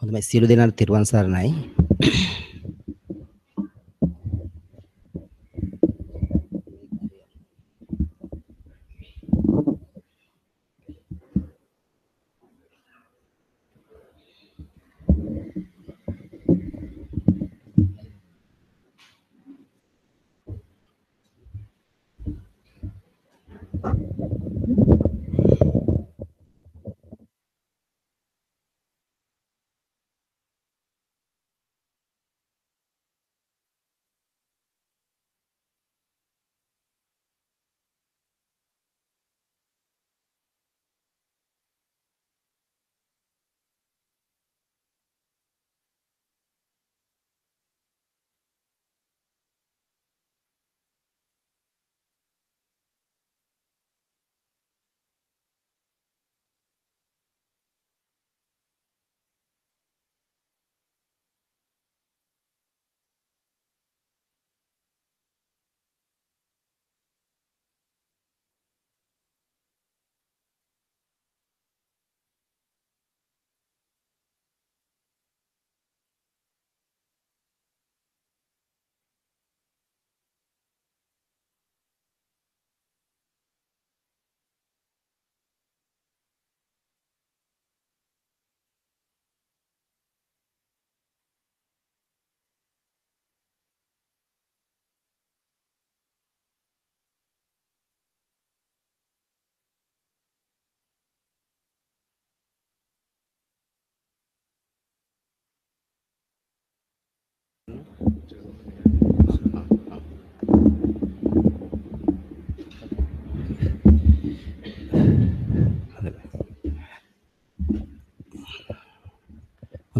හොඳයි සියලු දෙනාට තෙරුවන් සරණයි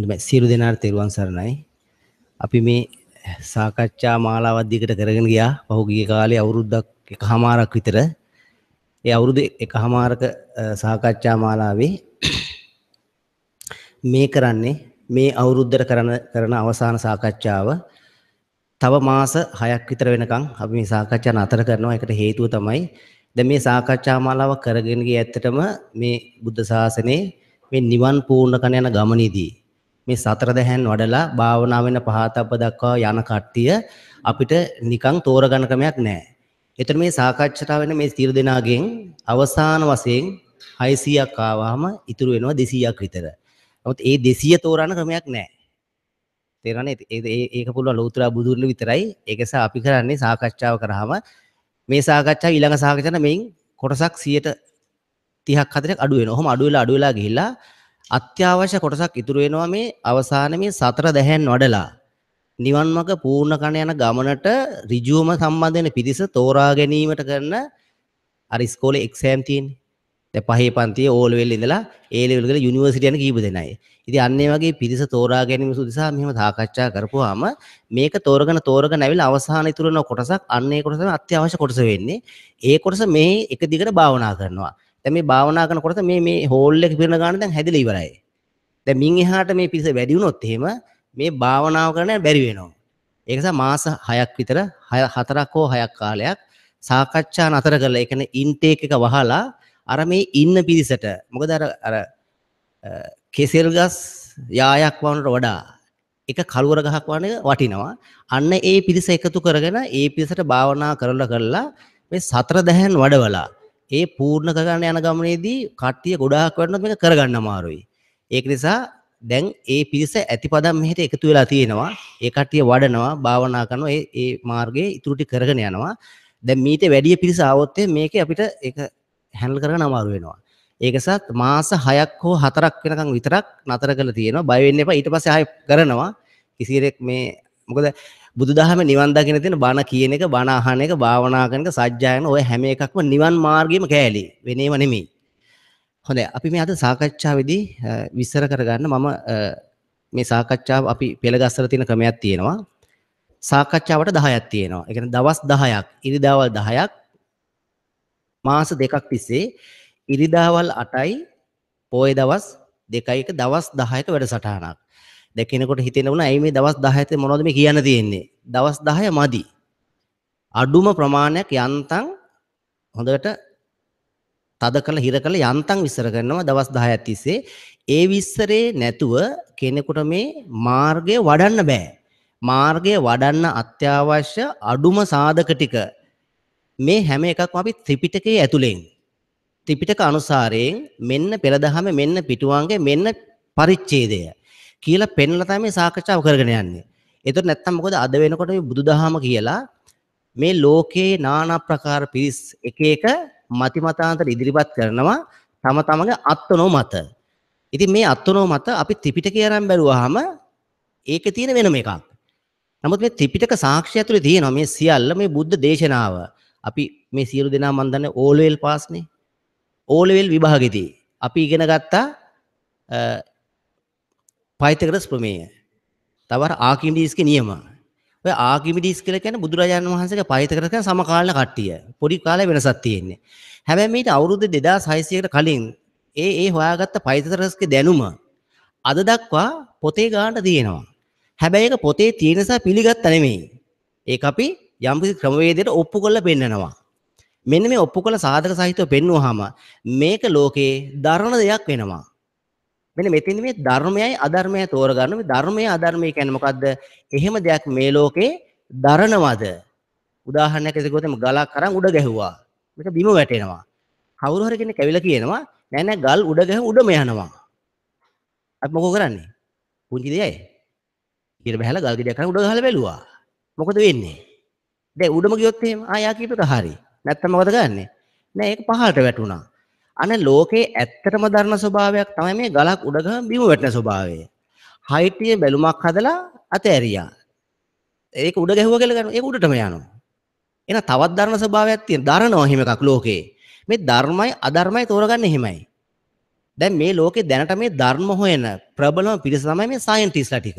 පින්ඩම සියලු දෙනාට තෙරුවන් සරණයි. අපි මේ සාකච්ඡා මාලාවක් දිගට කරගෙන ගියා. පහුගිය කාලේ අවුරුද්දක් එකහමාරක් විතර. ඒ අවුරුදු එකහමාරක සාකච්ඡා මාලාවේ මේ කරන්නේ මේ අවුරුද්දට කරන කරන අවසාන සාකච්ඡාව තව මාස 6ක් විතර වෙනකන් අපි මේ සාකච්ඡා නතර කරනවා. ඒකට හේතුව තමයි දැන් මේ සාකච්ඡා මාලාව කරගෙන ගිය ඇත්තටම මේ බුද්ධ ශාසනයේ මේ නිවන් පූර්ණ කරන යන ගමනේදී මේ සතර දැහැන් වඩලා භාවනා වෙන පහතබ්බ දක්වා යන කට්ටිය අපිට නිකන් තෝරගන්න ක්‍රමයක් නැහැ. එතන මේ සාකච්ඡා වෙන මේ තීර දෙනාගෙන් අවසාන වශයෙන් 600ක් ආවහම ඉතුරු වෙනවා 200ක් විතර. නමුත් ඒ 200 තෝරන ක්‍රමයක් නැහැ. තේරෙනවනේ ඒ ඒක පුළුවන් ලෞතර බුදුරණ විතරයි. ඒක නිසා අපි කරන්නේ සාකච්ඡාව කරාම මේ සාකච්ඡාව ඊළඟ සාකච්ඡාවට මෙයින් කොටසක් 100ට 30ක් 40ක් අඩු වෙනවා. ඔහොම අඩු වෙලා අඩු වෙලා ගිහිල්ලා අත්‍යවශ්‍ය කොටසක් ඉතුරු වෙනවා මේ අවසාන මේ සතර දැහැන් වඩලා නිවන් මඟ පූර්ණ කණ යන ගමනට ඍජුවම සම්බන්ධ වෙන පිරිස තෝරා ගැනීමට කරන අර ඉස්කෝලේ එක්සෑම් තියෙන්නේ. දැන් පහේ පන්තියේ ඕ ලෙවල් ඉඳලා ඒ ලෙවල් වල යුනිවර්සිටි යන කීප දෙනයි. ඉතින් අන්න ඒ වගේ පිරිස තෝරා ගැනීම සුදුසා මෙහෙම සාකච්ඡා කරපුවාම මේක තෝරගෙන තෝරගෙන ඇවිල්ලා අවසාන ඉතුරු වෙන කොටසක් අන්න ඒ කොටස තමයි අත්‍යවශ්‍ය කොටස වෙන්නේ. ඒ කොටස මේ එක දිගට භාවනා කරනවා. දැන් මේ භාවනා කරනකොට මේ මේ හෝල් එක පිරෙන ගාන දැන් හැදිලා ඉවරයි. දැන් මින් එහාට මේ පිස වැඩි වුණොත් එහෙම මේ භාවනාව කරන්න බැරි වෙනවා. ඒක නිසා මාස 6ක් විතර 4ක් හෝ 6ක් කාලයක් සාකච්ඡා නතර කරලා ඒ කියන්නේ ඉන්ටේක් එක වහලා අර මේ ඉන්න පිරිසට මොකද අර අර කෙසෙල් ගස් යායක් වවනට වඩා එක කලුවර ගහක් වගේ වටිනවා. අන්න ඒ පිරිස එකතු කරගෙන ඒ පිරිසට භාවනා කරලා කරලා මේ සතර දහයන් වඩවලා ඒ පූර්ණ කරගන්න යන ගමනේදී කට්ටිය ගොඩාක් වැඩනොත් මේක කරගන්න අමාරුයි. ඒක නිසා දැන් ඒ පිරිස ඇතිපදම් මෙහෙට එකතු වෙලා තියෙනවා. ඒ කට්ටිය වඩනවා, භාවනා කරනවා, ඒ ඒ මාර්ගයේ ඉතුරු ටික කරගෙන යනවා. දැන් මීට වැඩි පිරිස ආවොත් මේකේ අපිට ඒක හැන්ඩල් කරගන්න අමාරු වෙනවා. ඒක නිසා මාස 6ක් හෝ 4ක් වෙනකන් විතරක් නතර කරලා තියෙනවා. බය වෙන්න එපා. ඊට පස්සේ ආයෙ කරනවා. කිසිරෙක් මේ මොකද බුදුදහම නිවන් දකින්න තියෙන බණ කියන එක බණ අහන එක භාවනා කරන එක සජ්ජායන ඔය හැම එකක්ම නිවන් මාර්ගෙම කෑලි වෙනේම නෙමෙයි. හොඳයි අපි මේ අද සාකච්ඡාවේදී විස්තර කරගන්න මම මේ සාකච්ඡාව අපි පෙළගස්සර තියෙන ක්‍රමයක් තියෙනවා. සාකච්ඡාවට 10ක් තියෙනවා. ඒ කියන්නේ දවස් 10ක්, ඉරිදාවල් 10ක් මාස දෙකක් තිස්සේ ඉරිදාවල් 8යි පොය දවස් දෙකයි එක දවස් 10ක වැඩසටහනක්. දැකිනකොට හිතෙන වුණා ඇයි මේ දවස් 10 ඇතුලේ මොනවද මේ කියන්න තියෙන්නේ දවස් 10 මදි අඩුම ප්‍රමාණයක් යන්තම් හොඳට තද කරලා හිර කරලා යන්තම් විස්තර කරනවා දවස් 10ක් තිස්සේ ඒ විස්තරේ නැතුව කෙනෙකුට මේ මාර්ගය වඩන්න බෑ මාර්ගය වඩන්න අත්‍යවශ්‍ය අඩුම සාධක ටික මේ හැම එකක්ම අපි ත්‍රිපිටකයේ ඇතුලෙන් ත්‍රිපිටක අනුසාරයෙන් මෙන්න පෙරදහම මෙන්න පිටුවන්ගේ මෙන්න පරිච්ඡේදය කියලා පෙන්ලා තමයි සාකච්ඡාව කරගෙන යන්නේ. ඒතර නැත්තම් මොකද අද වෙනකොට මේ බුදුදහම කියලා මේ ලෝකේ নানা ප්‍රකාර පිරිස් එක එක මති මතාන්තර ඉදිරිපත් කරනවා තම තමගේ අත්නෝ මත. ඉතින් මේ අත්නෝ මත අපි ත්‍රිපිටකය අරන් බැලුවාම ඒකේ තියෙන වෙනම එකක්. නමුත් මේ ත්‍රිපිටක සාක්ෂිය ඇතුලේ තියෙනවා මේ සියල්ල මේ බුද්ධ දේශනාව. අපි මේ සියලු දෙනා මන් දන්නේ ඕලෙවල් පාස්නේ. ඕලෙවල් විභාගෙදී අපි ඉගෙන ගත්තා පයිතකරස් ප්‍රමේය. තවර ආකිමිඩිස්ගේ නියම. ඔය ආකිමිඩිස් කියලා කියන්නේ බුදුරජාණන් වහන්සේගේ පයිතකරස් කියන සමකාලීන කට්ටිය. පොඩි කාලේ වෙනසක් තියෙන්නේ. හැබැයි මේට අවුරුදු 2600කට කලින් ඒ ඒ හොයාගත්ත පයිතකරස්ගේ දැනුම අද දක්වා පොතේ ගාන්න තියෙනවා. හැබැයි ඒක පොතේ තියෙන නිසා පිළිගත්ත නෙමෙයි. ඒක අපි යම්කිසි ක්‍රමවේදයකට ඔප්පු කරලා පෙන්නනවා. මෙන්න මේ ඔප්පු කළ සාධක සහිතව පෙන්වුවාම මේක ලෝකේ දරණ දෙයක් වෙනවා. මෙන්න මෙතන මේ ධර්මයයි අධර්මයයි තෝරගන්න මේ ධර්මයේ අධර්මයේ කියන්නේ මොකද්ද? එහෙම දෙයක් මේ ලෝකේ දරනවද? උදාහරණයක් ඇසෙ ගොතම ගලක් අරන් උඩ ගැහුවා. මේක බිම වැටෙනවා. කවුරු හරි කෙනෙක් ඇවිල්ලා කියනවා නෑ නෑ ගල් උඩ ගැහ උඩම යනවා. අපි මොකෝ කරන්නේ? පුංචි දෙයයි. ඊට බහැලා ගල් ගෙඩියක් අරන් උඩ ගහලා බැලුවා. මොකද වෙන්නේ? දැන් උඩම ගියොත් එහෙම ආ යා කීපක හරි. නැත්තම් මොකද කරන්නේ? නෑ ඒක පහළට වැටුණා. අන ලෝකේ ඇත්තටම ධර්ම ස්වභාවයක් තමයි මේ ගලක් උඩ ගහ බිම වැටෙන ස්වභාවය. හයිටිය බැලුමක් හදලා අතෑරියා. ඒක උඩ ගැහුවා කියලා ගන්න. ඒක උඩටම යනවා. එහෙනම් තවත් ධර්ම ස්වභාවයක් තියෙන දරනවා හිම එකක් ලෝකේ. මේ ධර්මයි අධර්මයි තෝරගන්නේ හිමයි. දැන් මේ ලෝකේ දැනට මේ ධර්ම හොයන ප්‍රබලම පිරිස තමයි මේ සයන්ටිස්ලා ටික.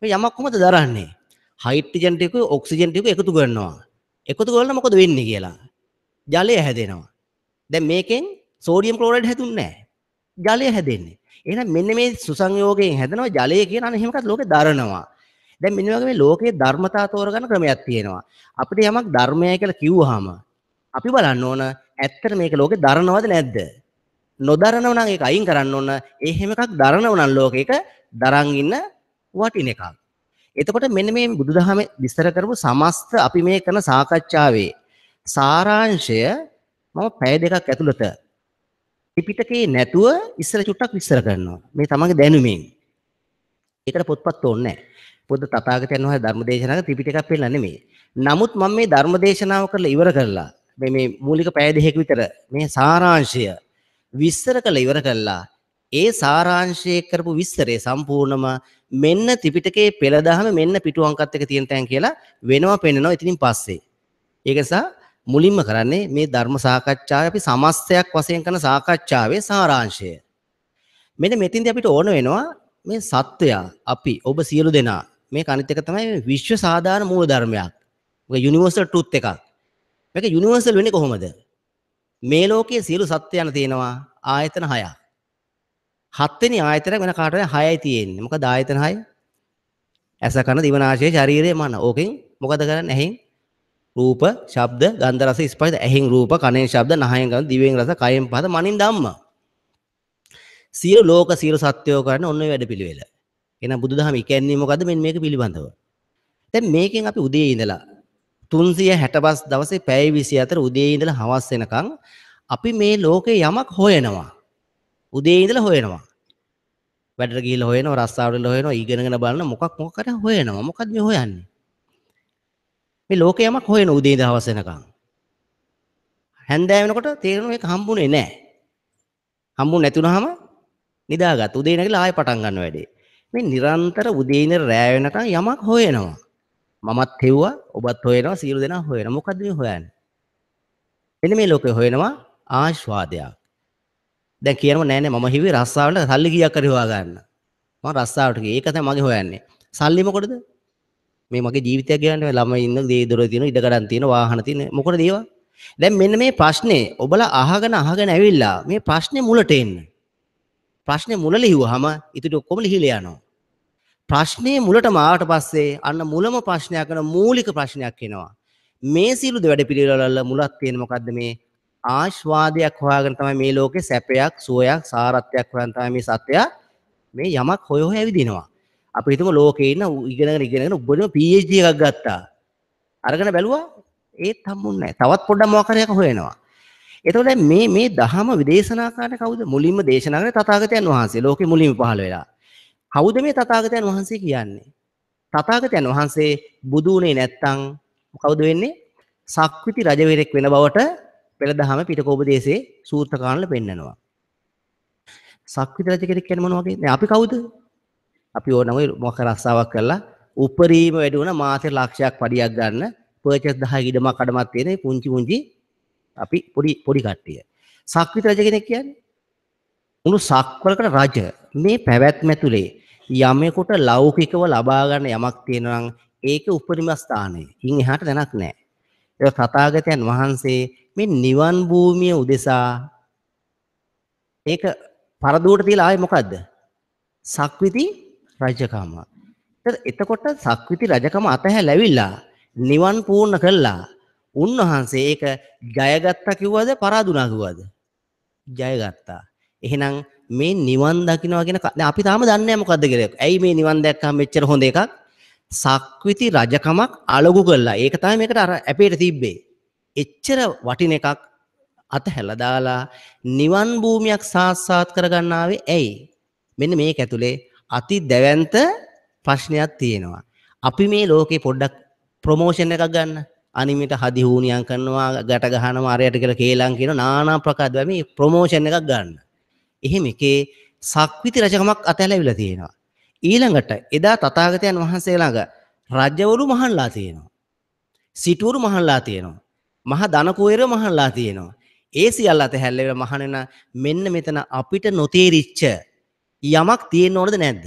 මේ යමක් කොහොමද දරන්නේ? හයිඩ්‍රජන් ටිකුයි ඔක්සිජන් ටිකුයි එකතු කරනවා. එකතු කරලා මොකද වෙන්නේ කියලා. ජලය හැදෙනවා. දැන් මේකෙන් සෝඩියම් ක්ලෝරයිඩ් හැදුන්නේ නැහැ. ජලය හැදෙන්නේ. එහෙනම් මෙන්න මේ සුසංයෝගයෙන් හැදෙනවා ජලය කියන අනේ එහෙමකත් ලෝකේ දරනවා. දැන් මෙන්න වගේ මේ ලෝකේ ධර්මතා තෝරගන්න ක්‍රමයක් තියෙනවා. අපිට යමක් ධර්මය කියලා කිව්වහම අපි බලන්න ඕන ඇත්තට මේක ලෝකේ දරනවද නැද්ද? නොදරනව නම් ඒක අයින් කරන්න ඕන. ඒ හැම එකක් දරනව නම් ලෝකේක දරන් ඉන්න වටින එකක්. එතකොට මෙන්න මේ බුදුදහමේ විස්තර කරපු සමස්ත අපි මේ කරන සාකච්ඡාවේ සාරාංශය මම පැය දෙකක් ඇතුළත ත්‍රිපිටකේ නැතුව ඉස්සර චුට්ටක් විස්තර කරනවා. මේ තමන්ගේ දැනුමෙන්. ඒකට පොත්පත් ඕනේ පොද තථාගතයන් වහන්සේ ධර්මදේශනාවක ත්‍රිපිටකයක් පෙන්නලා නෙමෙයි. නමුත් මම මේ ධර්මදේශනාව කරලා ඉවර කරලා මේ මේ මූලික පැය දෙකක විතර මේ සාරාංශය විස්තර කරලා ඉවර කළා. ඒ සාරාංශය කරපු විස්තරේ සම්පූර්ණම මෙන්න ත්‍රිපිටකයේ පෙළ දහම මෙන්න පිටු අංකත් එක තියෙන තැන් කියලා වෙනවා පෙන්නනවා. ඉතින් පස්සේ. ඒක නිසා මුලින්ම කරන්නේ මේ ධර්ම සාකච්ඡාවේ අපි සමස්තයක් වශයෙන් කරන සාකච්ඡාවේ සාරාංශය. මෙන්න මෙතින්දී අපිට ඕන වෙනවා මේ සත්වයා අපි ඔබ සියලු දෙනා මේ කණිත් එක තමයි මේ විශ්ව සාධාරණ මූල ධර්මයක්. මේක යුනිවර්සල් ට්‍රුත් එකක්. මේක යුනිවර්සල් වෙන්නේ කොහොමද? මේ ලෝකයේ සියලු සත්වයන් තියෙනවා ආයතන 6ක්. හත්වෙනි ආයතනය වෙන කාටද 6යි තියෙන්නේ. මොකද ආයතන 6? ඇස කන දිව නාසය ශරීරය මන. ඕකෙන් මොකද කරන්නේ? ඇහෙන් රූප, ශබ්ද, ගන්ධ, රස, ස්පර්ශ, ඇහෙන් රූප, කනෙන් ශබ්ද, නහයෙන් ගඳ, දිවෙන් රස, කයෙන් පහස, මනින් ධම්ම. සියලු ලෝක සියලු සත්වයෝ කරන ඔන්න ඔය වැඩපිළිවෙල. එහෙනම් බුදුදහම ඉගැන්වීම මොකද්ද? මෙන්න මේක පිළිබඳව. දැන් මේකෙන් අපි උදේ ඉඳලා 365 දවසේ පැය 24 උදේ ඉඳලා හවස වෙනකන් අපි මේ ලෝකේ යමක් හොයනවා. උදේ ඉඳලා හොයනවා. වැඩට ගිහිල්ලා හොයනවා, රස්සාවට ගිහිල්ලා හොයනවා, ඉගෙනගෙන බලන මොකක් මොකක් හරි හොයනවා. මොකද්ද මේ හොයන්නේ? මේ ලෝකේ යමක් හොයන උදේ ඉඳ හවස වෙනකන්. හැන්දෑ වෙනකොට තේරෙනවා ඒක හම්බුනේ නැහැ. හම්බුනේ නැතුනහම නිදාගත්. උදේ නැගිලා ආයෙ පටන් ගන්න වැඩේ. මේ නිරන්තර උදේ ඉඳ රෑ වෙනකන් යමක් හොයනවා. මමත් හෙව්වා, ඔබත් හොයනවා, සියලු දෙනා හොයනවා. මොකද්ද මේ හොයන්නේ? එන්න මේ ලෝකේ හොයනවා ආස්වාදයක්. දැන් කියනම නෑ නෑ මම හිවි රස්සාවල සල්ලි ගියක් හරි හොයා ගන්න. මම රස්සාවට ගියේ. ඒක තමයි මගේ හොයන්නේ. සල්ලි මොකටද? මේ මගේ ජීවිතයක් ගන්න ළමයි ඉන්න දේ දොර තියෙන ඉඩ ගඩන් තියෙන වාහන තියෙන මොකටද ඒවා දැන් මෙන්න මේ ප්‍රශ්නේ ඔබලා අහගෙන අහගෙන ඇවිල්ලා මේ ප්‍රශ්නේ මුලට එන්න ප්‍රශ්නේ මුල ලිහුවාම ඉතින් ඔක්කොම ලිහිලා යනවා ප්‍රශ්නේ මුලටම ආවට පස්සේ අන්න මුලම ප්‍රශ්නයක් වෙන මූලික ප්‍රශ්නයක් එනවා මේ සියලු වැඩ පිළිවෙලවල මුලක් තියෙන මොකද්ද මේ ආශ්වාදයක් හොයාගෙන තමයි මේ ලෝකේ සැපයක් සුවයක් සාරත්වයක් හොයන් තමයි මේ සත්‍යය මේ යමක් හොය හොය ඇවිදිනවා අපි හිතමු ලෝකේ ඉන්න ඉගෙනගෙන ඉගෙනගෙන උඹලම PhD එකක් ගත්තා. අරගෙන බැලුවා ඒත් හම්බුන්නේ නැහැ. තවත් පොඩ්ඩක් මොකක් හරි එකක් හොයනවා. එතකොට මේ මේ දහම විදේශනාකාරය කවුද? මුලින්ම දේශනා කරන තථාගතයන් වහන්සේ. ලෝකෙ මුලින්ම පහළ වෙලා. කවුද මේ තථාගතයන් වහන්සේ කියන්නේ? තථාගතයන් වහන්සේ බුදු වුණේ නැත්තම් කවුද වෙන්නේ? සක්විති රජවරයෙක් වෙන බවට පෙර දහම පිටකෝපදේශයේ සූත්‍රකාණල පෙන්නනවා. සක්විති රජ කෙනෙක් කියන්නේ මොන වගේද? අපි කවුද? අපි ඕනම මොකක් ආරක්ෂාවක් කරලා උපරිම වැඩි වුණා මාසෙට ලක්ෂයක් පඩියක් ගන්න පර්චේස් 10 ඉඩමක් අඩමක් තියෙන පුංචි පුංචි අපි පොඩි පොඩි කට්ටිය. සක්විත රජ කෙනෙක් කියන්නේ උණු සක්වලකට රජ මේ පැවැත්ම ඇතුලේ යමෙකුට ලෞකිකව ලබා ගන්න යමක් තියෙනවා නම් ඒක උපරිම ස්ථානය. ඉන් එහාට දැනක් නැහැ. ඒක තථාගතයන් වහන්සේ මේ නිවන් භූමිය උදෙසා ඒක පරදුවට තියලා ආවේ මොකද්ද? සක්විති රජකම. එතකොට සක්විති රජකම අතහැලැවිලා නිවන් පූර්ණ කළා. උන්වහන්සේ ඒක ජයගත්තා කිව්වද පරාදුනා කිව්වද? ජයගත්තා. එහෙනම් මේ නිවන් දකින්නවා කියන අපි තාම දන්නේ නැහැ මොකද්ද කියලා. ඇයි මේ නිවන් දැක්කම මෙච්චර හොඳ එකක්? සක්විති රජකමක් අලගු කළා. ඒක තමයි මේකට අර අපේට තිබ්බේ. එච්චර වටින එකක් අතහැලා දාලා නිවන් භූමියක් සාක්ෂාත් කරගන්නාවේ ඇයි? මෙන්න මේක ඇතුලේ අති දැවැන්ත ප්‍රශ්නයක් තියෙනවා. අපි මේ ලෝකේ පොඩ්ඩක් ප්‍රොමෝෂන් එකක් ගන්න. අනිමිට හදි හුණියම් කරනවා, ගැට ගහනවා, අරයට කියලා කේලම් කියන নানা ප්‍රකාරද මේ ප්‍රොමෝෂන් එකක් ගන්න. එහෙම එකේ සක්විති රජකමක් අතහැලවිලා තියෙනවා. ඊළඟට එදා තථාගතයන් වහන්සේ ළඟ රජවරු මහන්ලා තියෙනවා. සිටුවරු මහන්ලා තියෙනවා. මහ ධන කුවේර මහන්ලා තියෙනවා. ඒ සියල්ල අතහැරලා මහණෙන මෙන්න මෙතන අපිට නොතේරිච්ච යමක් තියෙන්න ඕනද නැද්ද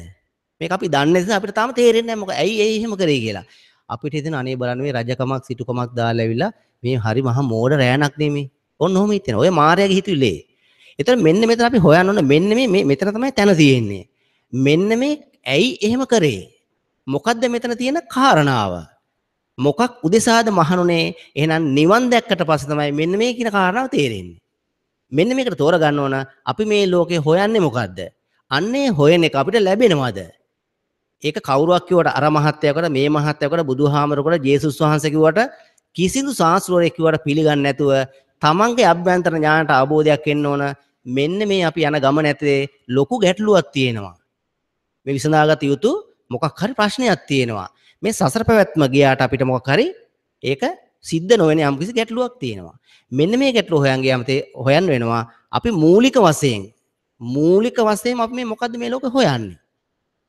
මේක අපි දන්නේ නැහැ අපිට තාම තේරෙන්නේ නැහැ මොකද ඇයි ඒ එහෙම කරේ කියලා අපිට හිතෙන අනේ බලන්න මේ රජකමක් සිටුකමක් දාලා ඇවිල්ලා මේ හරි මහා මෝඩ රෑනක් නේ මේ ඔන්න ඔහොම හිතෙන ඔය මායාවේ හිතුවිලේ එතන මෙන්න මෙතන අපි හොයන්න ඕන මෙන්න මේ මෙතන තමයි තැන තියෙන්නේ මෙන්න මේ ඇයි එහෙම කරේ මොකද්ද මෙතන තියෙන කාරණාව මොකක් උදෙසාද මහණුනේ එහෙනම් නිවන් දැක්කට පස්සේ තමයි මෙන්න මේ කියන කාරණාව තේරෙන්නේ. මෙන්න මේකට තෝරගන්න ඕන අපි මේ ලෝකේ හොයන්නේ මොකද්ද? අන්නේ හොයන එක අපිට ලැබෙනවද? ඒක කවුරුවක් කිව්වට අර මහත්යකට මේ මහත්යකට බුදුහාමරකට ජේසුස් වහන්සේ කිව්වට කිසිදු සාස්ත්‍රවරයෙක් කිව්වට පිළිගන්නේ නැතුව තමන්ගේ අභ්‍යන්තර ඥානට අවබෝධයක් එන්න ඕන. මෙන්න මේ අපි යන ගමන ඇතේ ලොකු ගැටලුවක් තියෙනවා. මේ විසඳාගත යුතු මොකක් හරි ප්‍රශ්නයක් තියෙනවා. මේ සසර පැවැත්ම ගියාට අපිට මොකක් හරි ඒක සිද්ධ නොවන යම්කිසි ගැටලුවක් තියෙනවා. මෙන්න මේ ගැටලුව හොයන් ගියාම තේ හොයන් වෙනවා අපි මූලික වශයෙන් මූලික වශයෙන් අපි මේ මොකද්ද මේ ලෝකේ හොයන්නේ?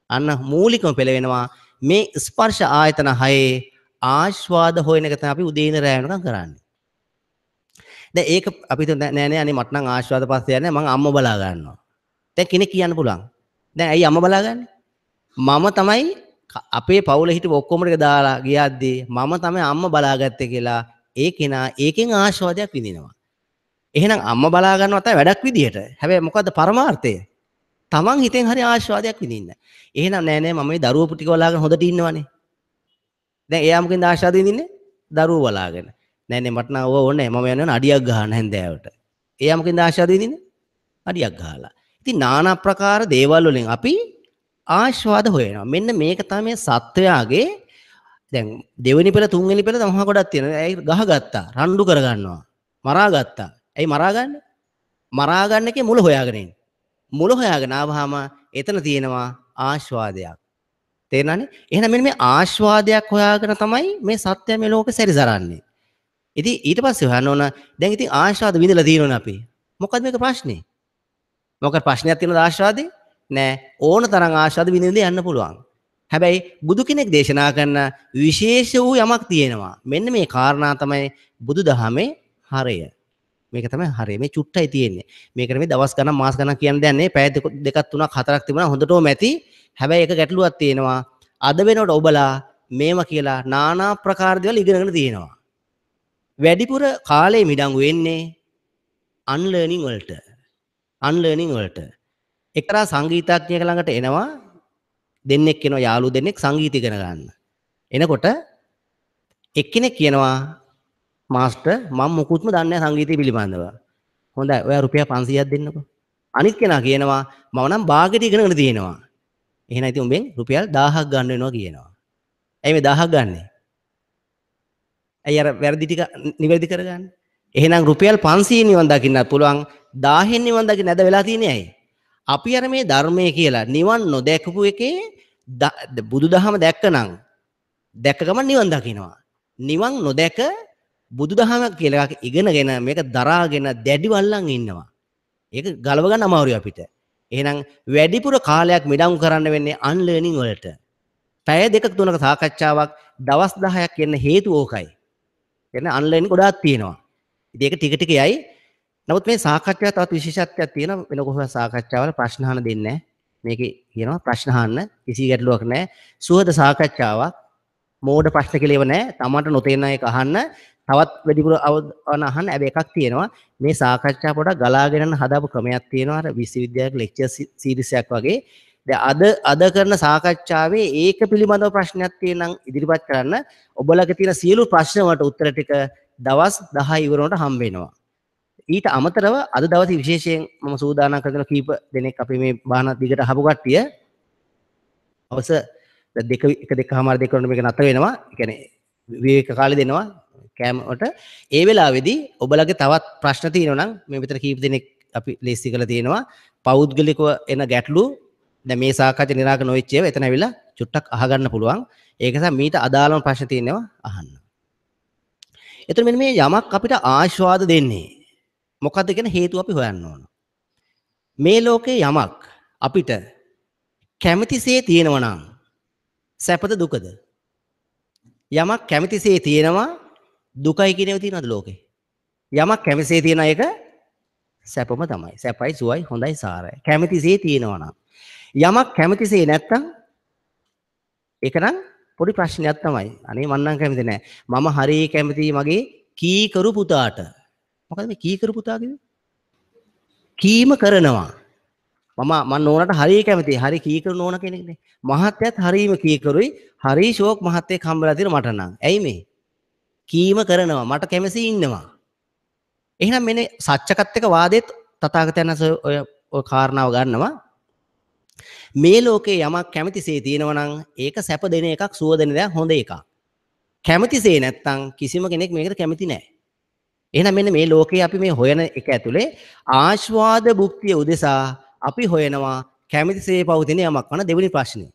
අන්න මූලිකම පෙළවෙනවා මේ ස්පර්ශ ආයතන හයේ ආස්වාද හොයන එක තමයි අපි උදේ ඉඳ රැ වෙනකම් කරන්නේ. දැන් ඒක අපි නෑ නෑ අනේ මට නම් ආස්වාද පස්සේ යන්නේ මං අම්ම බලා ගන්නවා. දැන් කෙනෙක් කියන්න පුළුවන්. දැන් ඇයි අම්ම බලාගන්නේ? මම තමයි අපේ පවුල හිටපු ඔක්කොම ටික දාලා ගියද්දී මම තමයි අම්ම බලාගත්තේ කියලා ඒ කෙනා ඒකෙන් ආශාවදයක් විඳිනවා. එහෙනම් අම්මා බලා ගන්නවා තමයි වැඩක් විදියට. හැබැයි මොකද්ද පරමාර්ථය? තමන් හිතෙන් හරි ආශාවයක් විඳින්න. එහෙනම් නෑ නෑ මම මේ දරුවෝ පුටි බලාගෙන හොඳට ඉන්නවනේ. දැන් එයා මොකෙන්ද ආශාව දෙන්නේ? දරුවෝ බලාගෙන. නෑ නෑ මට නෝ ඕනේ මම යනවා අඩියක් ගහන්න හැන්දෑවට. එයා මොකෙන්ද ආශාව දෙන්නේ? අඩියක් ගහලා. ඉතින් নানা ප්‍රකාර දේවල් වලින් අපි ආශාවද හොයනවා. මෙන්න මේක තමයි සත්වයාගේ දැන් දෙවෙනි පෙළ තුන්වෙනි පෙළ තමහ ගොඩක් තියෙනවා. ඒ ගහගත්තා, රණ්ඩු කරගන්නවා, මරාගත්තා. ඇයි මරාගන්නේ? මරාගන්න එකේ මුල හොයාගෙන ඉන්න. මුල හොයාගෙන ආවහම එතන තියෙනවා ආස්වාදයක්. තේරෙනවනේ? එහෙනම් මෙන්න මේ ආස්වාදයක් හොයාගෙන තමයි මේ සත්‍ය මේ ලෝකෙ සැරිසරන්නේ. ඉතින් ඊට පස්සේ හොයන්න ඕන දැන් ඉතින් ආශාද විඳලා තියෙනවනේ අපි. මොකද මේක ප්‍රශ්නේ? මොකක් ප්‍රශ්නයක් තියෙනවද ආශාදේ? නෑ ඕන තරම් ආශාද විඳින්න යන්න පුළුවන්. හැබැයි බුදු කෙනෙක් දේශනා කරන විශේෂ වූ යමක් තියෙනවා. මෙන්න මේ කාරණා තමයි බුදුදහමේ හරය. මේක තමයි හරිය මේ චුට්ටයි තියෙන්නේ මේකට මේ දවස් ගණන් මාස ගණන් කියන්න දෙයක් නැහැ පැය දෙකක් තුනක් හතරක් තිබුණා හොඳටම ඇති හැබැයි එක ගැටලුවක් තියෙනවා අද වෙනකොට ඔබලා මේව කියලා নানা ප්‍රකාර දේවල් ඉගෙනගෙන තියෙනවා වැඩිපුර කාලේ මිඩංගු වෙන්නේ අන්ලර්නින් වලට අන්ලර්නින් වලට එක්තරා සංගීතඥයෙක් ළඟට එනවා දෙන්නෙක් එනවා යාළු දෙන්නෙක් සංගීත ඉගෙන ගන්න එනකොට එක්කෙනෙක් කියනවා මාස්ටර් මම මුකුත්ම දන්නේ සංගීතය පිළිබඳව. හොඳයි ඔයා රුපියල් 500ක් දෙන්නකෝ. අනිත් කෙනා කියනවා මම නම් භාගෙට ඉගෙනගෙන තියෙනවා. එහෙනම් ඉතින් උඹෙන් රුපියල් 1000ක් ගන්න වෙනවා කියනවා. ඇයි මේ 1000ක් ගන්නෙ? ඇයි අර වැරදි ටික නිවැරදි කරගන්නේ? එහෙනම් රුපියල් 500 නිවන් දකින්නත් පුළුවන් 1000න් නිවන් දකින්න නැද වෙලා තියෙන්නේ ඇයි? අපි අර මේ ධර්මයේ කියලා නිවන් නොදැකපු එකේ බුදුදහම දැක්කනම් දැක්ක ගමන් නිවන් දකින්නවා. නිවන් නොදැක බුදුදහම කියලා එකක් ඉගෙනගෙන මේක දරාගෙන දැඩිව අල්ලන් ඉන්නවා. ඒක ගලව ගන්න අමාරුයි අපිට. එහෙනම් වැඩිපුර කාලයක් මෙඩම් කරන්න වෙන්නේ අන්ලර්නින් වලට. පැය දෙකක් තුනක සාකච්ඡාවක් දවස් 10ක් යන හේතුව ඕකයි. එන්න අන්ලයින් ගොඩාක් තියෙනවා. ඉතින් ඒක ටික ටික යයි. නමුත් මේ සාකච්ඡාව තවත් විශේෂත්වයක් තියෙනවා. වෙන කොහොම සාකච්ඡාවල ප්‍රශ්න අහන්න දෙන්නේ නැහැ. මේකේ කියනවා ප්‍රශ්න අහන්න කිසි ගැටලුවක් නැහැ. සුහද සාකච්ඡාවක්. මෝඩ ප්‍රශ්න කියලා ඒව නැහැ. Tamanට නොතේන එක අහන්න. තවත් වැඩිපුර අහන්න ඇබ එකක් තියෙනවා මේ සාකච්ඡා පොඩක් ගලාගෙන හදාපු ක්‍රමයක් තියෙනවා අර විශ්වවිද්‍යාලයක ලෙක්චර් සීරීසයක් වගේ දැන් අද අද කරන සාකච්ඡාවේ ඒක පිළිබඳව ප්‍රශ්නයක් තියෙනම් ඉදිරිපත් කරන්න ඔබලගේ තියෙන සියලු ප්‍රශ්න වලට උත්තර ටික දවස් 10 ඉවර වුණාට හම්බ වෙනවා ඊට අමතරව අද දවසේ විශේෂයෙන් මම සූදානම් කරගෙන කීප දෙනෙක් අපි මේ බාහන දිගට අහපු කට්ටිය අවස දෙක එක දෙකමාර දෙක වුණා මේක නැතර වෙනවා ඒ කියන්නේ විවේක කාලේ දෙනවා කෑමට ඒ වෙලාවේදී ඔබලගේ තවත් ප්‍රශ්න තියෙනවා නම් මේ විතර කීප දෙනෙක් අපි ලේසි කරලා තියෙනවා පෞද්ගලිකව එන ගැටලු දැන් මේ සාකච්ඡා නිරාකරණ නොවෙච්ච ඒවා එතන ඇවිල්ලා චුට්ටක් අහගන්න පුළුවන් ඒක නිසා මීට අදාළම ප්‍රශ්න තියෙනවා අහන්න. එතන මෙන්න මේ යමක් අපිට ආශාද දෙන්නේ මොකද්ද කියන හේතුව අපි හොයන්න ඕන. මේ ලෝකේ යමක් අපිට කැමැතිසේ තියෙනවා නම් සැපද දුකද යමක් කැමැතිසේ තියෙනවා දුකයි කියනව තියෙනවද ලෝකේ? යමක් කැමසේ තියෙන එක සැපම තමයි. සැපයි, සුවයි, හොඳයි, සාරයි. කැමතිසේ තියෙනවා නම්. යමක් කැමතිසේ නැත්තම් ඒක නම් පොඩි ප්‍රශ්නයක් තමයි. අනේ මං නම් කැමති නෑ. මම හරිය කැමති මගේ කීකරු පුතාට. මොකද මේ කීකරු පුතා කියන්නේ? කීම කරනවා. මම මන් නෝනට හරිය කැමති. හරි කීකරු නෝන කෙනෙක්නේ. මහත්යත් හරීම කීකරුයි. හරි ෂෝක් මහත්යෙක් හම්බලා තියෙන මට නම්. ඇයි මේ? කීම කරනවා මට කැමසි ඉන්නවා එහෙනම් මෙන්න සත්‍යකත් එක වාදෙත් තථාගතයන් ඔය කාරණාව ගන්නවා මේ ලෝකේ යමක් කැමතිසේ තියෙනවා නම් ඒක සැප දෙන එකක් සුව දෙන දෙයක් හොඳ එකක් කැමතිසේ නැත්තම් කිසිම කෙනෙක් මේකට කැමති නැහැ එහෙනම් මෙන්න මේ ලෝකේ අපි මේ හොයන එක ඇතුලේ ආස්වාද භුක්තිය උදෙසා අපි හොයනවා කැමතිසේ පවතින යමක් වන දෙවෙනි ප්‍රශ්නේ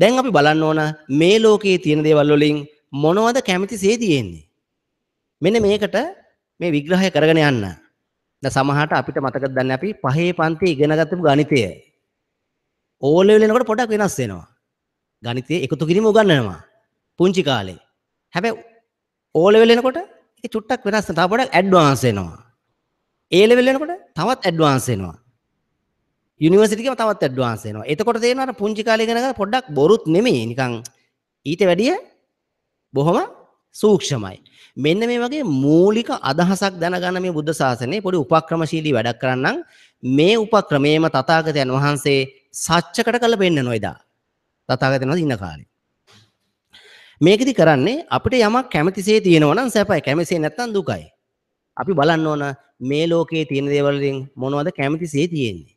දැන් අපි බලන්න ඕන මේ ලෝකයේ තියෙන දේවල් වලින් මොනවද කැමති සේ තියෙන්නේ මෙන්න මේකට මේ විග්‍රහය කරගෙන යන්න දැන් සමහරට අපිට මතකද දැන් අපි පහේ පන්ති ඉගෙනගත්තපු ගණිතය ඕ ලෙවල් එනකොට පොඩක් වෙනස් වෙනවා ගණිතය එකතු කිරීම උගන්වනවා පුංචි කාලේ හැබැයි ඕ ලෙවල් එනකොට ඒක චුට්ටක් වෙනස් වෙනවා තව පොඩක් ඇඩ්වාන්ස් වෙනවා ඒ ලෙවල් එනකොට තවත් ඇඩ්වාන්ස් වෙනවා යුනිවර්සිටි එකම තවත් ඇඩ්වාන්ස් වෙනවා එතකොට තේරෙනවා පුංචි කාලේ ඉගෙනගත්ත පොඩක් බොරුත් නෙමෙයි නිකන් ඊට වැඩිය බොහොම සූක්ෂමයි. මෙන්න මේ වගේ මූලික අදහසක් දැනගන්න මේ බුද්ධ ශාසනය පොඩි උපක්‍රමශීලී වැඩක් කරන්නම් මේ උපක්‍රමයේම තථාගතයන් වහන්සේ සත්‍යකට කළ පෙන්නන එදා. තථාගතයන් වහන්සේ ඉන්න කාලේ. මේකෙදි කරන්නේ අපිට යමක් කැමතිසේ තියෙනවා නම් සැපයි කැමතිසේ නැත්නම් දුකයි. අපි බලන්න ඕන මේ ලෝකයේ තියෙන දේවල් වලින් මොනවද කැමතිසේ තියෙන්නේ.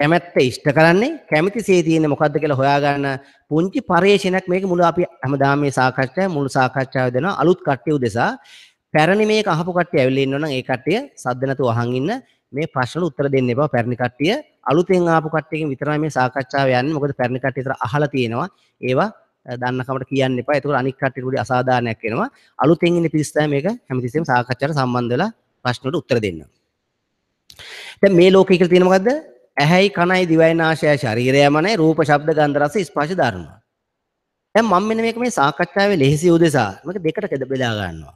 කැමැත්ත ඉෂ්ට කරන්නේ කැමති සේ තියෙන්නේ මොකද්ද කියලා හොයාගන්න පුංචි පරිශීලනයක් මේක මුල අපි හැමදාම මේ සාකච්ඡාවේ මුල් සාකච්ඡාව දෙනවා අලුත් කට්ටිය උදෙසා පැරණි මේක අහපු කට්ටිය ඇවිල්ලා ඉන්නවනම් ඒ කට්ටිය සද්ද නැතුව අහන් ඉන්න මේ ප්‍රශ්නවල උත්තර දෙන්න එපා පැරණි කට්ටිය අලුතෙන් ආපු කට්ටියකින් විතරයි මේ සාකච්ඡාව යන්නේ මොකද පැරණි කට්ටිය විතර අහලා තියෙනවා ඒවා දන්නකමට කියන්න එපා ඒක අනික් කට්ටියට උඩ අසාධාරණයක් වෙනවා අලුතෙන් ඉන්න පිරිස තමයි මේක හැමතිස්සෙම සාකච්ඡාවට සම්බන්ධ වෙලා ප්‍රශ්නවලට උත්තර දෙන්න දැන් මේ ලෝකයේ කියලා තියෙන මොකද්ද ඇහැයි කනයි දිවයි නාසයයි ශරීරය මනයි රූප ශබ්ද ගන්ධ රස ස්පර්ශ ධර්ම. දැන් මම මෙන්න මේක මේ සාකච්ඡාවේ ලෙහෙසි උදෙසා මේක දෙකට කද බෙදා ගන්නවා.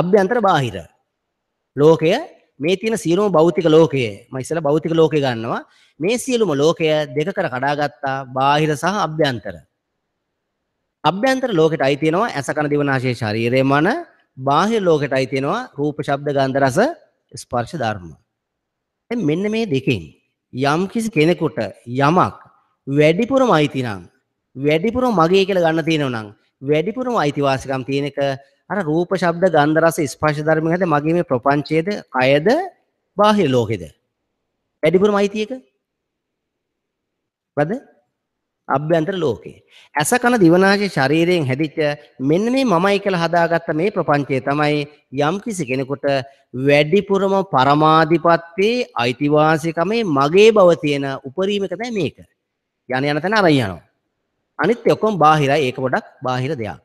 අභ්‍යන්තර බාහිර. ලෝකය මේ තියෙන සියලුම භෞතික ලෝකය මම ඉස්සෙල්ලා භෞතික ලෝකය ගන්නවා. මේ සියලුම ලෝකය දෙකකට කඩාගත්තා බාහිර සහ අභ්‍යන්තර. අභ්‍යන්තර ලෝකෙට අයි තියෙනවා ඇස කන දිව නාසය ශරීරය මන බාහිර ලෝකෙට අයි තියෙනවා රූප ශබ්ද ගන්ධ රස ස්පර්ශ ධර්ම. දැන් මෙන්න මේ දෙකෙන් යම් කිසි කෙනෙකුට යමක් වැඩිපුරම අයිති නම් වැඩිපුරම මගේ කියලා ගන්න තියෙනවා නම් වැඩිපුරම අයිතිවාසිකම් තියෙන එක අර රූප ශබ්ද ගන්ධ රස ස්පර්ශ ධර්ම හැද මගේ මේ ප්‍රපංචයේද කයද බාහිර ලෝකෙද වැඩිපුරම අයිති එක බද අභ්‍යන්තර ලෝකේ. ඇස කන දිවනාශය ශරීරයෙන් හැදිච්ච මෙන්න මේ මමයි කියලා හදාගත්ත මේ ප්‍රපංචය තමයි යම් කිසි කෙනෙකුට වැඩිපුරම පරමාධිපත්තේ අයිතිවාසිකමේ මගේ බව තියෙන උපරිමක තමයි මේක. යන යන තැන අරයි යනවා. අනිත් ඔක්කොම බාහිරයි ඒක පොඩක් බාහිර දෙයක්.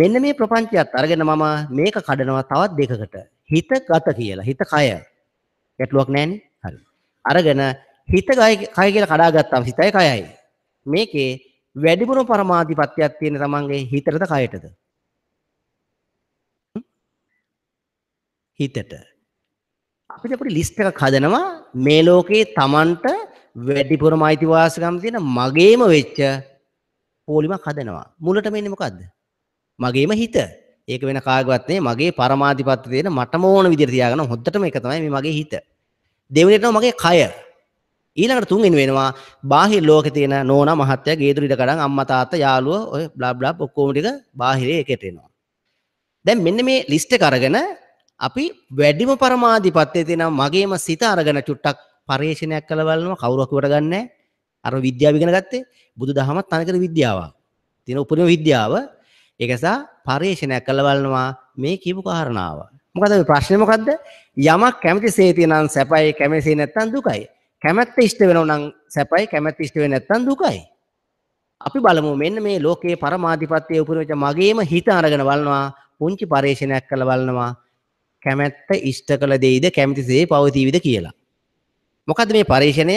මෙන්න මේ ප්‍රපංචයත් අරගෙන මම මේක කඩනවා තවත් දෙකකට. හිත ගත කියලා හිත කය. ගැටලුවක් නැන්නේ. හරි. අරගෙන හිත කය කියලා කඩාගත්තාම හිතයි කයයි. මේකේ වැඩිපුර පරමාධිපත්‍යයක් තියෙන තමන්ගේ හිතටද කයටද? හිතට. අපිට පොඩි ලිස්ට් එකක් හදනවා මේ ලෝකේ තමන්ට වැඩිපුරම අයිතිවාසිකම් තියෙන මගේම වෙච්ච පොලිමක් හදනවා. මුලට මෙන්නේ මොකද්ද? මගේම හිත. ඒක වෙන කාගවත් නෙවෙයි මගේ පරමාධිපත්‍ය තියෙන මටම ඕන විදිහට තියාගන්න හොද්දටම එක තමයි මේ මගේ හිත. දෙවෙනිට මගේ කය. ඊළඟට තුන්වෙනි වෙනවා බාහිර ලෝකේ තියෙන නෝනා මහත්තයා ගේදුරිට කඩන් අම්මා තාත්තා යාළුවෝ ඔය බ්ලා බ්ලා ඔක්කොම ටික බාහිරේ එකට එනවා. දැන් මෙන්න මේ ලිස්ට් එක අරගෙන අපි වැඩිම පරමාධිපත්‍යයේ තියෙන මගේම සිත අරගෙන චුට්ටක් පරිශීලනයක් කළ බලනවා කවුරක් උඩ ගන්නෑ. අර විද්‍යාව ඉගෙන ගත්තේ බුදුදහමත් තනකර විද්‍යාවක්. තියෙන උපරිම විද්‍යාව ඒක නිසා පරිශීලනයක් කළ බලනවා මේ කියපු කාරණාව. මොකද ප්‍රශ්නේ මොකද්ද? යමක් කැමතිසේ තියෙනනම් සැපයි කැමතිසේ නැත්නම් දුකයි. කැමැත්ත ඉෂ්ට වෙනවා නම් සැපයි කැමැත්ත ඉෂ්ට වෙන්නේ නැත්නම් දුකයි. අපි බලමු මෙන්න මේ ලෝකයේ පරමාධිපත්‍යයේ උපරිමච මගේම හිත අරගෙන බලනවා පුංචි පරීක්ෂණයක් කරලා බලනවා කැමැත්ත ඉෂ්ට කළ දෙයිද කැමති දේ පවතිවිද කියලා. මොකද මේ පරීක්ෂණය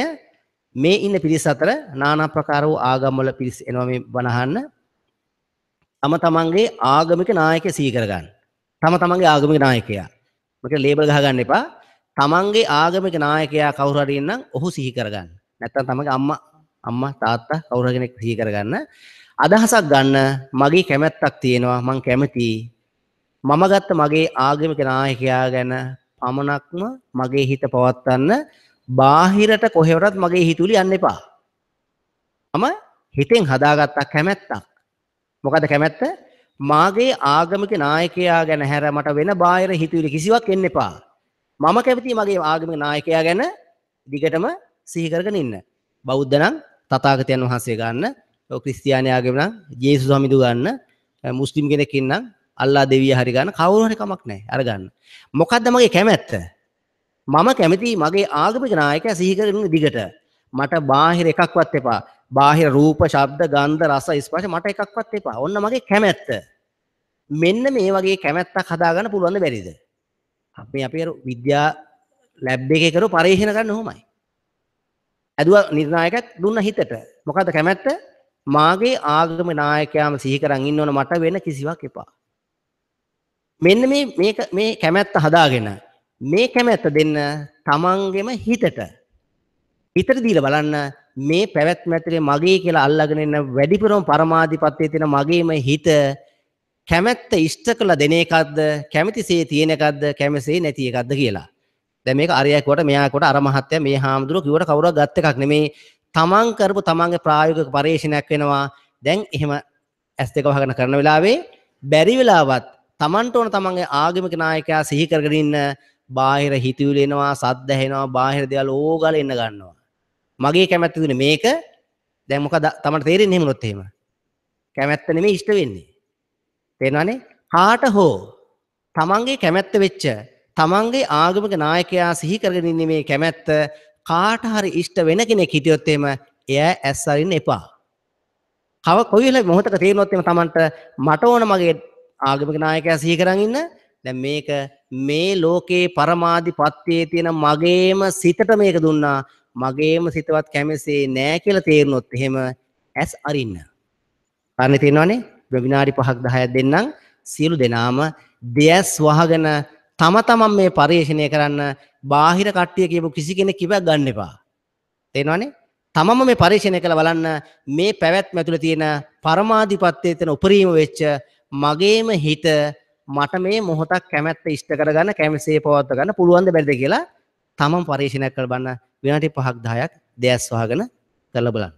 මේ ඉන්න පිරිස අතර নানা ප්‍රකාර වූ ආගම්වල පිරිස එනවා මේ බණහන්න. තම තමන්ගේ ආගමික නායකය සීකර ගන්න. තම තමන්ගේ ආගමික නායකයා. මේක ලේබල් ගහ ගන්න එපා. තමන්ගේ ආගමික නායකයා කවුරු හරි ඉන්නම් ඔහු සිහි කරගන්න. නැත්තම් තමන්ගේ අම්මා අම්මා තාත්තා කවුරු කෙනෙක් සිහි කරගන්න. අදහසක් ගන්න මගේ කැමැත්තක් තියෙනවා මං කැමතියි. මම ගත්ත මගේ ආගමික නායකයා ගැන පමණක්ම මගේ හිත පවත්වන්න බාහිරට කොහෙවටත් මගේ හිතුලි යන්න එපා. මම හිතෙන් හදාගත්තා කැමැත්තක්. මොකද කැමැත්ත? මාගේ ආගමික නායකයා ගැන හැර මට වෙන බාහිර හිතුවිලි කිසිවක් එන්න එපා. මම කැමති මගේ ආගමික නායකයා ගැන දිගටම සිහිකරගෙන ඉන්න. බෞද්ධ නම් තථාගතයන් වහන්සේ ගන්න, ක්‍රිස්තියානි ආගම නම් ජේසුස් ස්වාමීදු ගන්න, මුස්ලිම් කෙනෙක් ඉන්නම් අල්ලා දෙවිය හරි ගන්න කවුරු හරි කමක් නැහැ අර ගන්න. මොකද්ද මගේ කැමැත්ත? මම කැමති මගේ ආගමික නායකයා සිහිකරගෙන දිගට. මට බාහිර එකක්වත් එපා. බාහිර රූප, ශබ්ද, ගන්ධ, රස, ස්පර්ශ මට එකක්වත් එපා. ඔන්න මගේ කැමැත්ත. මෙන්න මේ වගේ කැමැත්තක් හදාගන්න පුළුවන් බැරිද? අපි අපි අර විද්‍යා ලැබ් එකේ කරු පරිශන ගන්න ඔහොමයි. ඇදුවා නිර්ණායකත් දුන්න හිතට. මොකද කැමැත්ත? මාගේ ආගම නායකයාම සිහි කරන් ඉන්න ඕන මට වෙන කිසිවක් එපා. මෙන්න මේ මේක මේ කැමැත්ත හදාගෙන මේ කැමැත්ත දෙන්න තමන්ගෙම හිතට හිතට දීලා බලන්න මේ පැවැත්ම ඇතුලේ මගේ කියලා අල්ලාගෙන ඉන්න වැඩිපුරම පරමාධිපත්‍යයේ තියෙන මගේම හිත කැමැත්ත ඉෂ්ට කළ දෙන එකක්ද කැමතිසේ තියෙනකක්ද කැමසේ නැති එකක්ද කියලා. දැන් මේක අරයකට මෙයාකට අර මහත්ය මේ හාමුදුරුවෝ කිව්වට කවුරුවක් ගත්ත එකක් නෙමේ. තමන් කරපු තමන්ගේ ප්‍රායෝගික පරීක්ෂණයක් වෙනවා. දැන් එහෙම ඇස් දෙක වහගෙන කරන වෙලාවේ බැරි වෙලාවත් තමන්ට ඕන තමන්ගේ ආගමික නායකයා සිහි කරගෙන ඉන්න බාහිර හිතවිලි එනවා, සද්ද ඇහෙනවා, බාහිර දේවල් ඕගල එන්න ගන්නවා. මගේ කැමැත්ත දුන්නේ මේක. දැන් මොකද තමන්ට තේරෙන්නේ එහෙම නොත් එහෙම. කැමැත්ත නෙමෙයි ඉෂ්ට වෙන්නේ. තේනවනේ කාට හෝ තමන්ගේ කැමැත්ත වෙච්ච තමන්ගේ ආගමික නායකයා සිහි කරගෙන ඉන්නේ මේ කැමැත්ත කාට හරි ඉෂ්ට වෙන කෙනෙක් හිටියොත් එම එයා ඇස් අරින්න එපා. කව කොයි වෙලාවෙ මොහොතක තේරෙනොත් එම තමන්ට මට ඕන මගේ ආගමික නායකයා සිහි කරන් ඉන්න දැන් මේක මේ ලෝකේ පරමාධිපත්‍යයේ තියෙන මගේම සිතට මේක දුන්නා මගේම සිතවත් කැමසේ නෑ කියලා තේරුනොත් එහෙම ඇස් අරින්න. කාරණේ තේරෙනවනේ? විනාඩි 5ක් 10ක් දෙන්නම් සියලු දෙනාම දෙයස් වහගෙන තම තමන් මේ පරිශ්‍රණය කරන්න බාහිර කට්ටිය කියපු කිසි කෙනෙක් කිව්වක් ගන්න එපා. තේනවනේ? තමම මේ පරිශ්‍රණය කළ බලන්න මේ පැවැත්ම ඇතුළේ තියෙන පරමාධිපත්‍යයේ තියෙන උපරිම වෙච්ච මගේම හිත මට මේ මොහොතක් කැමැත්ත ඉෂ්ට කරගන්න කැමසේ පවත්ව ගන්න පුළුවන් ද බැරිද කියලා තමන් පරිශීලනය කරලා බලන්න විනාඩි 5ක් 10ක් දැස් වහගෙන කරලා බලන්න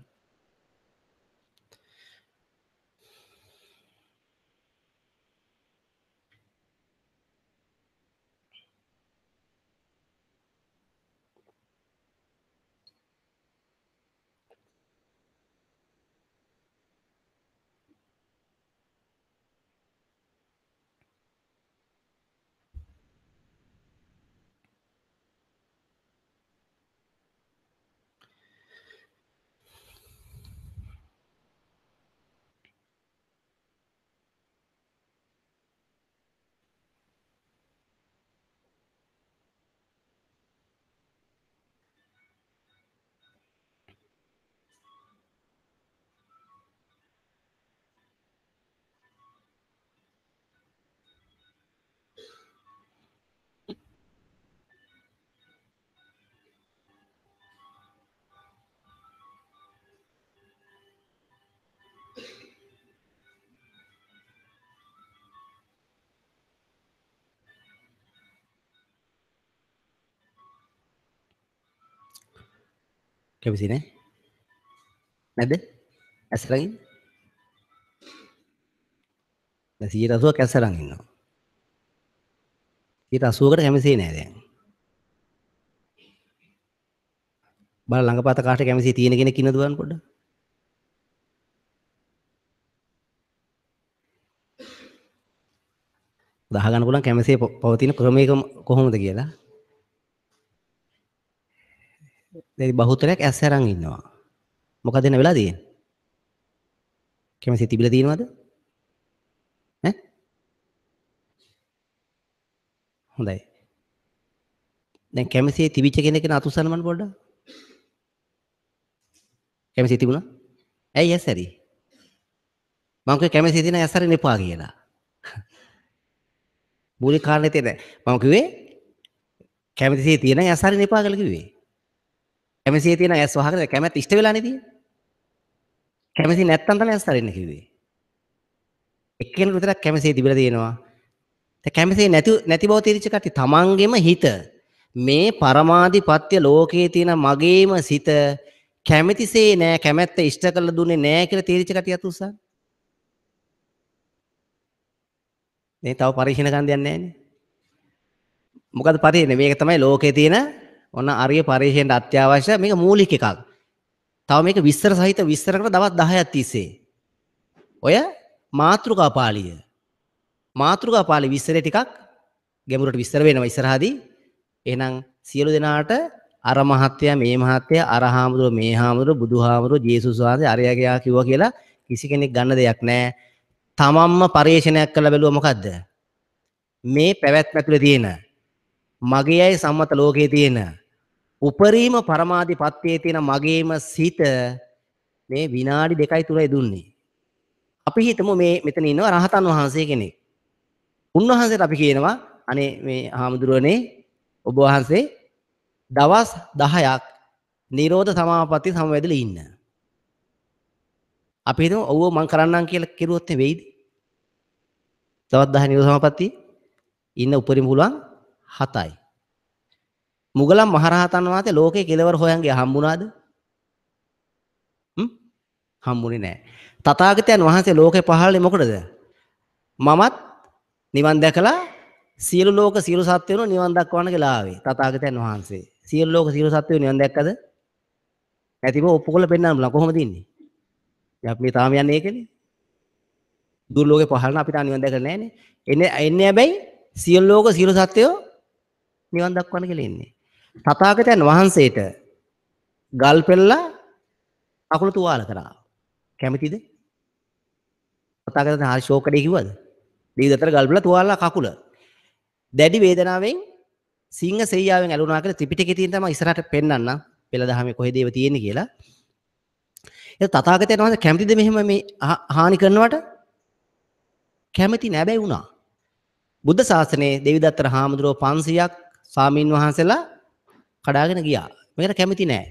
කැපිසි නෑ නැද ඇසරගින් සිය රසුවක් ඇසරගන්නවා ඊට අසුවකට කැමසේ නෑ දැන් බල ළඟපාත කාට කැමසේ තියෙන කෙනෙක් ඉන්නද බලන්න පොඩ්ඩ දහ ගන්න පුළුවන් කැමසේ පවතින ක්‍රමයක කොහොමද කියලා ඉතින් බහුතරයක් ඇස් අරන් ඉන්නවා. මොකද එන වෙලා තියෙන්නේ? කැමති තිබිලා තියෙනවද? ඈ? හොඳයි. දැන් කැමති තිබිච්ච කෙනෙක් ගැන අතුසන්න මන් පොඩ්ඩක්. කැමති තිබුණා? ඇයි ඇස් ඇරි? මම කිව්වේ කැමති තියෙන ඇස් අරින්න එපා කියලා. මූලික කාරණේ තියෙන. මම කිව්වේ කැමතිසේ තියෙන ඇස් අරින්න එපා කියලා කිව්වේ. කැමසිය තියෙන ඇස් වහගෙන කැමැත්ත ඉෂ්ට වෙලා නේ තියෙන්නේ. කැමැති නැත්තම් තමයි ඇස් අරින්න කිව්වේ. එක්කෙනෙකුට විතරක් කැමැසේ තිබිලා තියෙනවා. දැන් කැමැසේ නැති නැති බව තේරිච්ච කට්ටිය තමන්ගෙම හිත මේ පරමාධිපත්‍ය ලෝකයේ තියෙන මගේම සිත කැමැතිසේ නෑ කැමැත්ත ඉෂ්ට කරලා දුන්නේ නෑ කියලා තේරිච්ච කට්ටියත් උස්සන්නේ. මේ තව පරිශන ගන්න දෙයක් නෑනේ. මොකද පරිශන මේක තමයි ලෝකයේ තියෙන ඔන්න අරිය පරිශයෙන්ට අත්‍යවශ්‍ය මේක මූලික එකක්. තව මේක විස්තර සහිත විස්තර කර දවස් 10ක් තිස්සේ. ඔය මාත්‍රිකා පාළිය. මාත්‍රිකා පාළි විස්තරේ ටිකක් ගැඹුරට විස්තර වෙනවා ඉස්සරහදී. එහෙනම් සියලු දෙනාට අර මහත්ය මේ මහත්ය අර හාමුදුරුව මේ හාමුදුරුව බුදුහාමුදුරුව ජේසුස් වහන්සේ අරයගයා කිව්වා කියලා කිසි කෙනෙක් ගන්න දෙයක් නැහැ. තමන්ම පරිශනයක් කළ බැලුවා මොකද්ද? මේ පැවැත්ම ඇතුලේ තියෙන මගේ අය සම්මත ලෝකයේ තියෙන උපරිම පරමාධි පත්වයේ තියෙන මගේම සිත මේ විනාඩි දෙකයි තුරයි දුන්නේ. අපි හිතමු මේ මෙතන ඉන්නවා රහතන් වහන්සේ කෙනෙක්. උන්වහන්සේට අපි කියනවා අනේ මේ හාමුදුරුවනේ ඔබ වහන්සේ දවස් 10ක් නිරෝධ සමාපatti සමවැදලා ඉන්න. අපි හිතමු ඔව්ව මං කරන්නම් කියලා කිරුවොත් වෙයිද? තවත් 10 නිරෝධ සමාපatti ඉන්න උපරිම පුළුවන් 7යි. මුගලන් මහරහතන් වහන්සේ ලෝකේ කෙලවර හොයන්ගේ හම්බුණාද? හ්ම්? හම්බුනේ නැහැ. තථාගතයන් වහන්සේ ලෝකේ පහළලේ මොකටද? මමත් නිවන් දැකලා සියලු ලෝක සියලු සත්වයන් නිවන් දක්වන්න කියලා ආවේ තථාගතයන් වහන්සේ. සියලු ලෝක සියලු සත්වයන් නිවන් දැක්කද? නැතිව ඔප්පු කරලා පෙන්නන්න බුණා කොහොමද ඉන්නේ? අපි මේ තාම යන්නේ ඒකනේ. දුර ලෝකේ පහළන අපිට නිවන් දැකලා නැහනේ. එන්නේ එන්නේ හැබැයි සියලු ලෝක සියලු සත්වයෝ නිවන් දක්වන්න කියලා ඉන්නේ. තථාගතයන් වහන්සේට ගල් පෙල්ලා අකුල තුවාල කරා. කැමතිද? තථාගතයන් හරි ශෝකඩේ කිව්වද? දීදතර ගල් පෙල්ලා තුවාලලා කකුල. දැඩි වේදනාවෙන් සිංහ සෙයියාවෙන් ඇලුනා කියලා ත්‍රිපිටකේ තියෙන තමයි ඉස්සරහට පෙන්වන්න. පෙළ දහමේ කොහෙද ඒව තියෙන්නේ කියලා. ඒ තථාගතයන් වහන්සේ කැමතිද මෙහෙම මේ හානි කරනවට? කැමති නැබැයි වුණා. බුද්ධ ශාසනයේ දෙවිදත්තර හාමුදුරුවෝ 500ක් ස්වාමින් වහන්සේලා කඩාගෙන ගියා. මේකට කැමති නෑ.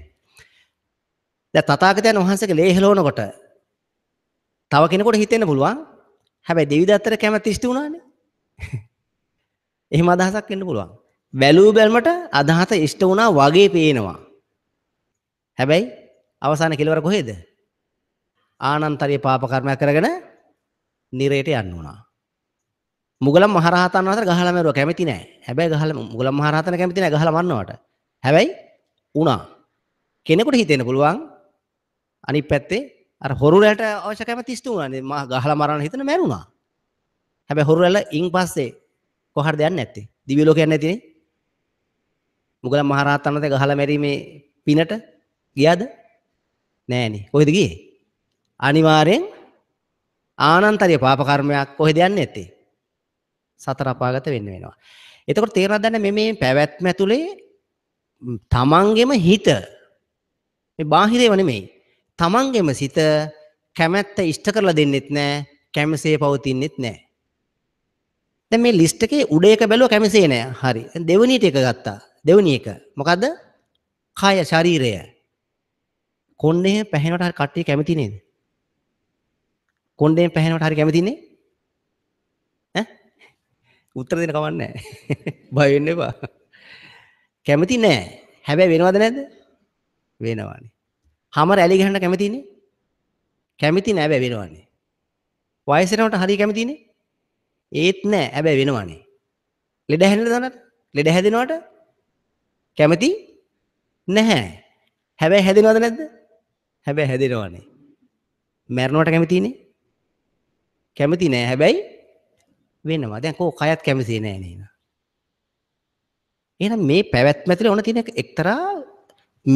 දැන් තථාගතයන් වහන්සේගේ ලේ හෙලවනකොට තව කෙනෙකුට හිතෙන්න පුළුවන්. හැබැයි දෙවිදත්තට කැමති ඉස්ති වුණානේ. එහෙම අදහසක් එන්න පුළුවන්. බැලූ බැලමට අදහස ඉෂ්ට වුණා වගේ පේනවා. හැබැයි අවසාන කෙලවර කොහෙද? ආනන්තරිය පාප කර්මයක් කරගෙන නිරයට යන්න වුණා. මුගලන් මහරහතන් වහන්සේ ගහලා මරුවා කැමති නෑ. හැබැයි ගහලා මුගලන් මහරහතන් කැමති නෑ ගහලා මරනවට. හැබැයි වුණා. කෙනෙකුට හිතෙන්න පුළුවන් අනිත් පැත්තේ අර හොරු රැලට අවශ්‍ය කැම 33 වුණානේ මා ගහලා මරන්න හිතන මැරුණා. හැබැයි හොරු රැල ඉන් පස්සේ කොහරද යන්නේ නැත්තේ? දිව්‍ය ලෝකයක් නැතිනේ. මුගලන් මහරහතන් වහන්සේ ගහලා මැරීමේ පිනට ගියාද? නෑනේ. කොහෙද ගියේ? අනිවාර්යෙන් ආනන්තරිය පාප කර්මයක් කොහෙද යන්නේ නැත්තේ? සතර අපාගත වෙන්න වෙනවා. එතකොට තේරුණා දැන් මේ මේ පැවැත්ම ඇතුලේ තමන්ගෙම හිත මේ බාහිරේව නෙමෙයි තමන්ගෙම සිත කැමැත්ත ඉෂ්ට කරලා දෙන්නෙත් නෑ කැමසේ පවතින්නෙත් නෑ දැන් මේ ලිස්ට් එකේ උඩ එක බැලුවා කැමසේ නෑ හරි දෙවෙනිට එක ගත්තා දෙවෙනි එක මොකද්ද කය ශරීරය කොණ්ඩේ පැහැෙනවට හරි කට්ටිය කැමති නේද කොණ්ඩේ පැහැෙනවට හරි කැමති නේ ඈ උත්තර දෙන්න කවන්නේ නෑ බය වෙන්න එපා කැමති නෑ. හැබැයි වෙනවද නැද්ද? වෙනවනේ. හැම රැලි ගහන්න කැමතිනේ. කැමති නෑ හැබැයි වෙනවනේ. වයසෙනවට හරිය කැමතිනේ. ඒත් නෑ හැබැයි වෙනවනේ. ලෙඩ හැදෙනවද නැද්ද? ලෙඩ හැදෙනවට කැමති නැහැ. හැබැයි හැදෙනවද නැද්ද? හැබැයි හැදෙනවනේ. මැරෙනවට කැමතිනේ. කැමති නෑ හැබැයි වෙනවා. දැන් කෝ කයත් කැමති නෑ නේද? එහෙනම් මේ පැවැත්ම ඇතුලේ ඕන තියෙන එක්තරා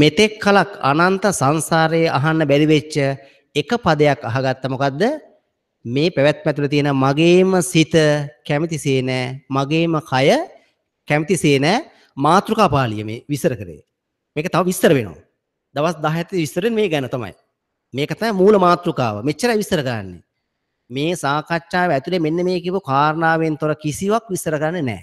මෙතෙක් කලක් අනන්ත සංසාරයේ අහන්න බැරි වෙච්ච එක පදයක් අහගත්ත මොකද්ද මේ පැවැත්ම ඇතුළේ තියෙන මගේම සිත කැමතිසේ නෑ මගේම කය කැමතිසේ නෑ මාතෘකා පාළිය මේ විස්තර කරේ මේක තව විස්තර වෙනවා දවස් 10 ඇති විස්තරෙන් මේ ගැන තමයි මේක තමයි මූල මාතෘකාව මෙච්චරයි විස්තර කරන්නේ මේ සාකච්ඡාව ඇතුලේ මෙන්න මේ කියපු කාරණාවෙන් තොර කිසිවක් විස්තර කරන්නේ නෑ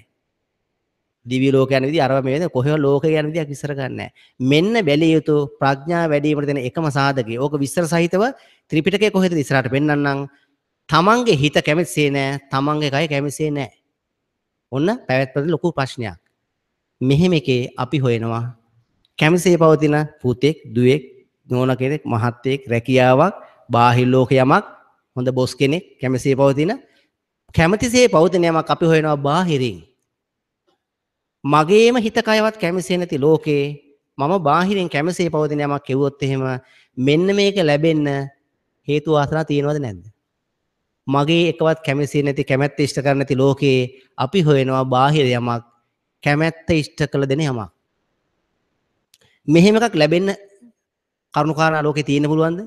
දිවි ලෝක යන විදිහ අරව මේ කොහේ ලෝක යන විදිහක් විස්තර කරන්නේ මෙන්න බැලිය යුතු ප්‍රඥා වැඩිවීමට දෙන එකම සාධකය. ඕක විස්තර සහිතව ත්‍රිපිටකය කොහෙද ඉස්සරහට පෙන්වන්නම්. තමන්ගේ හිත කැමතිසේ නෑ, තමන්ගේ කය කැමතිසේ නෑ. ඔන්න පැවැත්පත ලොකු ප්‍රශ්නයක්. මෙහෙම එකේ අපි හොයනවා කැමතිසේ පවතින පුතෙක්, දුවෙක්, නෝන කෙනෙක්, මහත්තයෙක්, රැකියාවක්, බාහිර ලෝක යමක්, හොඳ බොස් කෙනෙක් කැමතිසේ පවතින කැමතිසේ පවතින යමක් අපි හොයනවා බාහිරින්. මගේම හිත කයවත් කැමසේ නැති ලෝකේ මම බාහිරින් කැමසේ පවතින යමක් කෙවුවොත් එහෙම මෙන්න මේක ලැබෙන්න හේතු වාසනා තියෙනවද නැද්ද? මගේ එකවත් කැමසේ නැති කැමැත්ත ඉෂ්ට කර නැති ලෝකේ අපි හොයනවා බාහිර යමක් කැමැත්ත ඉෂ්ට කළ දෙන යමක්. මෙහෙම එකක් ලැබෙන්න කරුණාකාරණා ලෝකේ තියෙන්න පුළුවන්ද?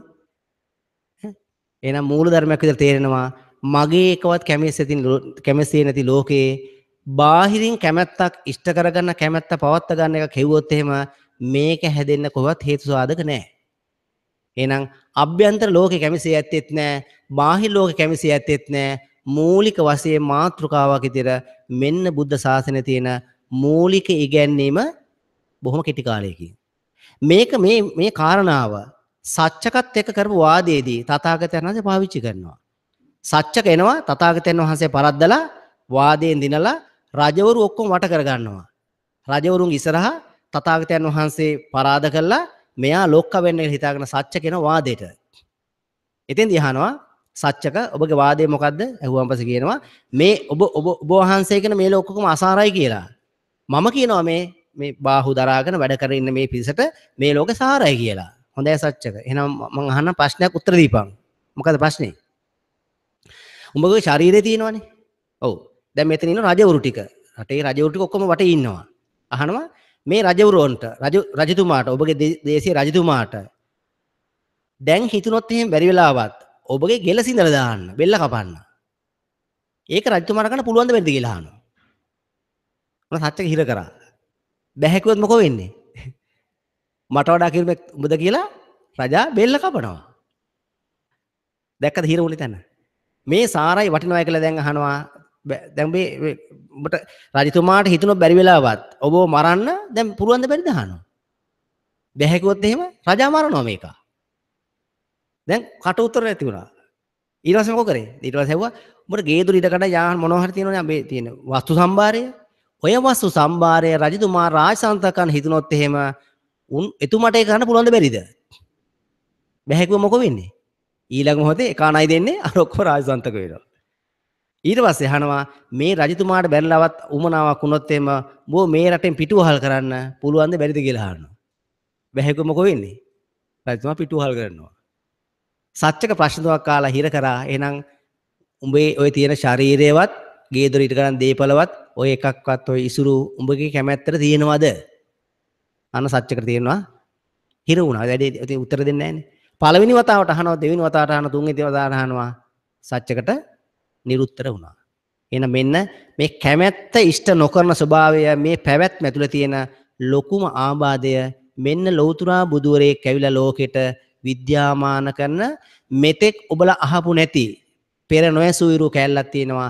එහෙනම් මූල ධර්මයක් විතර තේරෙනවා මගේ එකවත් කැමැස්සේ නැති ලෝකේ බාහිරින් කැමැත්තක් ඉෂ්ට කරගන්න කැමැත්ත පවත්ත ගන්න එක කෙව්වොත් එහෙම මේක හැදෙන්න කොහොමවත් හේතු සාධක නැහැ. එහෙනම් අභ්‍යන්තර ලෝකේ කැමසී ඇත්තෙත් නැහැ, බාහිර ලෝකේ කැමසී ඇත්තෙත් නැහැ. මූලික වශයෙන් මාත්‍රකාවක් විදිහට මෙන්න බුද්ධ ශාසනයේ තියෙන මූලික ඉගැන්වීම බොහොම කෙටි කාලයකින්. මේක මේ මේ කාරණාව සත්‍යකත් එක්ක කරපු වාදයේදී තථාගතයන් වහන්සේ පාවිච්චි කරනවා. සත්‍යක එනවා තථාගතයන් වහන්සේ පරද්දලා වාදයෙන් දිනලා රජවරු ඔක්කොම වට කරගන්නවා. රජවරුන් ඉස්සරහා තථාගතයන් වහන්සේ පරාද කළා මෙයා ලොක්ක වෙන්න කියලා හිතාගෙන සත්‍ය කියන වාදයට. එතෙන් දිහනවා සත්‍යක ඔබගේ වාදය මොකද්ද? ඇහුවාන් පස්සේ කියනවා මේ ඔබ ඔබ ඔබ වහන්සේ කියන මේ ලෝකකම අසාරයි කියලා. මම කියනවා මේ මේ බාහු දරාගෙන වැඩ කරගෙන ඉන්න මේ පිරිසට මේ ලෝකේ සාරයි කියලා. හොඳයි සත්‍යක. එහෙනම් මම අහන්න ප්‍රශ්නයක් උත්තර දීපන්. මොකද ප්‍රශ්නේ? උඹගේ ශරීරේ තියෙනවනේ. ඔව්. දැන් මෙතන ඉන්න රජවරු ටික රටේ රජවරු ටික ඔක්කොම වටේ ඉන්නවා. අහනවා මේ රජවරුන්ට රජ රජතුමාට ඔබගේ දේශීය රජතුමාට දැන් හිතුනොත් එහෙම බැරි වෙලාවත් ඔබගේ ගෙල සිඳලා දාන්න බෙල්ල කපන්න. ඒක රජතුමාට කරන්න පුළුවන් දෙයක් කියලා අහනවා. මම සත්‍යක හිර කරා. බැහැ කිව්වොත් මොකෝ වෙන්නේ? මට වඩා කිරුමෙක් උඹද කියලා රජා බෙල්ල කපනවා. දැක්කද හිර උලි තැන? මේ සාරයි වටිනවා කියලා දැන් අහනවා දැම්බේ මට රජතුමාට හිතන බැරිවෙලාවත් ඔබෝ මරන්න දැම් පුළුවන්ද බැරි දහනවා. බැහැකුවොත් එහෙම රජා මරනවා මේක. දැන් කට උතර ඇති වුණා. ඊට පස්සේ මොකද කරේ? ඊට පස්සේ ඇහුවා උඹට ගේ දුර ඉඩකඩ යාන මොනවා හරි තියෙනවනේ අපේ තියෙන වස්තු සම්භාරය. ඔය වස්තු සම්භාරය රජතුමා රාජසන්තකන් හිතනොත් එහෙම උන් එතුමට ඒක කරන්න පුළුවන්ද බැරිද? බැහැකුව මොකෝ වෙන්නේ? ඊළඟ මොහොතේ කාණයි දෙන්නේ අර ඔක්කොම රාජසන්තක වෙනවා. ඊට පස්සේ අහනවා මේ රජතුමාට බැරිලවත් උමනාවක් වුණොත් එහෙම බෝ මේ රටෙන් පිටුවහල් කරන්න පුළුවන් ද බැරිද කියලා අහනවා. බැහැකම කොහෙන්නේ? රජතුමා පිටුවහල් කරනවා. සත්‍යක ප්‍රශ්න තුනක් කාලා හිර කරා එහෙනම් උඹේ ඔය තියෙන ශරීරයවත් ගේ දොර ඉට කරන් දේපලවත් ඔය එකක්වත් ඔය ඉසුරු උඹගේ කැමැත්තට තියෙනවද? අන්න සත්‍යකට තියෙනවා. හිර වුණා. වැඩි උත්තර දෙන්නේ නැහැනේ. පළවෙනි වතාවට අහනවා දෙවෙනි වතාවට අහනවා තුන්වෙනි වතාවට අහනවා සත්‍යකට නිරුත්තර වුණා. එහෙනම් මෙන්න මේ කැමැත්ත ඉෂ්ට නොකරන ස්වභාවය මේ පැවැත්ම ඇතුළේ තියෙන ලොකුම ආබාධය මෙන්න ලෞතුරා බුදුරේ කැවිලා ලෝකෙට විද්‍යාමාන කරන මෙතෙක් ඔබලා අහපු නැති පෙර නොයසුයිරු කැලලක් තියෙනවා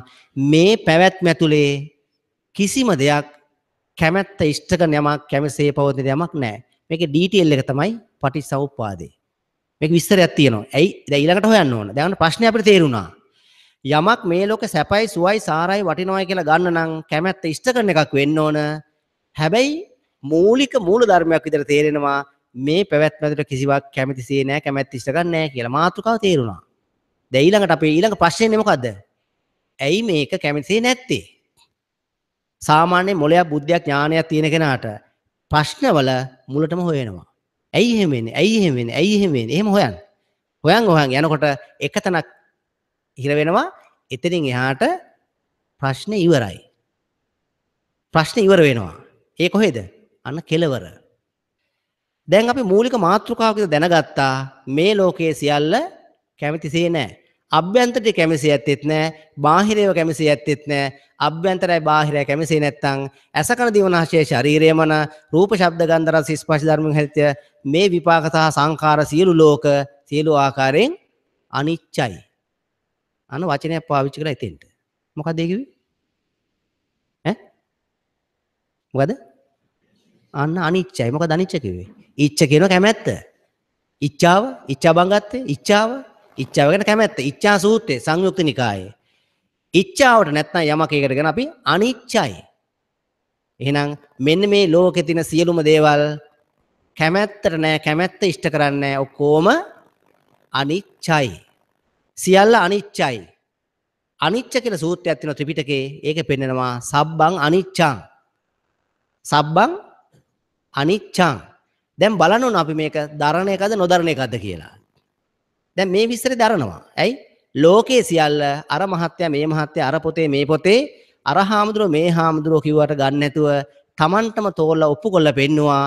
මේ පැවැත්ම ඇතුළේ කිසිම දෙයක් කැමැත්ත ඉෂ්ට කරන යමක් කැමසේ පවතින යමක් නැහැ. මේකේ ඩීටේල් එක තමයි පටිසවුප්පාදේ. මේක විස්තරයක් තියෙනවා. ඇයි? දැන් ඊළඟට හොයන්න ඕන. දැන් ප්‍රශ්නේ අපිට තේරුණා. යමක් මේ ලෝක සැපයි සුවයි සාරයි වටිනවයි කියලා ගන්න නම් කැමැත්ත ඉෂ්ට කරන එකක් වෙන්න ඕන. හැබැයි මූලික මූල ධර්මයක් විදිහට තේරෙනවා මේ පැවැත්ම ඇතුළේ කිසිවක් කැමැතිසේ නැහැ කැමැත්ත ඉෂ්ට කරන්නේ නැහැ කියලා මාතෘකාව තේරුණා. දැන් ඊළඟට අපේ ඊළඟ ප්‍රශ්නේ මොකද්ද? ඇයි මේක කැමැතිසේ නැත්තේ? සාමාන්‍ය මොලයක් බුද්ධියක් ඥානයක් තියෙන කෙනාට ප්‍රශ්නවල මුලටම හොයනවා. ඇයි එහෙම වෙන්නේ? ඇයි එහෙම වෙන්නේ? ඇයි එහෙම වෙන්නේ? එහෙම හොයන්නේ. හොයන් හොයන් යනකොට එකතනක් ඉර වෙනවා එතනින් එහාට ප්‍රශ්න ඉවරයි. ප්‍රශ්න ඉවර වෙනවා. ඒ කොහෙද? අන්න කෙලවර. දැන් අපි මූලික මාතෘකාව දැනගත්තා මේ ලෝකයේ සියල්ල කැමතිසේ නැහැ. අභ්‍යන්තරේ කැමසී ඇත්තෙත් නෑ බාහිරේව කැමසී ඇත්තෙත් නෑ අභ්‍යන්තරයි බාහිරයි කැමසී නැත්තම් ඇසකන දිවනාශය ශරීරය මන රූප ශබ්ද ගන්ධ රස ස්පර්ශ ධර්මයන් හැදිත මේ විපාක සහ සංඛාර සියලු ලෝක සියලු ආකාරයෙන් අනිච්චයි අන වචනයක් පාවිච්චි කරලා එතෙන්ට. මොකක්ද ඒ කිව්වේ? ඈ? මොකද? අන්න අනිච්චයි. මොකද අනිච්ච කිව්වේ? ඉච්ඡ කියන කැමැත්ත. ඉච්ඡාව, ඉච්ඡා බංගත්තේ, ඉච්ඡාව, ඉච්ඡාව ගැන කැමැත්ත. ඉච්ඡා සූත්‍රයේ සංයුක්ත නිකායේ. ඉච්ඡාවට නැත්නම් යමක් ඒකට ගැන අපි අනිච්චයි. එහෙනම් මෙන්න මේ ලෝකේ තියෙන සියලුම දේවල් කැමැත්තට නෑ කැමැත්ත ඉෂ්ට කරන්නේ ඔක්කොම අනිච්චයි. සියල්ල අනිච්චයි. අනිච්ච කියලා සූත්‍රයක් තියෙනවා ත්‍රිපිටකේ. ඒකේ පෙන්නනවා සබ්බං අනිච්ඡං. සබ්බං අනිච්ඡං. දැන් බලන්න අපි මේක දරණ එකද නොදරණ එකද කියලා. දැන් මේ විස්තරේ දරනවා. ඇයි? ලෝකේ සියල්ල අර මහත්ය මේ මහත්ය අර පොතේ මේ පොතේ අර හාමුදුරුවෝ මේ හාමුදුරුවෝ කිව්වට ගන්න නැතුව Tamanටම තෝරලා ඔප්පු කරලා පෙන්නවා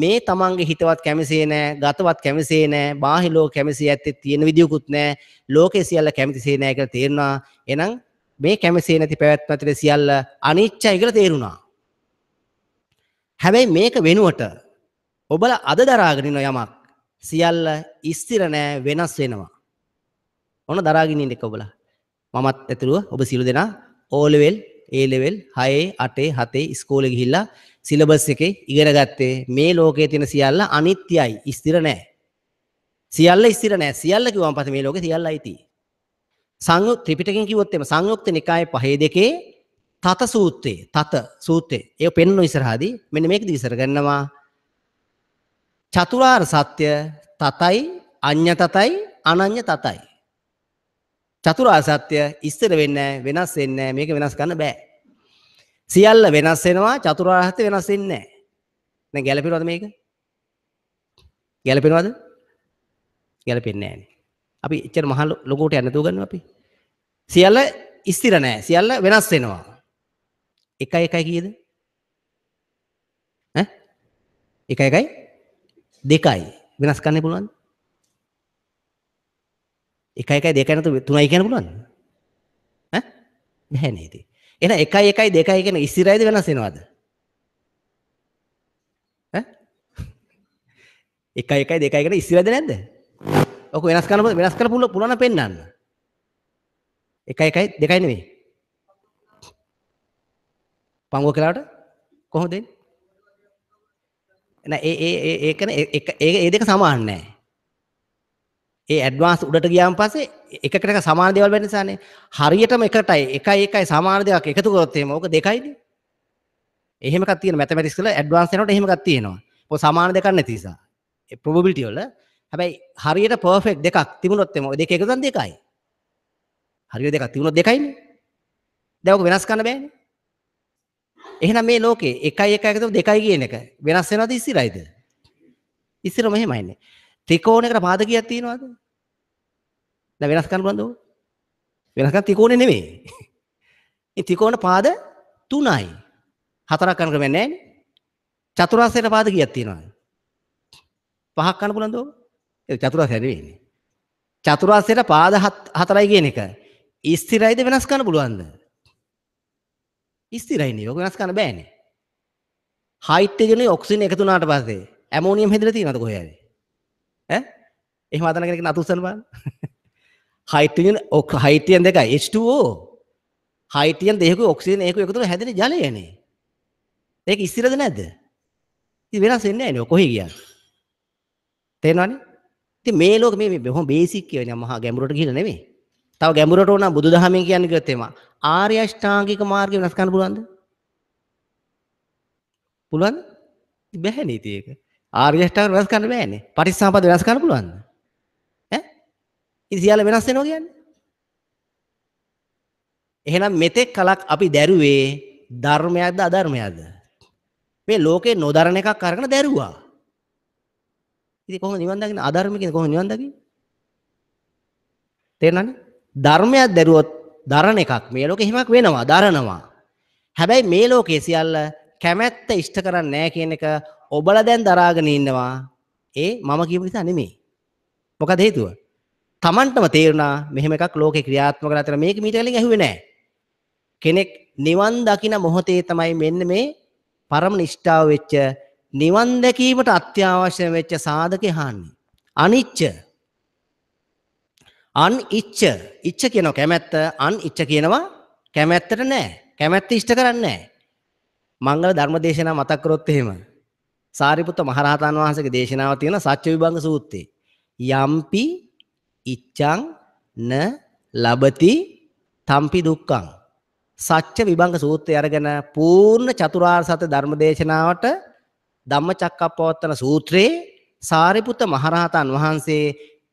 මේ තමන්ගේ හිතවත් කැමසේ නෑ ගතවත් කැමසේ නෑ බාහිර ලෝක කැමසේ ඇත්තේ තියෙන විදියකුත් නෑ ලෝකේ සියල්ල කැමතිසේ නෑ කියලා තේරුණා එහෙනම් මේ කැමසේ නැති පැවැත්ම ඇතුලේ සියල්ල අනිච්චයි කියලා තේරුණා හැබැයි මේක වෙනුවට ඔබලා අද දරාගෙන ඉන්න යමක් සියල්ල ස්ථිර නෑ වෙනස් වෙනවා ඔන්න දරාගෙන ඉන්න එක ඔබලා මමත් ඇතුළුව ඔබ සියලු දෙනා ඕ ලෙවල් ඒ ලෙවල් 6 8 7 ඉස්කෝලේ ගිහිල්ලා සිලබස් එකේ ඉගෙන ගත්තේ මේ ලෝකයේ තියෙන සියල්ල අනිත්‍යයි ස්ථිර නෑ සියල්ල ස්ථිර නෑ සියල්ල කිව්වම පස්සේ මේ ලෝකේ සියල්ලයි තියෙන්නේ සංයුක්ත ත්‍රිපිටකයෙන් කිව්වොත් එම සංයුක්ත නිකායේ පහේ දෙකේ තත සූත්‍රයේ තත සූත්‍රයේ ඒ පෙන්වන ඉස්සරහදී මෙන්න මේක දිවිසර ගන්නවා චතුරාර්ය සත්‍ය තතයි අඤ්ඤ තතයි අනඤ්ඤ තතයි චතුරාර්ය සත්‍ය ඉස්තර වෙන්නේ වෙනස් වෙන්නේ මේක වෙනස් කරන්න බෑ සියල්ල වෙනස් වෙනවා චතුරාර්ය සත්‍ය වෙනස් වෙන්නේ නැහැ. දැන් ගැළපෙනවද මේක? ගැළපෙනවද? ගැළපෙන්නේ නැහැ නේ. අපි එච්චර මහ ලොකෝට යන්න දුව ගන්නවා අපි. සියල්ල ස්ථිර නැහැ. සියල්ල වෙනස් වෙනවා. 1 1 කීයද? ඈ? 1 1 2යි. වෙනස් කරන්න පුළුවන්ද? 1 1 2 නැතුව 3යි කියන්න පුළුවන්ද? ඈ? නැහැ නේද? එන එකයි එකයි දෙකයි කියන ඉස්සිරයිද වෙනස් වෙනවද? ඈ? එකයි එකයි දෙකයි කියන ඉස්සිරයිද නැද්ද? ඔක වෙනස් කරන්න වෙනස් කරන්න පුළුවන් පෙන්නන්න. එකයි එකයි දෙකයි නෙමෙයි. පංගුව කළාට කොහොමද එන්නේ? නෑ ඒ ඒ ඒ ඒ කියන්නේ ඒ ඒ දෙක සමාන නෑ. ඒ ඇඩ්වාන්ස් උඩට ගියාන් පස්සේ එකකට එක සමාන දේවල් වෙන්න නිසානේ හරියටම එකටයි එකයි එකයි සමාන දෙයක් එකතු කරොත් එහෙම ඕක දෙකයිනේ එහෙම එකක් තියෙනවා මැතමැටික්ස් වල ඇඩ්වාන්ස් වෙනකොට එහෙම එකක් තියෙනවා ඔය සමාන දෙකක් නැති නිසා ඒ ප්‍රොබබිලිටි වල හැබැයි හරියට පර්ෆෙක්ට් දෙකක් තිබුණොත් එම ඔය දෙක එකතු කරන දෙකයි හරියට දෙකක් තිබුණොත් දෙකයිනේ දැන් ඔක වෙනස් කරන්න බෑනේ එහෙනම් මේ ලෝකේ එකයි එකයි එකතු දෙකයි කියන එක වෙනස් වෙනවද ඉස්සිරයිද ඉස්සිරම එහෙමයිනේ ත්‍රිකෝණයකට පාදකයක් තියෙනවද දැන් වෙනස් කරන්න බලන්නකො. වෙනස් කරන ත්‍රිකෝණය නෙමෙයි. ඉතින් ත්‍රිකෝණ පාද 3යි. හතරක් කරන ක්‍රමයක් නැහැ නේ. චතුරාස්‍රයට පාද කීයක් තියෙනවද? පහක් කරන්න පුළුවන්ද ඔබ? ඒ චතුරාස්‍රය නෙවෙයිනේ. චතුරාස්‍රයට පාද හතරයි කියන එක ස්ථිරයිද වෙනස් කරන්න පුළුවන්ද? ස්ථිරයි නේ. ඔක වෙනස් කරන්න බෑනේ. හයිඩ්‍රජන් ඔක්සිජන් එකතු වුණාට පස්සේ ඇමෝනියම් හැදිලා තියෙනවද කොහේ හරි? ඈ? එහෙම හදන කෙනෙක් නතුස්සන බලන්න. හයිටජන් ඔක් හයිටයන් දෙක H2O හයිටයන් දෙකු ඔක්සිජන් ඒක එකතු කරලා හැදෙන ජලයනේ. ඒක ස්ථිරද නැද්ද? ඉතින් වෙනස් වෙන්නේ නැහැ නේ කොහේ කියන්නේ. තේරෙනවනේ? ඉතින් මේ ලෝක මේ බොහොම බේසික් කියන්නේ මහා ගැඹුරට ගිහිල්ලා නෙමෙයි. තව ගැඹුරට ඕන බුදුදහමෙන් කියන්නේ කිව්වොත් එම ආර්ය අෂ්ටාංගික මාර්ගය වෙනස් කරන්න පුළුවන්ද? පුළුවන්ද? බැහැ නේ ඉතින් ඒක. ආර්ය අෂ්ටාංග වෙනස් කරන්න බෑනේ. පටිච්චසමුප්පාද වෙනස් කරන්න පුළුවන්ද? ඉතින් සියල්ල වෙනස් වෙනවා කියන්නේ. එහෙනම් මෙතෙක් කලක් අපි දැරුවේ ධර්මයක්ද අධර්මයක්ද? මේ ලෝකේ නොදරන එකක් අරගෙන දැරුවා. ඉතින් කොහොමද නිවන් දකින්නේ? අධර්ම කියන්නේ කොහොමද නිවන් දකින්නේ? තේරෙනවද? ධර්මයක් දැරුවොත් දරන එකක් මේ ලෝකේ හිමක් වෙනවා, දරනවා. හැබැයි මේ ලෝකේ සියල්ල කැමැත්ත ඉෂ්ට කරන්නේ නැහැ කියන එක ඔබලා දැන් දරාගෙන ඉන්නවා. ඒ මම කියපු නිසා නෙමෙයි. මොකද හේතුව? Tamanටම තේරුණා මෙහෙම එකක් ලෝකේ ක්‍රියාත්මක කරලා තියෙන මේක මීට කලින් ඇහුවේ නැහැ. කෙනෙක් නිවන් දකින මොහොතේ තමයි මෙන්න මේ පරම නිෂ්ඨාව වෙච්ච නිවන් දැකීමට අත්‍යවශ්‍ය වෙච්ච සාධකේ හාන්නේ. අනිච්ච අන් ඉච්ච ඉච්ච කියනවා කැමැත්ත අන් ඉච්ච කියනවා කැමැත්තට නෑ කැමැත්ත ඉෂ්ට කරන්නේ නෑ මංගල ධර්මදේශනා මතක් කරොත් එහෙම සාරිපුත්ත මහරහතන් වහන්සේගේ දේශනාව තියෙන සත්‍ය විභංග සූත්‍රයේ යම්පි ඉච්ඡං න ලබති තම්පි දුක්ඛං සත්‍ය විභංග සූත්‍රය අරගෙන පූර්ණ චතුරාර්ය සත්‍ය ධර්ම දේශනාවට ධම්මචක්කප්පවත්තන සූත්‍රයේ සාරිපුත මහරහතන් වහන්සේ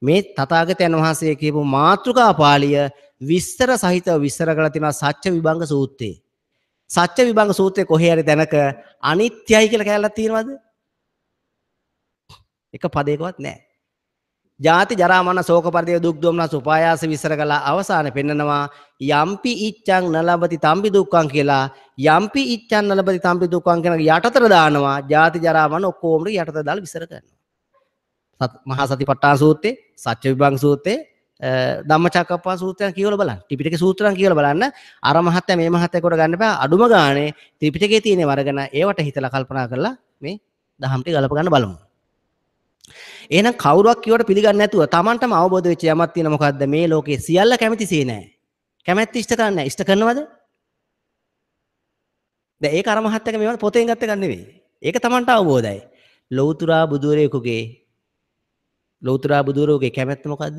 මේ තථාගතයන් වහන්සේ කියපු මාතෘකා පාළිය විස්තර සහිතව විස්තර කරලා තියෙනවා සත්‍ය විභංග සූත්‍රයේ. සත්‍ය විභංග සූත්‍රයේ කොහේ හරි තැනක අනිත්‍යයි කියලා කියලා තියෙනවද? එක පදයකවත් නැහැ. ජාති ජරාමන සෝක පරිදය දුක් දුම්නස් උපායාස විසර කලා අවසාන පෙන්නනවා යම්පි ඉච්චං නලබති තම්පි දුක්ඛං කියලා යම්පි ඉච්චං නලබති තම්පි දුක්ඛං කියන යටතර දානවා ජාති ජරාමන ඔක්කොමර යටතර දාලා විසර කරනවා මහා සතිපට්ඨාන සූත්‍රයේ සත්‍ය විභංග සූත්‍රයේ ධම්මචක්කප්පා සූත්‍රයන් කියවලා බලන්න ත්‍රිපිටකේ සූත්‍රයන් කියවලා බලන්න අර මහත්ය මේ මහත්ය කොට ගන්න බෑ අඩුම ගානේ ත්‍රිපිටකේ තියෙන වර්ගන ඒවට හිතලා කල්පනා කරලා මේ දහම්ටි ගලප ගන්න බලමු එහෙනම් කවුරුවක් කියවට පිළිගන්නේ නැතුව Tamanටම අවබෝධ වෙච්ච යමක් තියෙන මොකද්ද මේ ලෝකේ සියල්ල කැමැතිසේ නැහැ. කැමැත්ත ඉෂ්ට කරන්නේ නැහැ. ඉෂ්ට කරනවද? දැන් ඒක අර මහත් එක මේවා පොතෙන් ගත්ත එකක් නෙවෙයි. ඒක Tamanට අවබෝධයි. ලෞතුරා බුදුරේකුගේ ලෞතුරා බුදුරෝගේ කැමැත්ත මොකද්ද?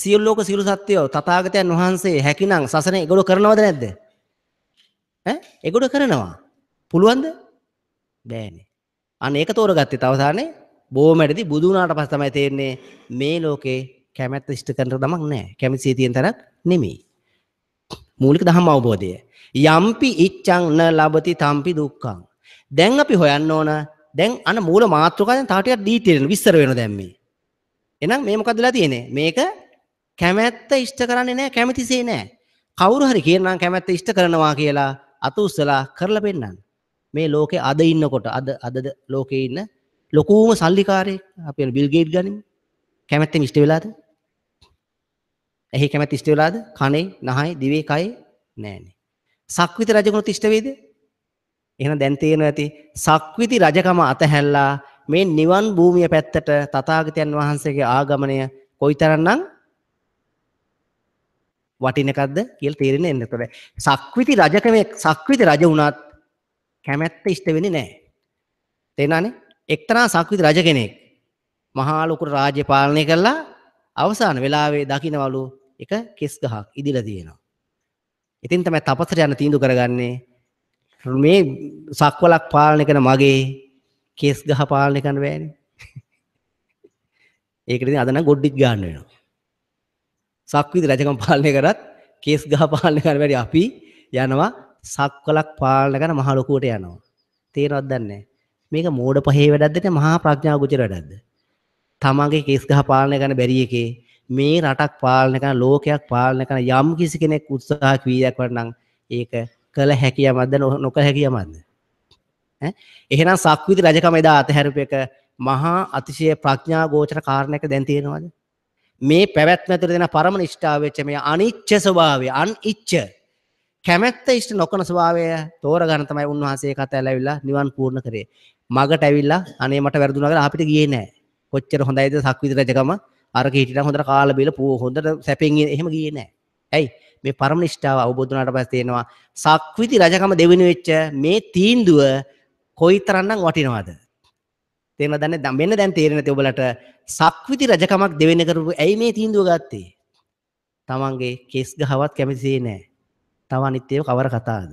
සියලු ලෝක සියලු සත්වයෝ තථාගතයන් වහන්සේ හැකිනම් සසන ඒගොල්ලෝ කරනවද නැද්ද? ඈ? ඒගොල්ලෝ කරනවා. පුළුවන්ද? බෑනේ. අන්න ඒක තෝරගත්තේ තවසානේ බෝමැටදී බුදු වුණාට පස්සේ තමයි තේරෙන්නේ මේ ලෝකේ කැමැත්ත ඉෂ්ට කරන දමක් නැහැ. කැමැතිසේ තියෙන තරක් නෙමෙයි. මූලික දහම් අවබෝධය. යම්පි ඉච්ඡං න ලබති තම්පි දුක්ඛං. දැන් අපි හොයන්න ඕන දැන් අන මූල මාත්‍රකාවෙන් තව ටිකක් ඩීටේල් විස්තර වෙනවා දැන් මේ. එහෙනම් මේ මොකදලා තියෙන්නේ? මේක කැමැත්ත ඉෂ්ට කරන්නේ නැහැ කැමැතිසේ නැහැ. කවුරු හරි කියනනම් කැමැත්ත ඉෂ්ට කරනවා කියලා අත උස්සලා කරලා පෙන්නන්න. මේ ලෝකේ අද ඉන්නකොට අද අද ලෝකේ ඉන්න ලොකූම සල්ලිකාරය අප බිල්ගේට් ගනින් කැමැත්ත මිෂ්ට වෙලාද ඇහි කැමැත් ස්ට වෙලාද කනේ නහයි දිවේ කයි නෑනේ සක්විත රජකුණු තිෂ්ටවේද එහෙන දැන්තේන ඇති සක්විති රජකම අතහැල්ලා මේ නිවන් භූමිය පැත්තට තතාගතයන් වහන්සේගේ ආගමනය කොයි තරන්නම් වටිනකක්ද කියල් තේරෙන එන්නතොට සක්විති රජකම සක්විති රජ වුණත් කැමැත්ත ඉෂ්ට වෙනි නෑ තේනානේ එක්තරා සක්විති රජ කෙනෙක් මහා ලොකුට රාජ්‍ය පාලනය කළා අවසාන වෙලාවේ දකින්නවලු එක කෙස් ගහක් ඉදිලා තියෙනවා. ඉතින් තමයි තපසට යන තීන්දුව කරගන්නේ මේ සක්වලක් පාලනය කරන මගේ කෙස් ගහ පාලනය කරන්න බෑනේ. ඒකට ඉතින් අද නම් ගොඩ්ඩිත් ගන්න වෙනවා. සක්විති රජකම් පාලනය කරත් කේස් ගහ පාලනය කරන්න බැරි අපි යනවා සක්වලක් පාලනය කරන මහ ලොකුවට යනවා. තේරෙනවද දන්නේ නැහැ. මේක මෝඩ පහේ වැඩක්ද මහා ප්‍රඥා ගොචර වැඩක්ද? තමාගේ කේස් ගහ පාලනය කරන බැරි එකේ මේ රටක් පාලනය කරන ලෝකයක් පාලනය කරන යම් කිසි කෙනෙක් උත්සාහ කීයක් වටනම් ඒක කළ හැකි යමක්ද නොකළ හැකි යමක්ද? ඈ එහෙනම් සක්විති රජකම එදා අතහැරපු එක මහා අතිශය ප්‍රඥා ගෝචර කාරණයක දැන් තියෙනවද? මේ පැවැත්ම ඇතුළේ දෙන පරම නිෂ්ඨාව වෙච්ච මේ අනිච්ච ස්වභාවය අනිච්ච කැමැත්ත ඉෂ්ට නොකන ස්වභාවය තෝරගන්න තමයි උන්වහන්සේ කතා ඇලවිලා නිවන් පූර්ණ කරේ. මගට ඇවිල්ලා අනේ මට වැරදුනා කියලා අපිට ගියේ නැහැ. කොච්චර හොඳයිද සක්විති රජකම අරක හිටිනම් හොඳට කාලා බීලා පෝ හොඳට සැපෙන් එහෙම ගියේ නැහැ. ඇයි? මේ පරම නිෂ්ඨාව අවබෝධ වුණාට පස්සේ තේනවා සක්විති රජකම දෙවෙනි වෙච්ච මේ තීන්දුව කොයිතරම්නම් වටිනවද? තේරෙනවද දැන් මෙන්න දැන් තේරෙන්නේ නැති ඔබලට සක්විති රජකමක් දෙවෙනි කරපු ඇයි මේ තීන්දුව ගත්තේ? තමන්ගේ කෙස් ගහවත් කැමතිසේ නැහැ. තව අනිත් ඒවා කවර කතාවද?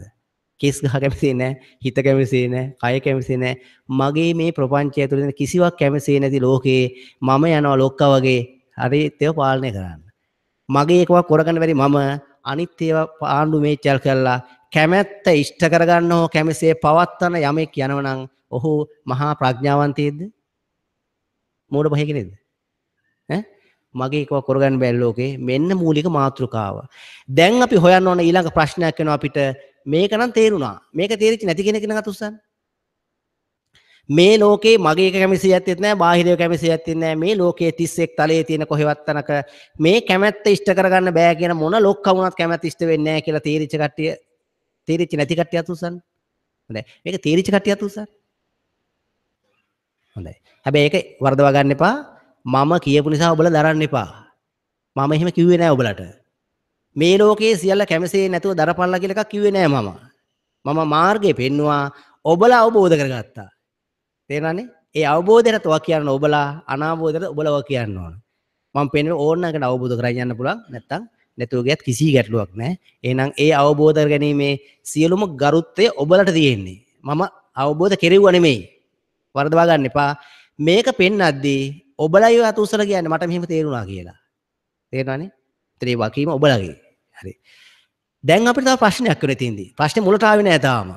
කෙස් ගහ කැමසේ නෑ හිත කැමසේ නෑ කය කැමසේ නෑ මගේ මේ ප්‍රපංචය තුළින් කිසිවක් කැමසේ නැති ලෝකයේ මම යනවා ලොක්ක වගේ හරි තව පාලනය කරන්න මගේ එකවා කොරගන්න බැරි මම අනිත් ඒවා පාණ්ඩු මේචල් කරලා කැමැත්ත ඉෂ්ට කරගන්න හෝ කැමසේ පවත්වන යමෙක් යනවනම් ඔහු මහා ප්‍රඥාවන්තයේද මෝඩ පහකෙනෙද ඈ මගේ එකව කරගන්න බැල්ලෝකේ මෙන්න මූලික මාතෘකාව. දැන් අපි හොයන්න ඕන ඊළඟ ප්‍රශ්නයක් වෙනවා අපිට මේක නම් තේරුණා. මේක තේරිච්ච නැති කෙනෙක් නඟ තුස්සන්. මේ ලෝකේ මගේ එක කැමැසියක් ඇත්තෙත් නැහැ, බාහිරේ කැමැසියක් ඇත්තෙත් නැහැ. මේ ලෝකයේ 31 තලයේ තියෙන කොහෙවත් තනක මේ කැමැත්ත ඉෂ්ට කරගන්න බෑ කියන මොන ලොක්ක වුණත් කැමැත්ත ඉෂ්ට වෙන්නේ නැහැ කියලා තේරිච්ච කට්ටිය තේරිච්ච නැති කට්ටිය අතුස්සන්. හොඳයි. මේක තේරිච්ච කට්ටිය අතුස්සන්. හොඳයි. හැබැයි ඒක වරදවා ගන්න එපා. මම කියපු නිසා ඔබලා දරන්න එපා. මම එහෙම කිව්වේ නැහැ ඔබලට. මේ ලෝකයේ සියල්ල කැමසේ නැතුව දරපල්ලා කියලා එකක් කිව්වේ නෑ මම. මම මාර්ගය පෙන්නවා ඔබලා අවබෝධ කරගත්තා. තේරෙනවනේ? ඒ අවබෝධයට තව කියන්න ඔබලා අනාවබෝධයට ඔබලව කියන්න ඕන. මම පෙන්වන ඕනකට අවබෝධ කරගෙන යන්න පුළුවන්. නැත්තම් නැතුව ගියත් කිසි ගැටලුවක් නෑ. එහෙනම් ඒ අවබෝධ කරගැනීමේ සියලුම ගරුත්වය ඔබලට තියෙන්නේ. මම අවබෝධ කෙරෙව්වා නෙමෙයි. වරදවා ගන්න එපා. මේක පෙන්නද්දී ඔබලයි අත උසල කියන්නේ මට මෙහෙම තේරුණා කියලා. තේරෙනවනේ? ඒත් ඒ වකීම ඔබලගේ. හරි. දැන් අපිට තව ප්‍රශ්නයක් වෙන තියෙන්නේ. ප්‍රශ්නේ මුලට ආවේ නෑ තාම.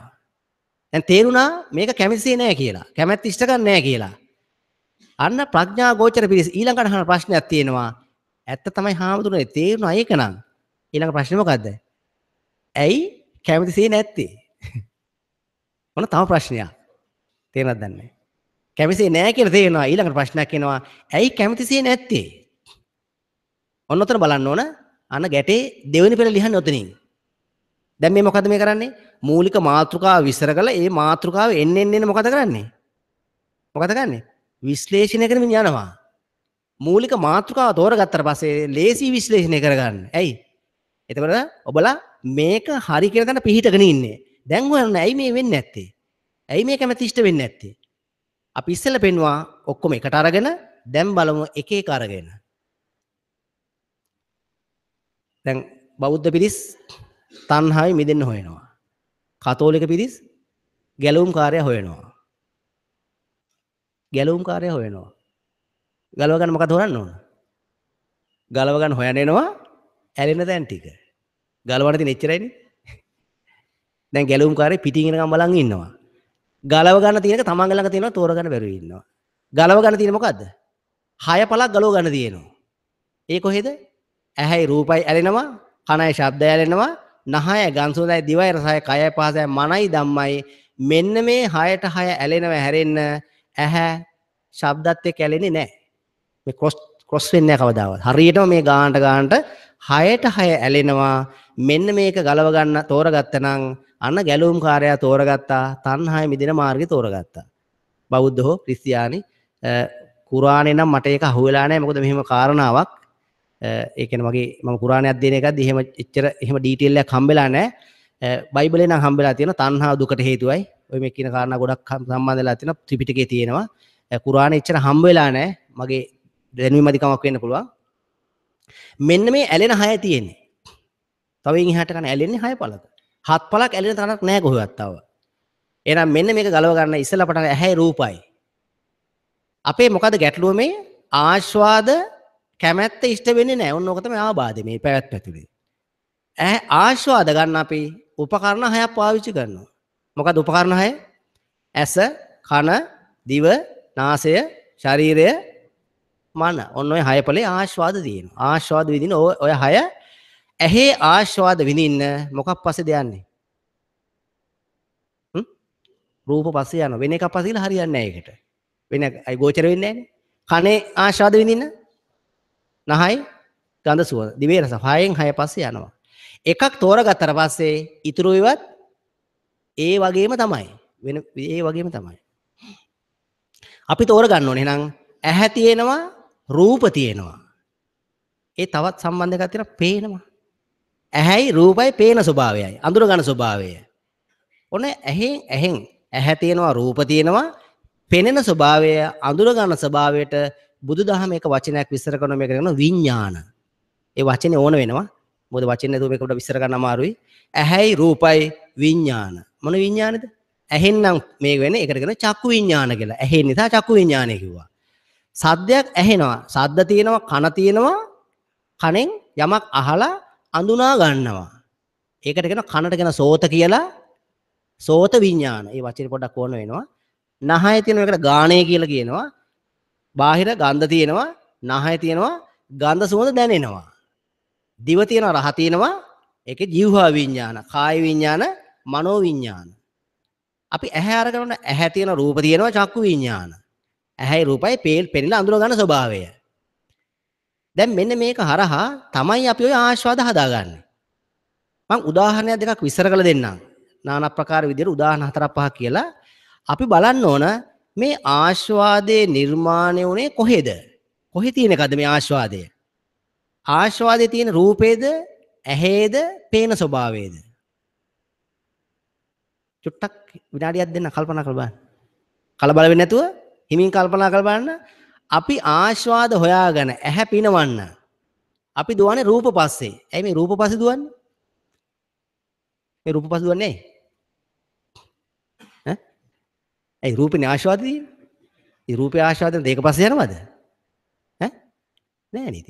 දැන් තේරුණා මේක කැමැතිසේ නෑ කියලා. කැමැත්ත ඉෂ්ට ගන්න නෑ කියලා. අන්න ප්‍රඥා ගෝචර පිරිස ඊළඟට අහන ප්‍රශ්නයක් තියෙනවා. ඇත්ත තමයි හාමුදුරනේ තේරුණා ඒක නම්. ඊළඟ ප්‍රශ්නේ මොකද්ද? ඇයි කැමැතිසේ නැත්තේ? මොන තව ප්‍රශ්නයක්. තේරෙනවද දන්නේ නෑ. කැමතිසේ නෑ කියලා තේරෙනවා ඊළඟට ප්‍රශ්නයක් එනවා ඇයි කැමතිසේ නැත්තේ ඔන්න ඔතන බලන්න ඕන අන ගැටේ දෙවෙනි පෙළ ලියන්න ඔතනින්. දැන් මේ මොකද මේ කරන්නේ? මූලික මාතෘකාව විස්තර කරලා ඒ මාතෘකාව එන්න එන්න එන්න මොකද කරන්නේ? මොකද කරන්නේ? විශ්ලේෂණය කරමින් යනවා. මූලික මාතෘකාව තෝරගත්තට පස්සේ ලේසි විශ්ලේෂණය කරගන්න. ඇයි? එතකොට ඔබලා මේක හරි කියලා දැන පිහිටගෙන ඉන්නේ. දැන් හොයන්න ඇයි මේ වෙන්නේ නැත්තේ? ඇයි මේ කැමැති ඉෂ්ට වෙන්නේ නැත්තේ? අපි ඉස්සෙල්ලා පෙන්නවා ඔක්කොම එකට අරගෙන දැන් බලමු එක එක අරගෙන. දැන් බෞද්ධ පිරිස් තණ්හාවෙන් මිදෙන්න හොයනවා. කතෝලික පිරිස් ගැලවුම් කාර්යය හොයනවා. ගැලවුම් කාර්යය හොයනවා. ගලව ගන්න මොකද හොයන්න ඕන? ගලව ගන්න හොයන එනවා ඇලෙන තැන් ටික. ගලවන්න තියෙන එච්චරයිනේ. දැන් ගැලවුම් කාර්යය පිටින් එනකම් බලන් ඉන්නවා. ගලව ගන්න තියෙන එක තමන් ළඟ තියෙනවා තෝරගන්න බැරුව ඉන්නවා. ගලව ගන්න තියෙන මොකද්ද? හය පළක් ගලව ගන්න තියෙනවා. ඒ කොහෙද? ඇහැයි රූපයි ඇලෙනවා කනයි ශබ්දය ඇලෙනවා නහය ගන්සුඳයි දිවයි රසයි කයයි පහසයි මනයි ධම්මයි මෙන්න මේ හයට හය ඇලෙනව හැරෙන්න ඇහැ ශබ්දත් එක්ක ඇලෙන්නේ නැහැ මේ ක්‍රොස් ක්‍රොස් වෙන්නේ නැහැ කවදාවත් හරියටම මේ ගානට ගානට හයට හය ඇලෙනවා මෙන්න මේක ගලව ගන්න තෝරගත්තනම් අන්න ගැලුම් කාර්යය තෝරගත්තා තණ්හාය මිදෙන මාර්ගය තෝරගත්තා බෞද්ධ හෝ ක්‍රිස්තියානි කුරානේ නම් මට ඒක අහුවෙලා නැහැ මොකද මෙහෙම කාරණාවක් ඒකන මගේ ම පුරාණයක් දෙන එකත් එහෙම එච්චර එහෙම ඩීටෙල්ල කම්බෙලා නෑ බයිබලේ නම් හම්බෙලා තියෙන තන්හා දුකට හේතුවයි ඔය මේ කියන කාරණා ගොඩක් සම්බන්ධලා තියෙන ත්‍රිපිටකයේ තියෙනවා කුරාණේ එච්චර හම්බෙලා නෑ මගේ දැනුම අධිකමක් වෙන්න පුළුවන් මෙන්න මේ ඇලෙන හය තියෙන්නේ තවෙන් එහාට කන ඇලෙන්නේ හය පළක හත් පළක් ඇලෙන තනක් නෑ කොහෙවත් තව එහෙනම් මෙන්න මේක ගලව ගන්න ඉස්සෙල්ලා පටන් ඇහැයි රූපයි අපේ මොකද ගැටලුව මේ ආස්වාද කැමැත්ත ඉෂ්ට වෙන්නේ නෑ ඔන්න ඕක තමයි ආබාධය මේ පැවැත් පැතුලේ. ඈ ආස්වාද ගන්න අපි උපකරණ හයක් පාවිච්චි කරනවා. මොකද උපකරණ හය? ඇස, කන, දිව, නාසය, ශරීරය, මන. ඔන්න ඔය හයපලේ ආස්වාද තියෙනවා. ආස්වාද විඳින ඔය හය ඇහි ආස්වාද විඳින්න මොකක් පස්සේද යන්නේ? රූප පස්සේ යනවා. වෙන එකක් පස්සේ ගිහලා හරියන්නේ නැහැ ඒකට. වෙන අය ගෝචර වෙන්නේ නැහැ නේ. කනේ ආස්වාද විඳින්න නහයි ගඳ සුවඳ දිවේ රස හයෙන් හය පස්සේ යනවා. එකක් තෝරගත්තට පස්සේ ඉතුරු ඒවත් ඒ වගේම තමයි. වෙන ඒ වගේම තමයි. අපි තෝරගන්න ඕනේ එහෙනම් ඇහැ තියෙනවා රූප තියෙනවා. ඒ තවත් සම්බන්ධයක් තියෙනවා පේනවා. ඇහැයි රූපයි පේන ස්වභාවයයි අඳුර ගන්න ස්වභාවය. ඔන්න ඇහෙන් ඇහෙන් ඇහැ තියෙනවා රූප තියෙනවා පෙනෙන ස්වභාවය අඳුර ගන්න ස්වභාවයට බුදුදහම එක වචනයක් විස්තර කරන මේකට කියනවා විඥාන. ඒ වචනේ ඕන වෙනවා. මොකද වචනේ නේද මේක උඩ විස්තර ගන්න අමාරුයි. ඇහැයි රූපයි විඥාන. මොන විඥානද? ඇහෙන් නම් මේ වෙන්නේ ඒකට කියන චක්කු විඥාන කියලා. ඇහෙන් නිසා චක්කු විඥානය කිව්වා. සද්දයක් ඇහෙනවා. සද්ද තියෙනවා, කන තියෙනවා. කනෙන් යමක් අහලා අඳුනා ගන්නවා. ඒකට කියන කනට කියන සෝත කියලා. සෝත විඥාන. මේ වචනේ පොඩ්ඩක් ඕන වෙනවා. නහය තියෙන එකට ගාණය කියලා කියනවා. බාහිර ගන්ධ තියෙනවා නහය තියෙනවා ගන්ධ සුවඳ දැනෙනවා. දිව තියෙනවා රහ තියෙනවා ඒකේ ජීවහා විඥාන, කාය විඥාන, මනෝ විඥාන. අපි ඇහැ අරගෙන ඇහැ තියෙන රූප තියෙනවා චක්කු විඥාන. ඇහැයි රූපයි පේල් පෙනිලා අඳුර ගන්න ස්වභාවය. දැන් මෙන්න මේක හරහා තමයි අපි ওই ආස්වාද හදාගන්නේ. මං උදාහරණයක් දෙකක් විස්තර කරලා දෙන්නම්. নানা ප්‍රකාර විදිහට උදාහරණ හතරක් පහක් කියලා අපි බලන්න ඕන මේ ආශ්වාදයේ නිර්මාණය වුණේ කොහෙද? කොහෙ තියෙනකද මේ ආශ්වාදය? ආශ්වාදයේ තියෙන රූපේද, ඇහේද, පේන ස්වභාවයේද? චුට්ටක් විනාඩියක් දෙන්න කල්පනා කරලා බලන්න. කලබල වෙන්නේ නැතුව හිමින් කල්පනා කරලා බලන්න. අපි ආශ්වාද හොයාගෙන ඇහැ පිනවන්න. අපි දුවන්නේ රූප පස්සේ. ඇයි මේ රූප පස්සේ දුවන්නේ? මේ රූප පස්සේ දුවන්නේ නැහැ. ඇයි රූපනේ ආශාවද තියෙන්නේ? ඒ රූපේ ආශාවද ඒක පස්සේ යනවද? ඈ? නෑ නේද?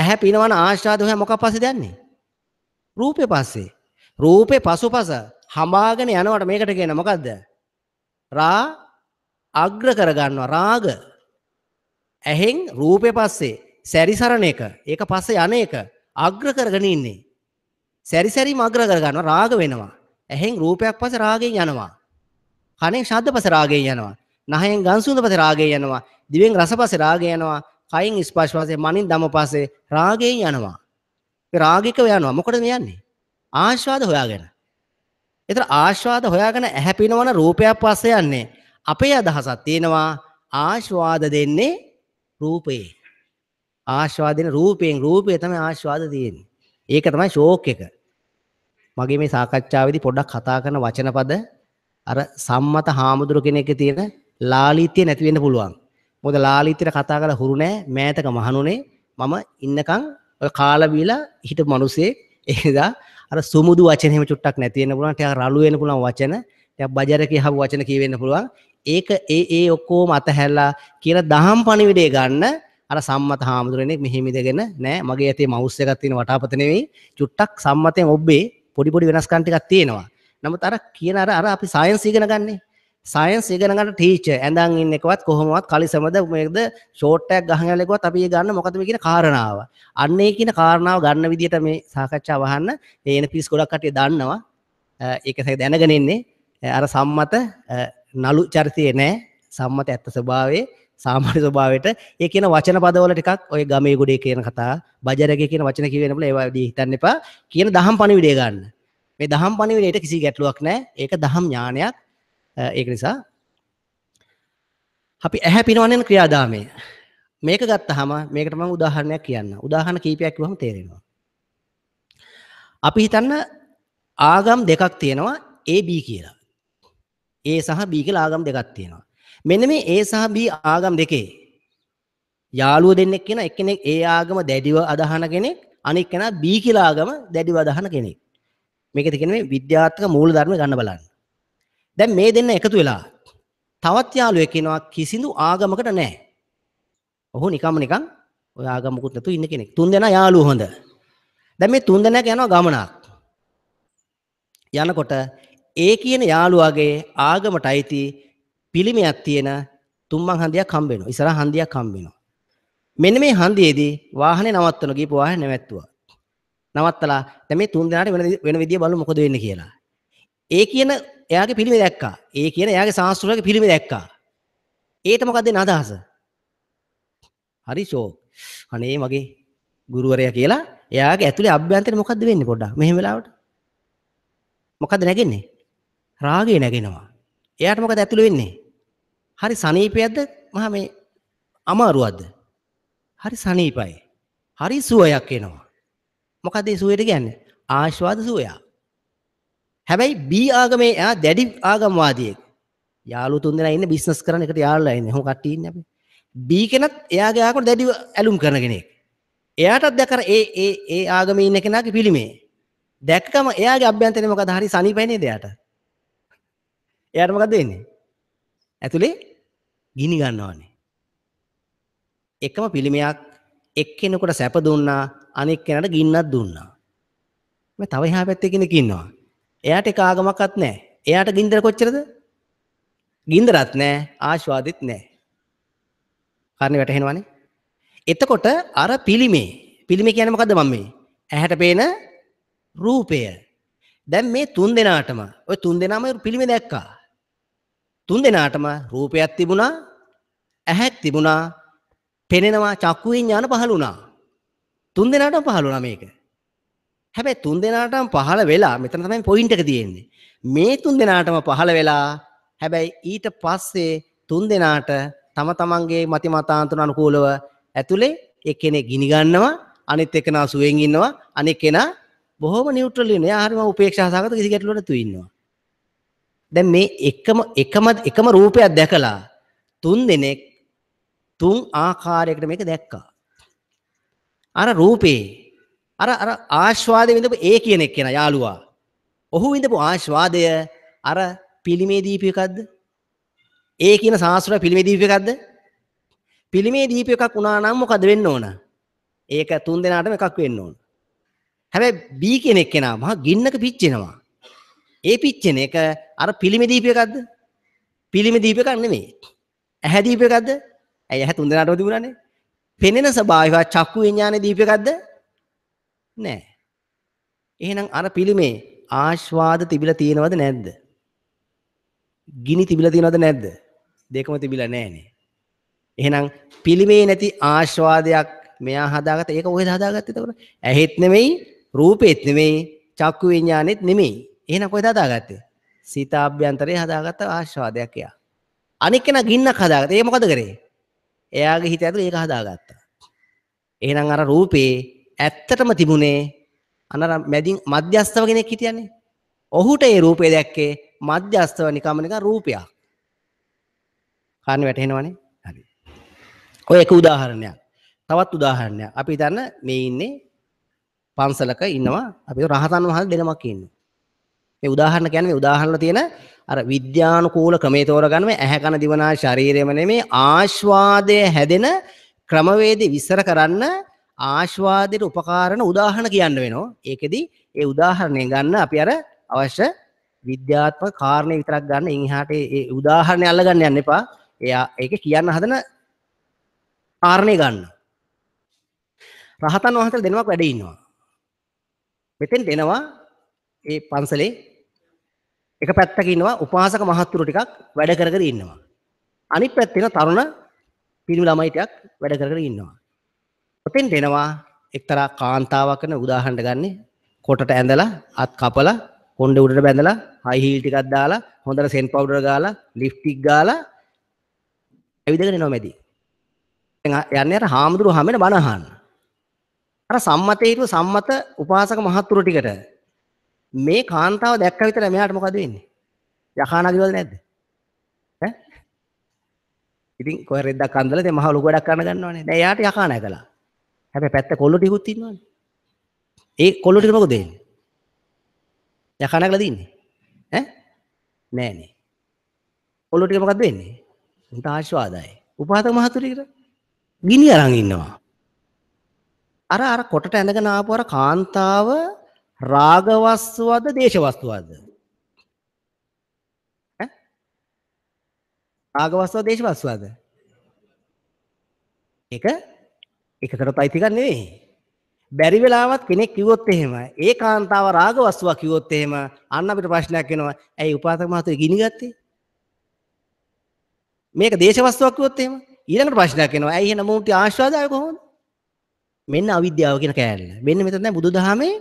ඇහැ පිනවන ආශාවද ඔය මොකක් පස්සේද යන්නේ? රූපේ පස්සේ. රූපේ පසුපස හඹාගෙන යනවට මේකට කියන මොකද්ද? රා අග්‍ර කරගන්නවා රාග. ඇහෙන් රූපේ පස්සේ සැරිසරණ එක. ඒක පස්සේ යන එක අග්‍ර කරගෙන ඉන්නේ. සැරිසැරිම අග්‍ර කරගන්නවා රාග වෙනවා. ඇහෙන් රූපයක් පස්සේ රාගයෙන් යනවා. කණෙන් ශබ්ද පස රාගය යනවා. නහයෙන් ගන්සුඳ පස රාගය යනවා. දිවෙන් රස පස රාගය යනවා. කයින් ස්පර්ශ පසේ මනින් දම පසේ රාගය යනවා. ඒ රාගිකව යනවා. මොකටද මේ යන්නේ? ආස්වාද හොයාගෙන. ඒතර ආස්වාද හොයාගෙන ඇහැ පිනවන රූපයක් පස්සේ යන්නේ. අපේ අදහසක් තියෙනවා ආස්වාද දෙන්නේ රූපේ. ආශ්වාදන රූපයෙන් රූපය තමයි ආශ්වාද තියෙන්නේ. ඒක තමයි ෂෝක් එක. මගේ මේ සාකච්ඡාවේදී පොඩ්ඩක් කතා කරන වචන පද අර සම්මත හාමුදුරු කෙනෙක්ගේ තියෙන ලාලිත්‍ය නැති වෙන්න පුළුවන්. මොකද ලාලිත්‍යට කතා කරලා හුරු නෑ මෑතක මහණුනේ මම ඉන්නකම් ඔය කාලා බීලා හිටපු මිනිස්සේ එදා අර සුමුදු වචන එහෙම චුට්ටක් නැති වෙන්න පුළුවන්. ටිකක් රළු වෙන්න පුළුවන් වචන. ටිකක් බජර කියහව වචන කියවෙන්න පුළුවන්. ඒක ඒ ඒ ඔක්කොම අතහැරලා කියලා දහම් පණිවිඩය ගන්න අර සම්මත හාමුදුරනේ මෙහෙම ඉඳගෙන නෑ මගේ ඇතේ මවුස් එකක් තියෙන වටාපත නෙවෙයි චුට්ටක් සම්මතෙන් ඔබ්බේ පොඩි පොඩි වෙනස්කම් ටිකක් තියෙනවා. නමුත් අර කියන අර අර අපි සයන්ස් ඉගෙන ගන්නේ. සයන්ස් ඉගෙන ගන්න ටීචර් ඇඳන් ඉන්න එකවත් කොහොමවත් කලිසමද මේකද ෂෝට් එකක් ගහන යලෙකවත් අපි ගන්න මොකද මේ කියන කාරණාව. අන්න ඒ කියන කාරණාව ගන්න විදියට මේ සාකච්ඡාව අහන්න එන පිස් ගොඩක් කට්ටිය දන්නවා. ඒක දැනගෙන ඉන්නේ. අර සම්මත නලු චරිතයේ නෑ සම්මත ඇත්ත ස්වභාවයේ සාමාන්‍ය ස්වභාවයට ඒ කියන වචන පදවල ටිකක් ඔය ගමේ ගොඩේ කියන කතා බජරගේ කියන වචන කියවෙන බල ඒවා වැඩි හිතන්න එපා කියන දහම් පණිවිඩය ගන්න. මේ දහම් පණිවිඩයට කිසි ගැටලුවක් නැහැ. ඒක දහම් ඥානයක්. ඒක නිසා අපි ඇහැ පිනවන්නේ ක්‍රියාදාමයේ. මේක ගත්තාම මේකට මම උදාහරණයක් කියන්න. උදාහරණ කීපයක් කිව්වම තේරෙනවා. අපි හිතන්න ආගම් දෙකක් තියෙනවා AB කියලා. A සහ B කියලා ආගම් දෙකක් තියෙනවා. මෙන්න මේ A සහ B ආගම් දෙකේ යාළුව දෙන්නෙක් කියන එක්කෙනෙක් ඒ ආගම දැඩිව අදහන කෙනෙක් අනික් කෙනා B කියලා ආගම දැඩිව අදහන කෙනෙක්. මේකද කියන්නේ විද්‍යාත්මක මූලධර්ම ගන්න බලන්න. දැන් මේ දෙන්න එකතු වෙලා තවත් යාළුවෙක් එනවා කිසිදු ආගමකට නැහැ. ඔහු නිකම්ම නිකන් ඔය ආගමකුත් නැතු ඉන්න කෙනෙක්. තුන් දෙනා යාළුවෝ හොඳ. දැන් මේ තුන් දෙනාක යනවා ගමනක්. යනකොට ඒ කියන යාළුවාගේ ආගමට අයිති පිළිමයක් තියෙන තුම්මන් හන්දියක් හම්බ වෙනවා. ඉස්සරහ හන්දියක් හම්බ වෙනවා. මෙන්න මේ හන්දියේදී වාහනේ නවත්තන ගිහපු වාහනේ නැවැත්තුවා. නවත්තලා දැන් මේ තුන් දෙනාට වෙන වෙන විදිය බලමු මොකද වෙන්නේ කියලා. ඒ කියන එයාගේ පිළිමේ දැක්කා. ඒ කියන එයාගේ සාස්ත්‍රයේ පිළිමේ දැක්කා. ඒට මොකක්ද දෙන අදහස? හරි ෂෝක්. අනේ මගේ ගුරුවරයා කියලා එයාගේ ඇතුලේ අභ්‍යන්තරේ මොකද්ද වෙන්නේ පොඩ්ඩක් මෙහෙම වෙලාවට? මොකද්ද නැගෙන්නේ? රාගය නැගෙනවා. එයාට මොකද ඇතුලේ වෙන්නේ? හරි සනීපයක්ද මහා මේ අමාරුවක්ද? හරි සනීපයි. හරි සුවයක් එනවා. මොකද ඒ සුවයට කියන්නේ ආශ්වාද සුවයා. හැබැයි B ආගමේ එයා දැඩි ආගම්වාදියෙක්. යාළුවෝ තුන්දෙනා ඉන්නේ බිස්නස් කරන එකට යාළුවලා ඉන්නේ. හොම කට්ටිය ඉන්නේ අපි. B කෙනත් එයාගේ ආගමට දැඩිව ඇලුම් කරන කෙනෙක්. එයාටත් දැක අර ඒ ඒ ඒ ආගමේ ඉන්න කෙනාගේ පිළිමේ. දැක්කම එයාගේ අභ්‍යන්තරේ මොකද හරි සනීපයි නේද එයාට? එයාට මොකද වෙන්නේ? ඇතුලේ ගිනි ගන්නවනේ. එකම පිළිමයක් එක්කෙනෙකුට සැප දුන්නා අනෙක් කෙනාට ගින්නක් දුන්නා. මේ තව එහා පැත්තේ කෙනෙක් ඉන්නවා. එයාට එක ආගමක්වත් නැහැ. එයාට ගින්දර කොච්චරද? ගින්දරත් නැහැ, ආශාදෙත් නැහැ. කාරණේ වැටහෙනවනේ. එතකොට අර පිළිමේ, පිළිමේ කියන්නේ මොකද්ද මම මේ? ඇහැට පේන රූපය. දැන් මේ තුන් දෙනාටම ওই තුන් දෙනාම පිළිමේ දැක්කා. තුන් දෙනාටම රූපයක් තිබුණා, ඇහැක් තිබුණා, පෙනෙනවා චක්කු විඥාන පහළ වුණා. තුන් දෙනාටම පහළ වුණා මේක. හැබැයි තුන් දෙනාටම පහළ වෙලා මෙතන තමයි පොයින්ට් එක තියෙන්නේ. මේ තුන් දෙනාටම පහළ වෙලා හැබැයි ඊට පස්සේ තුන් දෙනාට තම තමන්ගේ මති මතාන්තර අනුකූලව ඇතුලේ එක්කෙනෙක් ගිනි ගන්නවා අනිත් එකනා සුවෙන් ඉන්නවා අනිත් කෙනා බොහොම නියුට්‍රල් ඉන්නේ. එයා හරිම උපේක්ෂාසහගත කිසි ගැටලුවක් නැතුව ඉන්නවා. දැන් මේ එකම එකම එකම රූපයක් දැකලා තුන් දෙනෙක් තුන් ආකාරයකට මේක දැක්කා. අර රූපේ අර අර ආශ්වාදය විඳපු ඒ කියන එක කෙනා යාළුවා. ඔහු විඳපු ආශ්වාදය අර පිළිමේ දීපයකක්ද? ඒ කියන සාස්ත්‍ර පිළිමේ දීපයකක්ද? පිළිමේ දීපයකක් වුණා නම් මොකද වෙන්න ඕන? ඒක තුන් දෙනාටම එකක් වෙන්න ඕන. හැබැයි B කියන එක කෙනා මහා ගින්නක පිච්චෙනවා. ඒ පිච්චෙන එක අර පිළිමේ දීපයකක්ද? පිළිමේ දීපයකක් නෙමෙයි. ඇහැ දීපයකක්ද? ඇයි ඇහැ තුන් දෙනාටම දිනුනානේ? පෙනෙන ස්වභාවය චක්කු විඥානේ දීපයක්ද? නෑ. එහෙනම් අර පිළිමේ ආස්වාද තිබිලා තියෙනවද නැද්ද? ගිනි තිබිලා තියෙනවද නැද්ද? දෙකම තිබිලා නෑනේ. එහෙනම් පිළිමේ නැති ආස්වාදයක් මෙයා හදාගත්ත ඒක ඔහෙද හදාගත්තේ එතකොට? ඇහෙත් නෙමෙයි, රූපෙත් නෙමෙයි, චක්කු විඥානෙත් නෙමෙයි. එහෙනම් කොහෙද හදාගත්තේ? සීතාභ්‍යන්තරේ හදාගත්ත ආස්වාදයක් එයා. අනික් කෙනා ගින්නක් හදාගත්තා. ඒ මොකද කරේ? එයාගේ හිත ඇතුලේ ඒක හදාගත්තා. එහෙනම් අර රූපේ ඇත්තටම තිබුණේ අනර මැදින් මධ්‍යස්තව කෙනෙක් හිටියනේ. ඔහුට ඒ රූපේ දැක්කේ මධ්‍යස්තව නිකම්ම නිකන් රූපයක්. කාරණේ වැටහෙනවනේ. හරි. ඔය එක උදාහරණයක්. තවත් උදාහරණයක්. අපි හිතන්න මේ ඉන්නේ පන්සලක ඉන්නවා. අපි රහතන් වහන්සේ දෙනමක් ඉන්නවා. මේ උදාහරණ කියන්නේ මේ උදාහරණ තියෙන අර විද්‍යානුකූල ක්‍රමේ තෝරගන්න මේ ඇහැ කන දිවනා ශරීරයම නෙමේ ආස්වාදය හැදෙන ක්‍රමවේදේ විස්තර කරන්න ආශ්වාදයට උපකාරණ උදාහරණ කියන්න වෙනවා. ඒකෙදි ඒ උදාහරණය ගන්න අපි අර අවශ්‍ය විද්‍යාත්මක කාරණේ විතරක් ගන්න. ඉන් එහාට ඒ උදාහරණය අල්ලගන්න යන්න එපා. එයා ඒක කියන්න හදන කාරණේ ගන්න. රහතන් වහන්සේලා දෙනමක් වැඩ ඉන්නවා. මෙතෙන් දෙනවා ඒ පන්සලේ එක පැත්තක ඉන්නවා උපාසක මහත්තුරු ටිකක් වැඩ කරගෙන ඉන්නවා. අනිත් පැත්තේ ඉන තරුණ පිරිමි ළමයි ටිකක් වැඩ කරගෙන ඉන්නවා. ඔතෙන් දෙනවා එක්තරා කාන්තාවක් කරන උදාහරණ ගන්නේ කොටට ඇඳලා අත් කපලා කොණ්ඩේ උඩට බැඳලා හයි හීල් ටිකක් දාලා හොඳට සෙන් පවුඩර් ගාලා ලිප්ටික් ගාලා ඇවිදගෙන එනවා මැදි. දැන් යන්නේ අර හාමුදුරු හැමෙන බණ අහන්න. අර සම්මතයේ සම්මත උපාසක මහත්තුරු ටිකට මේ කාන්තාව දැක්ක විතර මෙයාට මොකද වෙන්නේ? යකානාගිවල නැද්ද? ඈ? ඉතින් කොහෙ රෙද්දක් අන්දලා දැන් මහ ලොකු වැඩක් කරන්න ගන්නවනේ. දැන් එයාට යකානා කළා. හැබැයි පැත්ත කොල්ලෝ ටිකුත් ඉන්නවනේ. ඒ කොල්ලෝ ටිකට මොකද වෙන්නේ? යකානා කළා දින්නේ. ඈ? නෑනේ. කොල්ලෝ ටික මොකද වෙන්නේ? උන්ට ආශාදායි. උපාසක මහතුරියට ගිනි අරන් ඉන්නවා. අර අර කොටට ඇඳගෙන ආපු අර කාන්තාව රාග වස්තුවද දේශ වස්තුවද? ඈ? රාග වස්තුව දේශ වස්තුවද? ඒක එකකටත් අයිති ගන්න නෙවෙයි. බැරි වෙලාවත් කෙනෙක් කිව්වොත් එහෙම ඒකාන්තාව රාග වස්තුවක් කිව්වොත් එහෙම අන්න අපිට ප්‍රශ්නයක් එනවා. ඇයි උපාසක මහතුරු ගිනිගත්තේ? මේක දේශ වස්තුවක් කිව්වොත් එහෙම ඊළඟට ප්‍රශ්නයක් එනවා. ඇයි එහෙනම් මූටි ආශ්‍රාදාය කොහොමද? මෙන්න අවිද්‍යාව කියන කෑල්ල. මෙන්න මෙතන දැන් බුදුදහමේ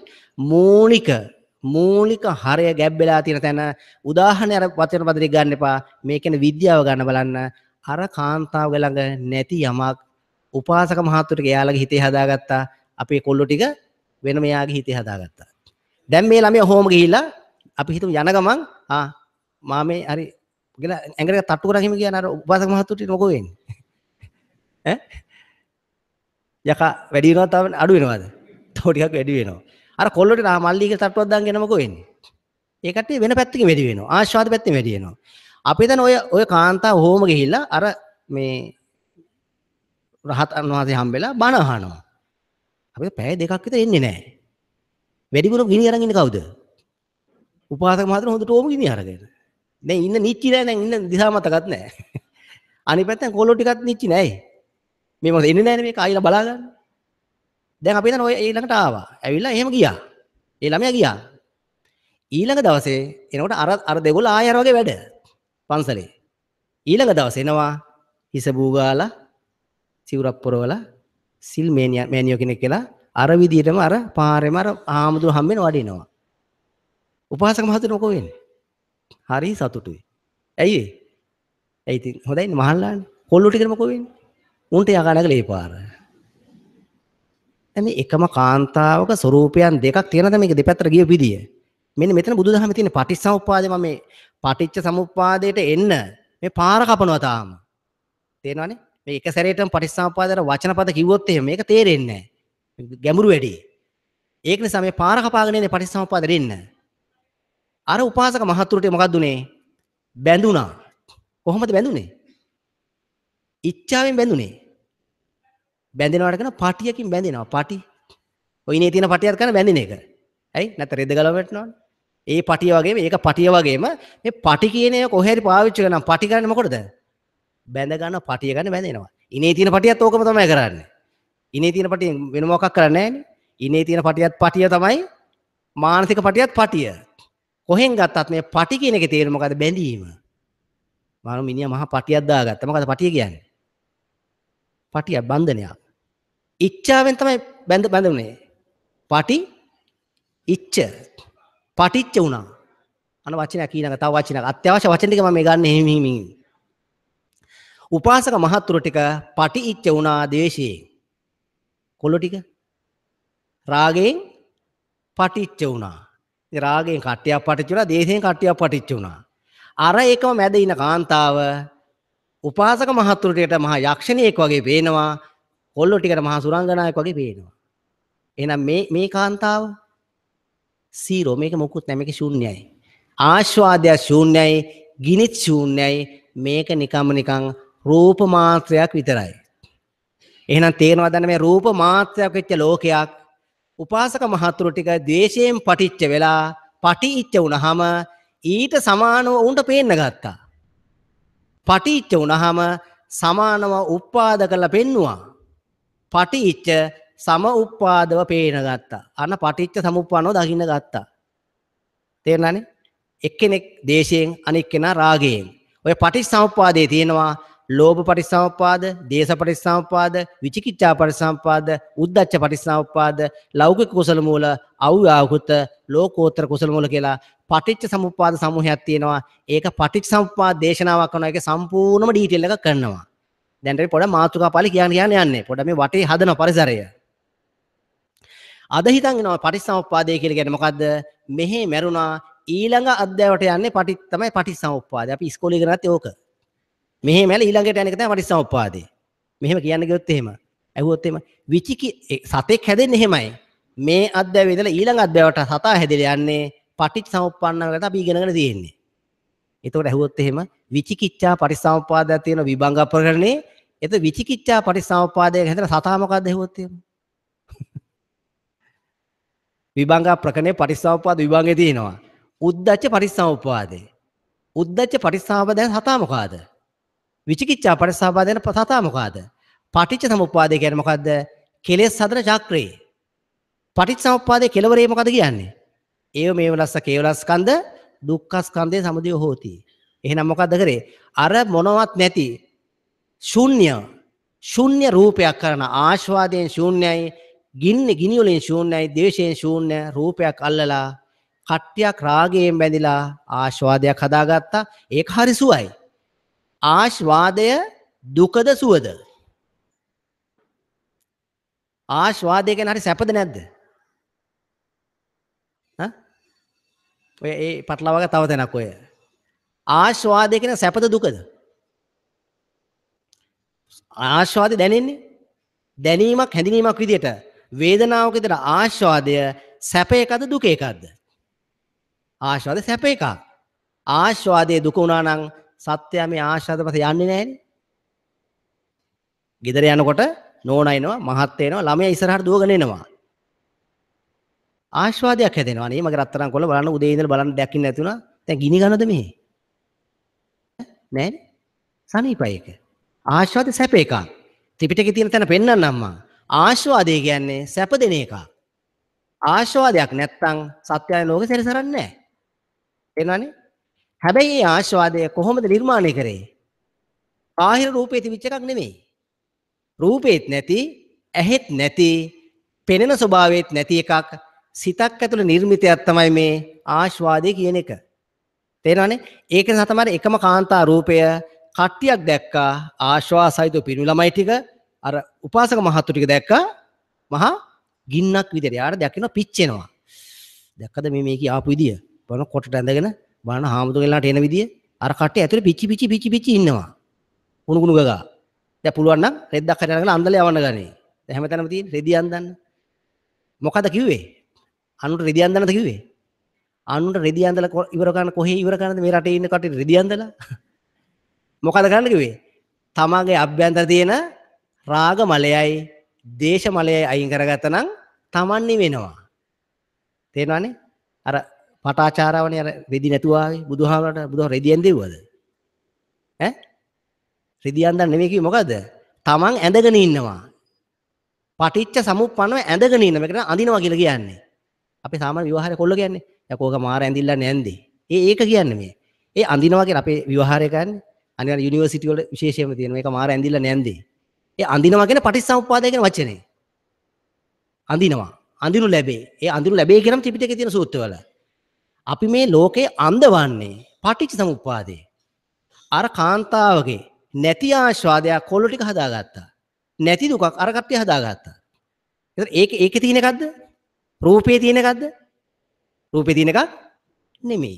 මූලික මූලික හරය ගැබ් වෙලා තියෙන තැන උදාහරණ අර වචන පදරි ගන්න එපා. මේ කියන්නේ විද්‍යාව ගන්න බලන්න. අර කාන්තාව ළඟ නැති යමක් උපාසක මහත්තුට එයාලගේ හිතේ හදාගත්තා. අපේ කොල්ලෝ ටික වෙන මෙයාගේ හිතේ හදාගත්තා. දැන් මේ ළමයා හෝම ගිහිල්ලා අපි හිතමු යන ගමන් ආ මා මේ හරි ගල ඇඟට තට්ටු කරගෙන හිම කියන අර උපාසක මහත්තුට මොකෝ වෙන්නේ? ඈ යකා වැඩි වෙනවද තව අඩු වෙනවද? තව ටිකක් වැඩි වෙනවා. අර කොල්ලොට නා මල්ලි කියලා තට්ටුවක් දාන් ගෙනමකෝ වෙන්නේ. ඒ කට්ටිය වෙන පැත්තකින් වැඩි වෙනවා. ආශාද පැත්තෙන් වැඩි වෙනවා. අපි දැන් ඔය ඔය කාන්තා හෝම ගිහිල්ලා අර මේ රහතන් වහන්සේ හම්බෙලා බණ අහනවා. අපි පැය දෙකක් විතර එන්නේ නැහැ. වැඩිපුර ගිනි අරන් ඉන්නේ කවුද? උපාසක මහතුන් හොඳට ඕම ගිනි අරගෙන. දැන් ඉන්න නිච්චි නෑ දැන් ඉන්න දිසා මතකත් නෑ. අනිත් පැත්තෙන් කොල්ලෝ ටිකක් නිච්චි නෑයි. මේ මොකද එන්නේ නැහැනේ මේක ආයෙලා බලා ගන්න. දැන් අපි හිතන ඔය ඊළඟට ආවා. ඇවිල්ලා එහෙම ගියා. ඒ ළමයා ගියා. ඊළඟ දවසේ එනකොට අර අර දෙගොල්ල ආයෙ අර වගේ වැඩ. පන්සලේ. ඊළඟ දවසේ එනවා හිස බූ ගාලා සිවුරක් පොරවලා සිල් මේනියා මේනියෝ කෙනෙක් කියලා අර විදියටම අර පාරේම අර ආමුදුර හම්බෙන වඩිනවා. උපාසක මහතුරු කොහොම වෙන්නේ? හරි සතුටුයි. ඇයි ඒ? ඇයි ඉතින් හොඳයිනේ මහල්ලානේ. කොල්ලෝ ටිකේ මොකෝ වෙන්නේ? උන්ට යකානක ලේපාර. දැන් මේ එකම කාන්තාවක ස්වરૂපයන් දෙකක් තියෙනද මේක දෙපැත්තට ගිය විදිය. මෙන්න මෙතන බුදුදහමේ තියෙන පටිච්චසමුප්පාදේ මම මේ පටිච්ච සමුප්පාදයට එන්න මේ පාර කපනවා තාම. තේරෙනවනේ? මේ එක සැරේටම පටිච්චසමුප්පාදයට වචනපද කිව්වොත් එහෙම මේක තේරෙන්නේ නැහැ. ගැඹුරු වැඩි. ඒක නිසා මේ පාර කපාගෙන ඉන්නේ පටිච්චසමුප්පාදයට එන්න. අර උපාසක මහතුරුට මොකක්ද උනේ? බැඳුණා. කොහොමද බැඳුනේ? ඉච්ඡාවෙන් බැඳුනේ. බැඳෙනවට කියන පටියකින් බැඳෙනවා. පටි. ඔයිනේ තියෙන පටියක් කරන බැඳෙන එක. හරි? නැත්නම් රෙද්ද ගලව වැටෙනවනේ. ඒ පටිය වගේම ඒක පටිය වගේම මේ පටි කියන එක කොහේ හරි පාවිච්චි කරනවා. පටි කරන්නේ මොකටද? බැඳ ගන්න පටිය ගන්න බැඳෙනවා. ඉනේ තියෙන පටියත් ඕකම තමයි කරන්නේ. ඉනේ තියෙන පටිය වෙන මොකක් කරන්නේ නැහැ ඉනේ තියෙන පටියත් පටිය තමයි මානසික පටියත් පටිය. කොහෙන් ගත්තත් මේ පටි කියන එකේ තේරුම මොකද බැඳීම. මම මිනිහා මහා පටියක් දාගත්තා. මොකද පටිය කියන්නේ? පටිය බන්ධනයක්. ඉච්ඡාවෙන් තමයි බැඳ බැඳුනේ. පටි ඉච්ඡ පටිච්ච වුණා. අන වචනයක් ඊළඟ තව වචනයක් අත්‍යවශ්‍ය වචන ටික මම මේ ගන්න එහෙම හිමින්. උපාසක මහත්තුරු ටික පටි ඉච්ඡ වුණා ද්වේෂයෙන්. කොළො ටික රාගයෙන් පටිච්ච වුණා. ඉතින් රාගයෙන් කට්ටියක් පටිච්ච වුණා, දේශයෙන් කට්ටියක් පටිච්ච වුණා. අර ඒකම මැද ඉන කාන්තාව උපාසක මහත්තුරුටියට මහා යක්ෂණියෙක් වගේ පේනවා කොල්ලෝ ටිකට මහා සුරංගනායෙක් වගේ පේනවා එහෙනම් මේ මේ කාන්තාව සීරෝ මේක මොකුත් නැහැ මේක ශූන්‍යයි ආස්වාදය ශූන්‍යයි ගිනිත් ශූන්‍යයි මේක නිකම්ම නිකං රූප මාත්‍රයක් විතරයි එහෙනම් තේරෙනවද මේ රූප මාත්‍රයක් වෙච්ච ලෝකයක් උපාසක මහත්තුරු ටික ද්වේෂයෙන් පටිච්ච වෙලා පටිච්ච වුණාම ඊට සමානව උන්ට පේන්න ගත්තා පටිච්ච වුණහම සමානව උප්පාද කරලා පෙන්නවා. පටිච්ච සම උප්පාදව පේන ගත්තා. අන්න පටිච්ච සමුප්පන්නව දකින්න ගත්තා. තේරෙනනේ? එක්කෙනෙක් දේශයෙන් අනෙක් කෙනා රාගයෙන්. ඔය පටිච්ච සමුප්පාදයේ තියෙනවා ලෝභ පරිසම්පාද, දේශ පරිසම්පාද, විචිකිච්ඡා පරිසම්පාද, උද්ධච්ච පරිසම්පාද, ලෞකික කුසල මූල, අව්‍යාහුත, ලෝකෝත්තර කුසල මූල කියලා පටිච්ච සමුප්පාද සමූහයක් තියෙනවා. ඒක පටිච්ච සමුප්පාද දේශනාවක් කරනවා. ඒක සම්පූර්ණම ඩීටේල් එක කරනවා. දැන් මේ පොඩ මාතෘකා පාළි කියන්න කියන්න යන්නේ. පොඩ මේ වටේ හදන පරිසරය. අද හිතන් එනවා පටිච්චසමුප්පාදය කියලා කියන්නේ මොකද්ද? මෙහි මැරුණා ඊළඟ අධ්‍යයනයට යන්නේ පටි තමයි පටිච්චසමුප්පාදය. අපි ඉස්කෝලේ කරනත් ඒක. මෙහෙම ඇල ඊළඟට යන එක තමයි පටිච්චසමුප්පාදේ. මෙහෙම කියන්න ගියොත් එහෙම. ඇහුවොත් එහෙම විචිකි සතෙක් හැදෙන්නේ එහෙමයි. මේ අද්දැවේ ඉඳලා ඊළඟ අද්දැවට සතා හැදෙලා යන්නේ පටිච්චසමුප්පන්නවකට අපි ඉගෙනගෙන තියෙන්නේ. එතකොට ඇහුවොත් එහෙම විචිකිච්ඡා පටිච්චසමුප්පාදය තියෙන විභංග ප්‍රකරණේ එත විචිකිච්ඡා පටිච්චසමුප්පාදය හැදලා සතා මොකද්ද ඇහුවොත් එහෙම. විභංග ප්‍රකරණේ පටිච්චසමුප්පාද විභංගේ තියෙනවා. උද්දච්ච පටිච්චසමුප්පාදේ. උද්දච්ච පටිච්චසමුප්පාදය සතා මොකද්ද? විචිකිච්ඡා පරිසහභාදයන පතතා මොකද්ද? පටිච්ච සමුප්පාදය කියන්නේ මොකද්ද? කෙලෙස් හදන චක්‍රේ. පටිච්ච සමුප්පාදයේ කෙලවරේ මොකද කියන්නේ? ඒව මේවලස්ස කේවලස්කන්ධ දුක්ඛස්කන්ධේ සමුදය හෝති. එහෙනම් මොකද්ද කරේ? අර මොනවත් නැති ශුන්‍ය ශුන්‍ය රූපයක් කරන ආශාදයෙන් ශුන්‍යයි, ගින්න ගිනි වලින් ශුන්‍යයි, ද්වේෂයෙන් ශුන්‍ය රූපයක් අල්ලලා කට්ටියක් රාගයෙන් බැඳිලා ආශාදයක් හදාගත්තා. ඒක හරි සුවයි. ආශ්වාදය දුකද සුවද? ආශ්වාදය ගැන හරි සැපද නැද්ද? ඈ ඔය ඒ පටලවාග තව තැනක් ඔය. ආශ්වාදය කියන සැපද දුකද? ආශ්වාදය දැනෙන්නේ දැනීමක් හැඳිනීමක් විදියට වේදනාවක් විතර ආශ්වාදය සැප එකද දුක එකක්ද? ආශ්වාදය සැප එකක්. ආශ්වාදයේ දුක වුණා නම් සත්‍යයා මේ ආශාද පස්සේ යන්නේ නැහැනේ. ගෙදර යනකොට නෝනා එනවා, මහත් එනවා, ළමයා ඉස්සරහට දුවගෙන එනවා. ආශාදයක් හැදෙනවා නේ. මගේ රත්තරන් කොල්ල බලන්න උදේ ඉඳලා බලන්න දෙයක් ඉන්නේ නැතුණා. දැන් ගිනි ගන්නද මෙහි? නැහැනේ. සනීපයි එක. ආශාද සැප එකක්. ත්‍රිපිටකේ තියෙන තැන පෙන්වන්න අම්මා. ආශාදය කියන්නේ සැප දෙන එකක්. ආශාදයක් නැත්තම් සත්‍යය ලෝකෙ සැරිසරන්නේ නැහැ. එනවනේ හැබැයි මේ ආස්වාදය කොහොමද නිර්මාණය කරේ? බාහිර රූපේ තිබිච්ච එකක් නෙමෙයි. රූපේත් නැති, ඇහෙත් නැති, පෙනෙන ස්වභාවයේත් නැති එකක් සිතක් ඇතුළ නිර්මිතයක් තමයි මේ ආස්වාදය කියන එක. තේරෙනවනේ? ඒක නිසා තමයි එකම කාන්තා රූපය කට්ටියක් දැක්කා ආශ්වාසයිතු පිරු ළමයි ටික අර උපාසක මහත්තු ටික දැක්කා මහා ගින්නක් විදියට. යාර දැකිනවා පිච්චෙනවා. දැක්කද මේ මේකේ ආපු විදිය? බලන කොටට ඇඳගෙන බලන්න හාමුදුරගෙලාට එන විදිය අර කටේ ඇතුලේ පිචි පිචි පිචි පිචි ඉන්නවා. කුණු කුණු ගගා. දැන් පුළුවන් නම් රෙද්දක් හරි අරගෙන අන්දලේ යවන්න ගන්නේ. දැන් හැමතැනම තියෙන රෙදි අන්දන්න. මොකද කිව්වේ? අනුන්ට රෙදි අන්දන්නද කිව්වේ? අනුන්ට රෙදි අන්දලා ඉවර කරන කොහේ ඉවර කරනද මේ රටේ ඉන්න කටේ රෙදි අන්දලා? මොකද කරන්න කිව්වේ? තමාගේ අභ්‍යන්තර තියෙන රාග මලයයි දේශ මලයයි අයින් කරගත්ත නම් තමන් නිවෙනවා. තේරෙනවනේ? අර පටාචාරාවනේ අර රෙදි නැතුව ආවේ බුදුහාමරට බුදුහා රෙදියෙන් දෙව්වද ඈ රෙදියෙන් දන් නෙමෙයි කිව්වේ මොකද්ද තමන් ඇඳගෙන ඉන්නවා පටිච්ච සමුප්පන්නව ඇඳගෙන ඉන්න මේකට අඳිනවා කියලා කියන්නේ අපේ සාමාන්‍ය විවාහය කොල්ල කියන්නේ යකෝක මාර ඇඳිල්ලා නැන්දි ඒ ඒක කියන්නේ මේ ඒ අඳිනවා කියන අපේ විවාහය කියන්නේ අනිවාර්ය යුනිවර්සිටි වල විශේෂයෙන්ම තියෙන මේක මාර ඇඳිල්ලා නැන්දි ඒ අඳිනවා කියන පටිච්චසමුප්පාදය කියන වචනේ අඳිනවා අඳිනු ලැබේ ඒ අඳිනු ලැබේ කියනම් ත්‍රිපිටකයේ තියෙන සූත්‍රවල අපි මේ ලෝකේ අන්ධ වන්නේ පටිච්ච සමුප්පාදේ. අර කාන්තාවගේ නැති ආස්වාදයක් කොල්ල ටික හදාගත්තා. නැති දුකක් අර කට්ටිය හදාගත්තා. ඒක ඒකේ තියෙන එකක්ද? රූපේ තියෙන එකක්ද? රූපේ තියෙන එකක් නෙමෙයි.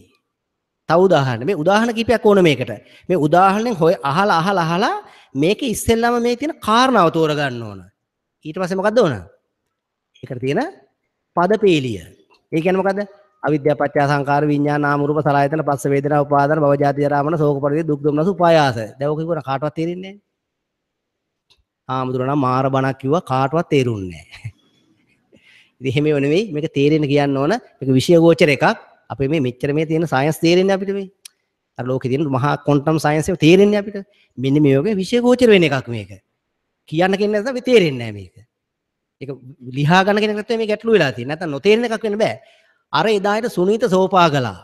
තව උදාහරණ මේ උදාහරණ කීපයක් ඕන මේකට. මේ උදාහරණෙන් හොය අහලා අහලා අහලා මේක ඉස්සෙල්ලම මේ තියෙන කාරණාව තෝරගන්න ඕන. ඊට පස්සේ මොකද්ද ඕන? ඒකට තියෙන පදපේලිය. ඒ කියන්නේ මොකද්ද? අවිද්‍යාව පත්‍ය සංකාර විඤ්ඤාණ නාම රූප සලආයතන පස්ස වේදනා උපාදාන භව ජාති ජරා මරණ ශෝක පරිදේ දුක් දුම්නස උපායාස. දැන් ඔක කිව්වන කාටවත් තේරෙන්නේ නැහැ. ආමුදුරනම් මාර බණක් කිව්වා කාටවත් තේරුන්නේ නැහැ. ඉතින් එහෙම නෙවෙයි මේක තේරෙන්න කියන්න ඕන මේක විෂයගෝචර එකක්. අපේ මේ මෙච්චර මේ තියෙන සයන්ස් තේරෙන්නේ අපිට මේ. අර ලෝකේ තියෙන මහා ක්වොන්ටම් සයන්ස් එක තේරෙන්නේ අපිට. මෙන්න මේ වගේ විෂයගෝචර වෙන එකක් මේක. කියන්න කෙනෙක් නැත්නම් අපි තේරෙන්නේ නැහැ මේක. ඒක ලිහා ගන්න කෙනෙක් නැත්නම් මේ ගැටලු වෙලා තියෙන. නැත්නම් නොතේරෙන එකක් වෙන්න බෑ. අර එදායට සුනීත සෝපා කළා.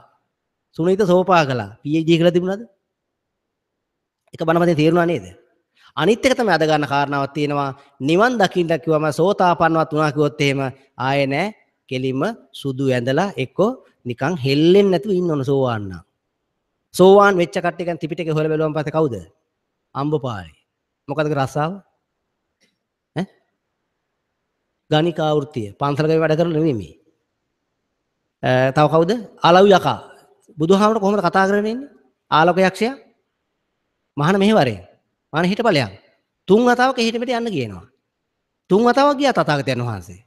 සුනීත සෝපා කළා. PhD කියලා තිබුණාද? එක බණපදේ තේරුණා නේද? අනිත් එක තමයි අද ගන්න කාරණාවක් තියෙනවා. නිවන් දකින්න කිව්වම සෝතාපන්නවත් වුණා කිව්වොත් එහෙම ආයේ නෑ. කෙලින්ම සුදු ඇඳලා එක්කෝ නිකන් හෙල්ලෙන්නේ නැතුව ඉන්න ඕන සෝවාන්න. සෝවාන් වෙච්ච කට්ටියන් ත්‍රිපිටකේ හොයලා බලුවම පස්සේ කවුද? අම්බපාලි. මොකද රස්සාව? ඈ? ගණිකා වෘත්තිය. පන්සලක වැඩ කරලා නෙමෙයි මේ. තව කවුද? ආලව් යකා. බුදුහාමර කොහොමද කතා කරගෙන ඉන්නේ? ආලෝක යක්ෂයා. මහාන මෙහෙවරේ. මහාන හිටපලයන්. තුන් වතාවක හිට මෙට යන්න කියනවා. තුන් වතාවක් ගියා තථාගතයන් වහන්සේ.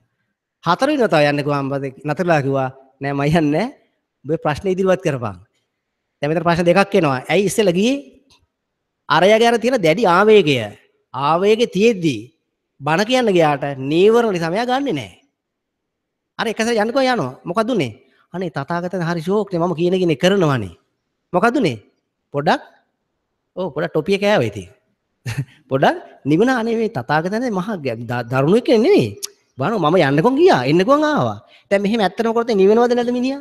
හතරවෙනි වතාව යන්න කිව්වම නතරලා කිව්වා නෑ මම යන්නේ නෑ. ඔබේ ප්‍රශ්න ඉදිරිපත් කරපන්. දැන් මෙතන ප්‍රශ්න දෙකක් එනවා. ඇයි ඉස්සෙල්ලා ගියේ? අරයාගේ අර තියෙන දැඩි ආවේගය. ආවේගෙ තියෙද්දි බණ කියන්න ගියාට නීවරණ නිසා මෙයා ගන්නෙ නෑ. අර එකසර යන්නකෝ යනවා. මොකද උනේ? අනේ තථාගතයන් හරි ෂෝක්නේ මම කියන කෙනේ කරනවානේ. මොකද උනේ? පොඩක් ඕ පොඩක් ටොපිය කෑවා ඉතින්. පොඩක් නිවන අනේ මේ තථාගතයන් මහා දරුණු කෙනෙක් නෙමෙයි. බලන්න මම යන්නකෝ ගියා. එන්නකෝ ආවා. දැන් මෙහෙම ඇත්තම කරොත් නිවෙනවද නැද මිනිහා?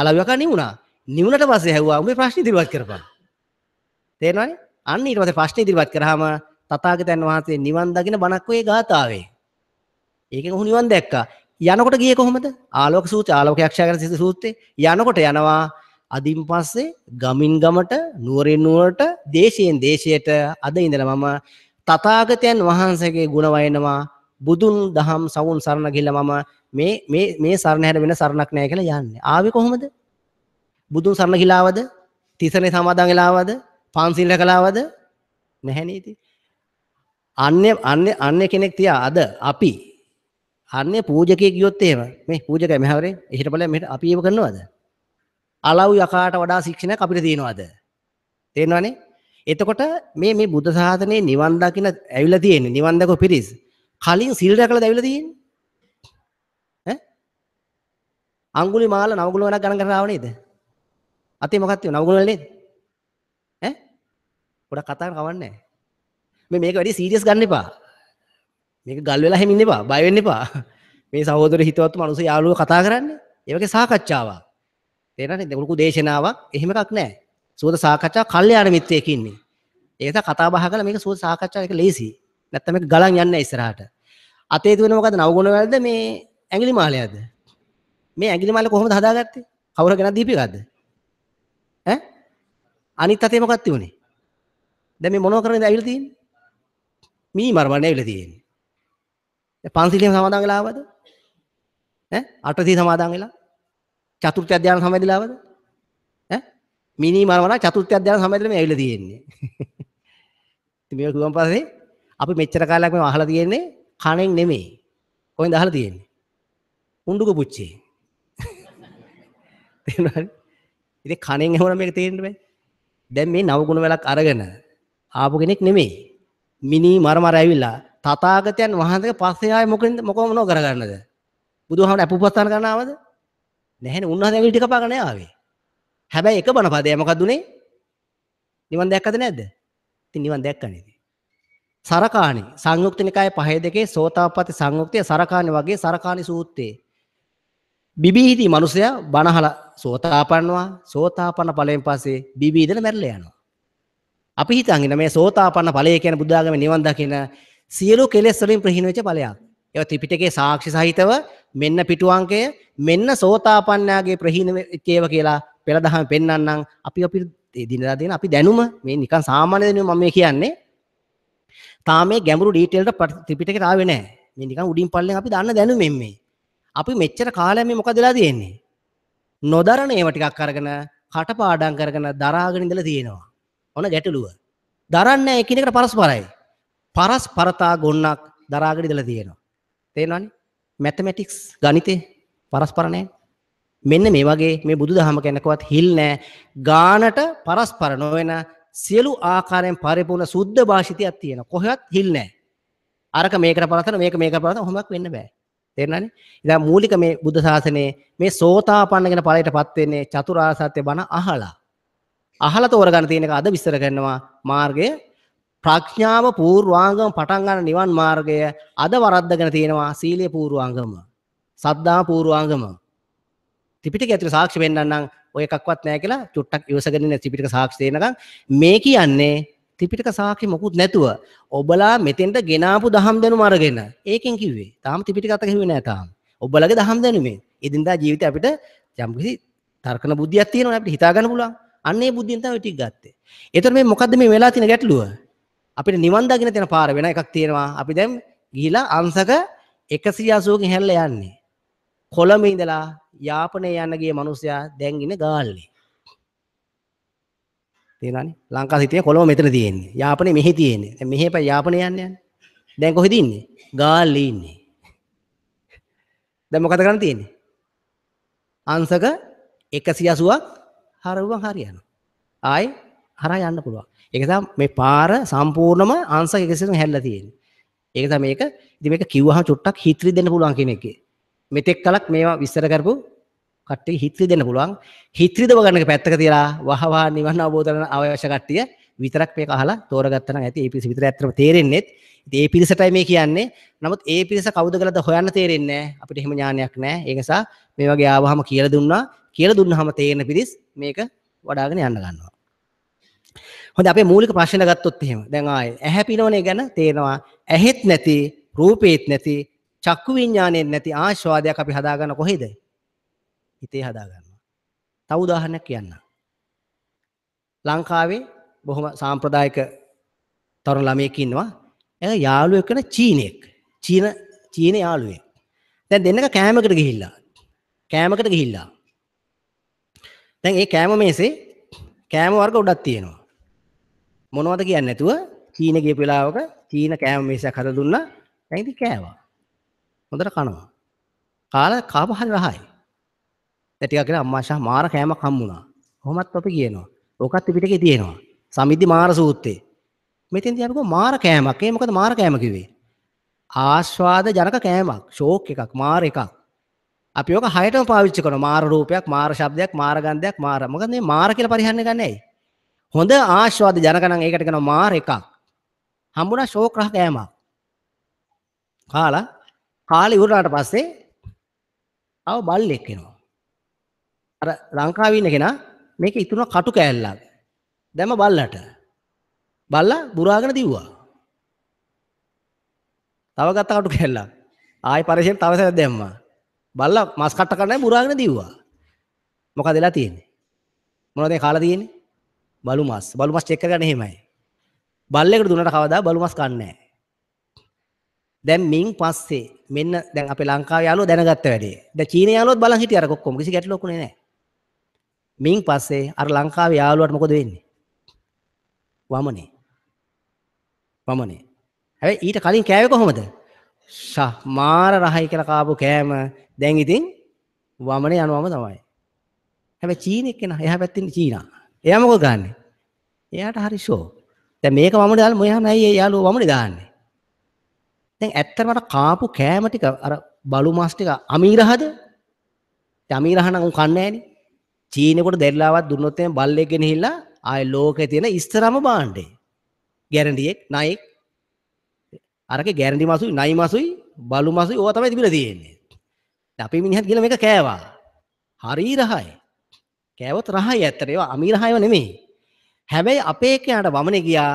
අලවියක නිවුණා. නිවුණට පස්සේ ඇහුවා උඹේ ප්‍රශ්න ඉදිරිපත් කරපන්. තේරෙනවනේ? අන්න ඊට පස්සේ ප්‍රශ්න ඉදිරිපත් කරාම තථාගතයන් වහන්සේ නිවන් දකින බණක් ඔය ගාතාවේ. ඒකෙන් ඔහු නිවන් දැක්කා. යනකොට ගිය කොහොමද ආලෝක සූත්‍ර ආලෝක යක්ෂයා ගැන සිත සූත්‍රේ යනකොට යනවා අදින් පස්සේ ගමින් ගමට නුවරින් නුවරට දේශයෙන් දේශයට අද ඉඳලා මම තථාගතයන් වහන්සේගේ ගුණ වයනවා බුදුන් දහම් සවුන් සරණ ගිහිල්ලා මම මේ මේ මේ සරණ හැර වෙන සරණක් නැහැ කියලා යන්නේ. ආවේ කොහොමද? බුදුන් සරණ ගිලාවද? තිසරණේ සමාදන් වෙලාවද? පන්සිල් රැකලාවද? නැහැ නේද? අන්නේ අන්නේ අන්නේ කෙනෙක් තියා අද අපි අන්නේ පූජකයෙක් ගියොත් එහෙම මේ පූජකයා මෙහවරේ එහෙට බලන්න මෙහෙට අපි ඒව කරනවද? අලව් යකාට වඩා ශික්ෂණයක් අපිට තියෙනවද? තේරෙනවනේ? එතකොට මේ මේ බුද්ධ සාධනේ නිවන් දකින්න ඇවිල්ලා තියෙන්නේ නිවන් දකෝ පිරිස්. කලින් සිල් රැකලාද ඇවිල්ලා තියෙන්නේ? ඈ? අඟුලි මාල නවගුණ වලක් ගණන් කරලා ආව නේද? අතේ මොකක්ද තියෙන්නේ නවගුණ වල නේද? ඈ? පොඩක් කතා කරන්න කවන්නේ නැහැ. මේ මේක වැඩි සීරියස් ගන්න එපා. මේක ගල් වෙලා හැමින් එපා බය වෙන්න එපා මේ සහෝදර හිතවත් මනුස්ස යාළුවෝ කතා කරන්නේ ඒ වගේ සාකච්ඡාවක් තේරෙනවද ලොකු දේශනාවක් එහෙම එකක් නැහැ සුවද සාකච්ඡා කල්යාණ මිත්‍රයෙක් ඉන්නේ ඒක කතා බහ කරලා මේක සුවද සාකච්ඡා එක ලේසි නැත්තම් මේක ගලන් යන්නේ ඉස්සරහට අතේ තියෙන මොකද්ද නවගුණ වලද මේ ඇඟිලි මාලයද මේ ඇඟිලි මාල කොහොමද හදාගත්තේ කවුරු ගෙනත් දීපේකද ඈ අනිත් අතේ මොකක්ද තිබුණේ දැන් මේ මොනව කරන්නේ ඇවිල්ලා තියෙන්නේ මී මරවන්නේ ඇවිල්ලා තියෙන්නේ පන්සිලෙන් සමාදන් වෙලා ආවද? ඈ අටසිය සමාදන් වෙලා චතුර්ථ අධ්‍යාන සමවැදිලාවද? ඈ මිනි මරමනා චතුර්ථ අධ්‍යාන සමවැදිලා මේ ඇවිල්ලා තියෙන්නේ. ඉතින් මේක ගුවන් පස්සේ අපි මෙච්චර කාලයක් මේ අහලා තියෙන්නේ කණෙන් නෙමෙයි. කොහෙන්ද අහලා තියෙන්නේ? උණ්ඩුක පුච්චේ. තේරුණාද? ඉතින් කණෙන් ඇහුණා මේක තේරෙන්න බෑ. දැන් මේ නවගුණ වලක් අරගෙන ආපු කෙනෙක් නෙමෙයි. මිනි මරමර ඇවිල්ලා තථාගතයන් වහන්සේ පස්සේ ආයේ මොකෙන්ද මොකම මොනව කරගන්නද? බුදුහාමර අපුපස්ථාන කරනවද? නැහැනේ උන්වහන්සේ ඇවිල්ලා ටික පාගන ආවේ. හැබැයි එක බණ පදේ මොකද උනේ? නිවන් දැක්කද නැද්ද? ඉතින් නිවන් දැක්කනේ. සරකාණි සංයුක්ත නිකායේ පහේ දෙකේ සෝතාපට්ටි සංයුක්තිය සරකාණි වගේ සරකාණි සූත්‍රයේ බිබීහිති මිනිසයා බණහල සෝතාපන්නවා සෝතාපන්න ඵලයෙන් පස්සේ බිබීදන මැරිලා යනවා. අපි හිතන්නේ මේ සෝතාපන්න ඵලය කියන බුද්ධාගමේ නිවන් දකින සියලු කෙලෙස් වලින් ප්‍රහීන වෙච්ච ඵලයක්. ඒවා ත්‍රිපිටකයේ සාක්ෂි සහිතව මෙන්න පිටු අංකය මෙන්න සෝතාපන්නයාගේ ප්‍රහීන ඒව කියලා පෙළ දහම පෙන්වන්නම් අපි අපි දිනදා දෙන අපි දැනුම මේ නිකන් සාමාන්‍ය දැනුම මම මේ කියන්නේ තාම මේ ගැඹුරු ඩීටේල් එක ත්‍රිපිටකයට ආවේ නැහැ මේ නිකන් උඩින් පල්ලෙන් අපි දාන්න දැනුමෙන් මේ අපි මෙච්චර කාලයක් මේ මොකද වෙලා තියෙන්නේ නොදරන ඒවා ටිකක් අරගෙන කටපාඩම් කරගෙන දරාගෙන ඉඳලා තියෙනවා ඔන ගැටලුව දරන්නේ නැහැ එකිනෙකට පරස්පරයි පරස් පරතා ගොන්නක් දරාගෙන ඉඳලා තියෙනවා. තේරෙනවනේ? මැතමැටික්ස් ගණිතේ පරස්පර නැහැ. මෙන්න මේ වගේ මේ බුදුදහම කෙනකවත් හිල් නැහැ. ගානට පරස්පර නොවන සියලු ආකාරයෙන් පරිපූර්ණ සුද්ධ භාෂිතයක් තියෙනවා. කොහෙවත් හිල් නැහැ. අරක මේකට පරතන මේක මේකට පරතන කොහොමවත් වෙන්න බෑ. තේරෙනවනේ? ඉතින් මූලික මේ බුද්ධ ශාසනයේ මේ සෝතාපන්න කියන ඵලයටපත් වෙන්නේ චතුරාර්ය සත්‍ය බණ අහලා. අහලා තෝරගන්න තියෙන එක අද විස්තර කරනවා මාර්ගය ප්‍රඥාව පූර්වාංගම පටන් ගන්න නිවන් මාර්ගය අද වරද්දගෙන තියෙනවා සීලය පූර්වාංගම. සද්ධා පූර්වාංගම. ත්‍රිපිටක ඇතුළේ සාක්ෂි වෙන්නම් ඔය එකක්වත් නැහැ කියලා චුට්ටක් ඉවසගෙන ඉන්න ත්‍රිපිටක සාක්ෂි දෙනකන් මේ කියන්නේ ත්‍රිපිටක සාක්ෂි මොකුත් නැතුව ඔබලා මෙතෙන්ට ගෙනාපු දහම් දැනුම අරගෙන ඒකෙන් කිව්වේ තාම ත්‍රිපිටක අත කිව්වේ නැහැ තාම. ඔබලගේ දහම් දැනුමේ එදින්දා ජීවිතේ අපිට යම්කිසි තර්කන බුද්ධියක් තියෙනවා අපිට හිතා ගන්න පුළුවන්. අන්න ඒ බුද්ධියෙන් තමයි ටික ගත්තේ. ඒතර මේ මොකද්ද මේ වෙලා තියෙන ගැටලුව? අපිට නිවන් දකින්න තියෙන පාර වෙන එකක් තියෙනවා. අපි දැන් ගිහිලා අංශක 180කින් හැරලා යන්නේ. කොළඹ ඉඳලා යාපනයේ යන්න ගිය මිනිසයා දැන් ඉන්නේ ගාල්ලේ. තේරෙනවනේ? ලංකාව හිටියේ කොළඹ මෙතන තියෙන්නේ. යාපනේ මෙහි තියෙන්නේ. දැන් මෙහි පැය යාපනේ යන්න යන්නේ. දැන් කොහෙද ඉන්නේ? ගාල්ලේ ඉන්නේ. දැන් මොකද කරන්න තියෙන්නේ? අංශක 180ක් හරවුවම හරියනවා. ආයි හරහා යන්න පුළුවන්. ඒක මේ පාර සම්පූර්ණම ආන්සර් 100ම හැල්ලා තියෙන්නේ. ඒක තමයි මේක. ඉතින් මේක කිව්වහම චුට්ටක් හිතරි දෙන්න පුළුවන් කියන එකේ. මෙතෙක් කලක් මේවා විස්තර කරපු කට්ටිය හිතරි දෙන්න පුළුවන්. හිතරිදව ගන්න එක පැත්තක තියලා වහවහ නිවන අවබෝධ කරන අවශ්‍ය කට්ටිය විතරක් මේක අහලා තෝරගත්තා නම් ඇති ඒ පිරිස විතර ඇත්තටම තේරෙන්නේත්. ඉතින් ඒ පිරිසටයි මේ කියන්නේ. නමුත් ඒ පිරිස කවුද කියලාද හොයන්න තේරෙන්නේ නැහැ. අපිට එහෙම ඥානයක් නැහැ. ඒ නිසා මේ වගේ ආවහම කියලා දුන්නා. කියලා දුන්නාම තේරෙන පිරිස් මේක වඩාගෙන යන්න ගන්නවා. හොඳ අපේ මූලික ප්‍රශ්න ගත්තොත් එහෙම දැන් ආයේ ඇහැ පිනෝනේ ගැන තේනවා ඇහෙත් නැති රූපේත් නැති චක්කු විඥානේත් නැති ආස්වාදයක් අපි හදාගන්න කොහේද හිතේ හදාගන්නවා තව උදාහරණයක් කියන්න ලංකාවේ බොහොම සාම්ප්‍රදායික තරුණ ළමයෙක් ඉන්නවා එයා යාළුවෙක් වෙන චීනෙක් චීන චීන යාළුවෙක් දැන් දෙන්නක කෑමකට ගිහිල්ලා කෑමකට ගිහිල්ලා දැන් ඒ කෑම මේසේ කෑම වර්ග උඩක් තියෙනවා මොනවද කියන්නේ නැතුව චීන ගිය වෙලාවක චීන කෑම මේසයක් හදලා දුන්නා. දැන් ඉතින් කෑවා. හොඳට කනවා. කාලා කාප හරි රහයි. දැන් ටිකක් ගිහලා අම්මාශා මාර කෑමක් හම්බුණා. කොහොමත් අපි කියනවා. ඕකත් පිටකේ තියෙනවා. සමිද්දි මාර සූත්‍රේ. මෙතෙන්දී අපි මාර කෑමක්. ඒ මොකද මාර කෑම කිව්වේ? ආස්වාද ජනක කෑමක්. ෂෝක් එකක්, මාර එකක්. අපි ඕක හයටම පාවිච්චි කරනවා. මාර රූපයක්, මාර ශබ්දයක්, මාර ගන්ධයක්, මාර. මොකද මේ මාර කියලා පරිහරණය ගන්නෑයි. හොඳ ආස්වාද ජනක නම් ඒකට කියනවා මාර එකක්. හම්බුණා ෂෝක් රහ කෑමක්. කාලා කාලේ ඉවරනාට පස්සේ ආව බල්ලෙක් එනවා. අර ලංකාවේ ඉන්න කෙනා මේක ඉතුරුන කටු කෑල්ලක්. දැම බල්ලට. බල්ලා බුරාගෙන දිව්වා. තව ගත්ත කටු කෑල්ලක්. ආයි පරිශෙන් තව සැරයක් දැම්මා. බල්ලා මස් කට්ට කරන්නේ බුරාගෙන දිව්වා. මොකද වෙලා තියෙන්නේ? මොනවද මේ කාලා තියෙන්නේ? බලු මස්. බලු මස් චෙක් කරගන්න එහෙමයි. බල්ලෙකුට දුන්නට කවදා බලු මස් කන්නේ නැහැ. දැන් මින් පස්සේ මෙන්න දැන් අපේ ලංකාවේ යාළුවෝ දැනගත්ත වැඩේ. දැන් චීන යාළුවෝත් බලන් හිටිය අර කොක්කොම කිසි ගැටලුවක්ුනේ නැහැ. මින් පස්සේ අර ලංකාවේ යාළුවාට මොකද වෙන්නේ? වමනේ. වමනේ. හැබැයි ඊට කලින් කෑවේ කොහොමද? ෂා මාර රහයි කියලා කාපු කෑම දැන් ඉතින් වමනේ යනවම තමයි. හැබැයි චීන එක්කන එහා පැත්තේ චීනා. එයා මොකද ගන්නෙ? එයාට හරි ෂෝ. දැන් මේක මම දාලා මොයහම ඇයි ඒ යාළුවෝ මමනේ දාන්නේ. දැන් ඇත්තටම අර කාපු කෑම ටික අර බලු මාස් ටික අමීරහද? ඒ අමීරහ නම් උන් කන්නේ නෑනේ. චීනෙකට දෙල්ලාවක් දුන්නොත් එම් බල්ලෙක් ගෙනහිලා ආයේ ලෝකේ තියෙන ඉස්තරම බාණ්ඩේ. ගැරන්ඩියෙක් නයික් අරකේ ගැරන්ඩි මාසුයි නයි මාසුයි බලු මාසුයි ඕවා තමයි තිබිලා තියෙන්නේ. අපි මිනිහත් කියලා මේක කෑවා. හරි රහයි. කෑවොත් රහයි ඇත්තට ඒවා අමීරහයව නෙමෙයි. හැබැයි අපේ එක්කයාට වමනේ ගියා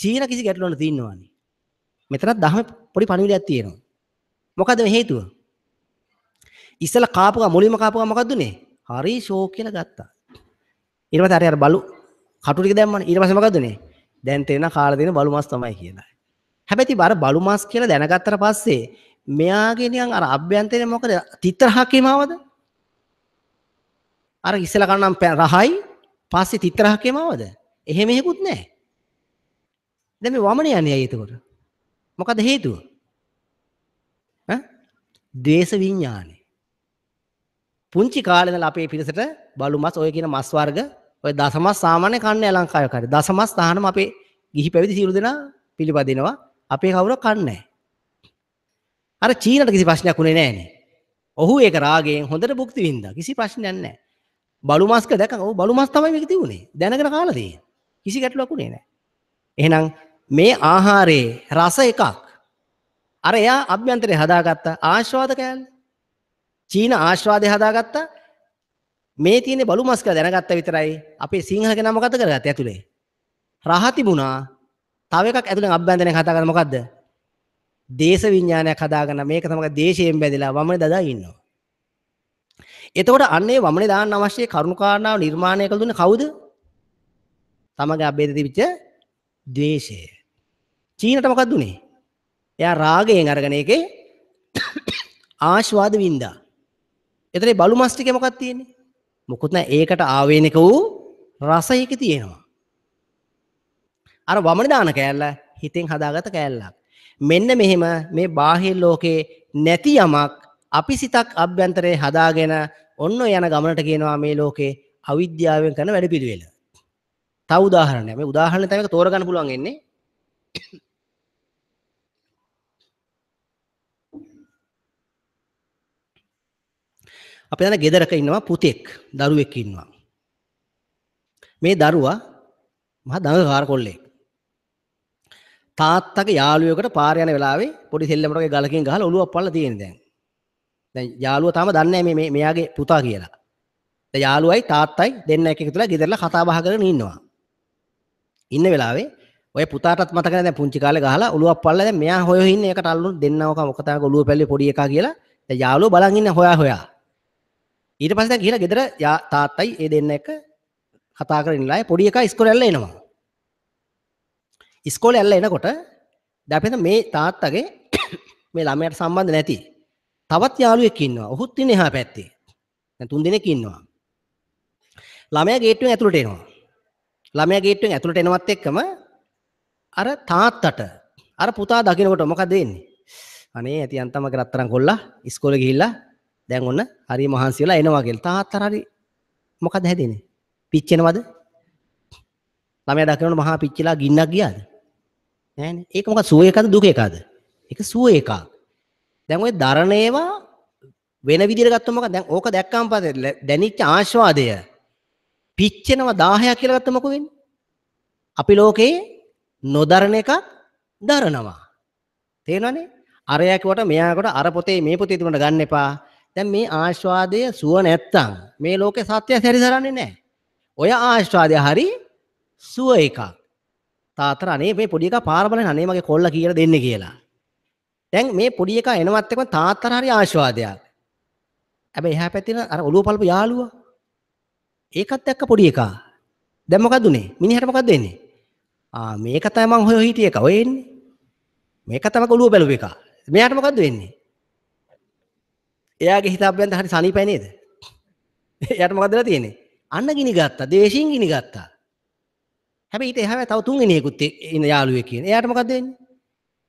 චීන කිසි ගැටලුවක් තියෙනවානේ. මෙතනත් දහම පොඩි පණිවිඩයක් තියෙනවා. මොකද මේ හේතුව? ඉස්සලා කාපුව මුලින්ම කාපුව මොකද්ද උනේ? හරි ෂෝක් කියලා ගත්තා. ඊට පස්සේ අර අර බලු කටු ටික දැම්මනේ. ඊට පස්සේ මොකද්ද උනේ? දැන් තේන කාලා දෙන බලු මාස් තමයි කියලා. හැබැයි අර බලු මාස් කියලා දැනගත්තට පස්සේ මෙයාගේ නිකන් අර අභ්‍යන්තරේ මොකද තිත්තරහකීමාවද? අර ඉස්සලා කන්නම් රහයි පස්සේ තිත්‍රහකේම අවද? එහෙම එහෙකුත් නැහැ. දැන් මේ වමන යන්නේ ඇයි එතකොට? මොකද හේතුව? ඈ? ද්වේෂ විඥානේ. පුංචි කාලේ ඉඳලා අපේ පිරිසට බලු මස් ඔය කියන මස් වර්ග ඔය දසමස් සාමාන්‍ය කන්නේ ලංකාවේ කාරේ. දසමස් තහනම අපේ ගිහි පැවිදි සියලු දෙනා පිළිපදිනවා. අපේ කවුරු කන්නේ අර චීනට කිසි ප්‍රශ්නයක් උනේ නැහනේ. ඔහු ඒක රාගයෙන් හොඳට භුක්ති විඳා. කිසි ප්‍රශ්නයක් නැහැ. බලු මස්ක දැකන් ඔව් බලු මස් තමයි මේක තිබුණේ. දැනගෙන කාලා තියෙන්නේ. කිසි ගැටලුවක් උනේ නැහැ. එහෙනම් මේ ආහාරයේ රස එකක්. අර එයා අභ්‍යන්තරේ හදාගත්ත ආස්වාද කෑල්ල. චීන ආස්වාදේ හදාගත්ත මේ තියෙන බලු මස් කියලා දැනගත්ත විතරයි අපේ සිංහල කෙනා මොකද කරගත්තේ ඇතුලේ. රහ තිබුණා. තව එකක් ඇතුලෙන් අභ්‍යන්තරයෙන් හදාගන්න මොකද්ද? දේශ විඥානයක් හදාගන්න මේක තමයි දේශයෙන් බැඳලා වමනේ දදා ඉන්නවා. එතකොට අන්නේ වමනේ දාන්න අවශ්‍ය කරුණුකාරණාව නිර්මාණය කළ දුන්නේ කවුද? තමගේ අබේද තිබිච්ච ද්වේෂය. චීනට මොකක්ද උනේ? එයා රාගයෙන් අරගෙන ඒකේ ආස්වාද වින්දා. එතනේ බලු මස් ටිකේ මොකක්ද තියෙන්නේ? මොකුත් නැහැ. ඒකට ආවේනික වූ රසයක තියෙනවා. අර වමන දාන කෑල්ල හිතෙන් හදාගත කෑල්ලක්. මෙන්න මෙහෙම මේ බාහිර ලෝකේ නැති යමක් අපි සිතක් අභ්‍යන්තරේ හදාගෙන ඔන්න යන ගමනට කියනවා මේ ලෝකේ අවිද්‍යාවෙන් කරන වැඩපිළිවෙල. තව උදාහරණයක්. මේ උදාහරණ තමයි තෝරගන්න පුළුවන් වෙන්නේ. අපි දැන් ගෙදරක ඉන්නවා පුතෙක්, දරුවෙක් ඉන්නවා. මේ දරුවා මහා දඟකාර කොල්ලෙක්. තාත්තගේ යාළුවෙකුට පාර යන වෙලාවේ පොඩි සෙල්ලමකට ගලකින් ගහලා ඔලුවක් පල්ලා තියෙන දැන්. දැන් යාළුවා තාම දන්නේ නැහැ මේ මෙයාගේ පුතා කියලා. දැන් යාළුවයි තාත්තයි දෙන්න එක එකතුලා ගෙදරලා කතා බහ කරගෙන ඉන්නවා. ඉන්න වෙලාවේ ඔය පුතාටත් මතක නැහැ දැන් පුංචි කාලේ ගහලා ඔලුවක් පල්ලා දැන් මෙයා හොය හොය ඉන්නේ ඒකට අල්ලුණු දෙන්නවක මොකටද ඔලුව පැල්ලේ පොඩි එකා කියලා. දැන් යාළුවෝ බලන් ඉන්නේ හොයා හොයා. ඊට පස්සේ දැන් ගිහලා ගෙදර තාත්තයි ඒ දෙන්න එක කතා කරගෙන ඉන්නලා පොඩි එකා ඉස්කෝලේ ඇල්ල එනවා. ඉස්කෝලේ ඇල්ල එනකොට දැන් අපි මේ තාත්තගේ මේ ළමයාට සම්බන්ධ නැති තවත් යාළුවෙක් ඉන්නවා. ඔහුත් ඉන්නේ එහා පැත්තේ. දැන් තුන් දෙනෙක් ඉන්නවා. ළමයා ගේට්ටුවෙන් ඇතුළට එනවා. ළමයා ගේට්ටුවෙන් ඇතුළට එනවත් එක්කම අර තාත්තට අර පුතා දකින්නකොට මොකද වෙන්නේ? අනේ ඇතියන් තම කරත්තරන් කොල්ලා ඉස්කෝලේ ගිහිල්ලා දැන් ඔන්න හරි මහන්සි වෙලා එනවා කියලා. තාත්තා හරි මොකද හැදෙන්නේ? පිච්චෙනවද? ළමයා දකින්නකොට මහා පිච්චිලා ගින්නක් ගියාද? නෑනේ. ඒක මොකද සුවේ එකද දුකේ එකද? ඒක සුවේ එකක්. දැන් ওই දරණ ඒවා වෙන විදිහට ගත්තොත් මොකක්ද? දැන් ඕක දැක්කම පස්සේ දැනිච්ච ආශාදය පිච්චෙනවා 1000ක් කියලා ගත්තොත් මොකද වෙන්නේ? අපි ලෝකේ නොදරණ එකක් දරනවා. තේරෙනවනේ? අරයා කිව්වට මෙයාකට අර පොතේ මේ පොතේ තිබුණා ගන්න එපා. දැන් මේ ආශාදය සුව නැත්තම් මේ ලෝකේ සත්‍ය සැරිසරන්නේ නැහැ. ඔය ආශාදය හරි සුව එකක්. තාතර අනේ මේ පොඩි එකා පාර බලන්න අනේ මගේ කොල්ලා කියලා දෙන්නේ කියලා. දැන් මේ පොඩි එකා එනවත් එක්කම තාත්තට හරි ආශිර්වාදයක්. හැබැයි එහා පැත්තේ අර ඔළුව පළපු යාළුවා ඒකත් දැක්ක පොඩි එකා. දැන් මොකද උනේ? මිනිහට මොකද වෙන්නේ? ආ මේක තමයි මං හොය හිටිය එක. ඔය එන්නේ. මේක තමයි ඔළුව බැලුව එක. මෙයාට මොකද වෙන්නේ? එයාගේ හිත අභ්‍යන්ත හරි සනීපයි නේද? එයාට මොකද වෙලා තියෙන්නේ? අන්න ගිනි ගත්තා. දේශින් ගිනි ගත්තා. හැබැයි ඊට එහා තව තුන්වෙනියෙකුත් ඉන්න යාළුවෙක් කියන. එයාට මොකද වෙන්නේ?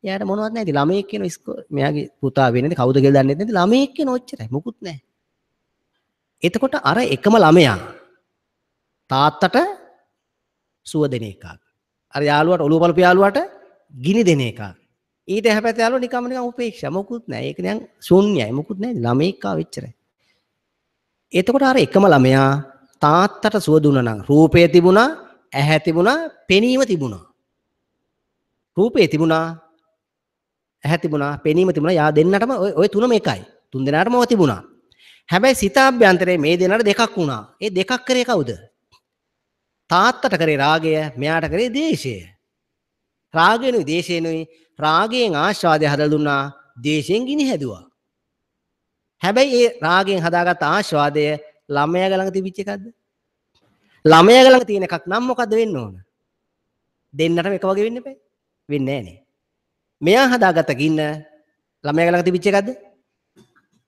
යාට මොනවත් නැහැ. ඉතින් ළමයෙක් කියන ස්කෝ මෙයාගේ පුතා වෙන්නේ කවුද කියලා දන්නේ නැති. ළමයෙක් කියන ඔච්චරයි. මොකුත් නැහැ. එතකොට අර එකම ළමයා තාත්තට සුව දෙන එකක්. අර යාළුවාට ඔළුව බලපු යාළුවාට ගිනි දෙන එකක්. ඊට එහා පැත්තේ යාළුවා නිකම්ම නිකම් උපේක්ෂා මොකුත් නැහැ. ඒක නිකන් ශුන්‍යයි. මොකුත් නැහැ. ළමයෙක් ආව එච්චරයි. එතකොට අර එකම ළමයා තාත්තට සුව දුන්නා නම් රූපේ තිබුණා, ඇහැ තිබුණා, පෙනීම තිබුණා. රූපේ තිබුණා ඇහැ තිබුණා, පෙනීම තිබුණා. යා දෙන්නටම ওই තුනම එකයි. තුන් දෙනාටම ඕවා තිබුණා. හැබැයි සිත අභ්‍යන්තරේ මේ දෙනාට දෙකක් වුණා. ඒ දෙකක් කරේ කවුද? තාත්තට කරේ රාගය, මෙයාට කරේ දේශය. රාගයනුයි දේශයනුයි රාගයෙන් ආස්වාදය හදලා දුන්නා, දේශයෙන් ගිනි හැදුවා. හැබැයි ඒ රාගයෙන් හදාගත් ආස්වාදය ළමයාගේ ළඟ තිබිච්ච එකක්ද? ළමයාගේ ළඟ තියෙන එකක් නම් මොකද වෙන්න ඕන? දෙන්නටම එක වගේ වෙන්න එපා. වෙන්නේ නැහැ නේ. මෙයා හදාගත ගින්න ළමයා ළඟ තිබිච්ච එකක්ද?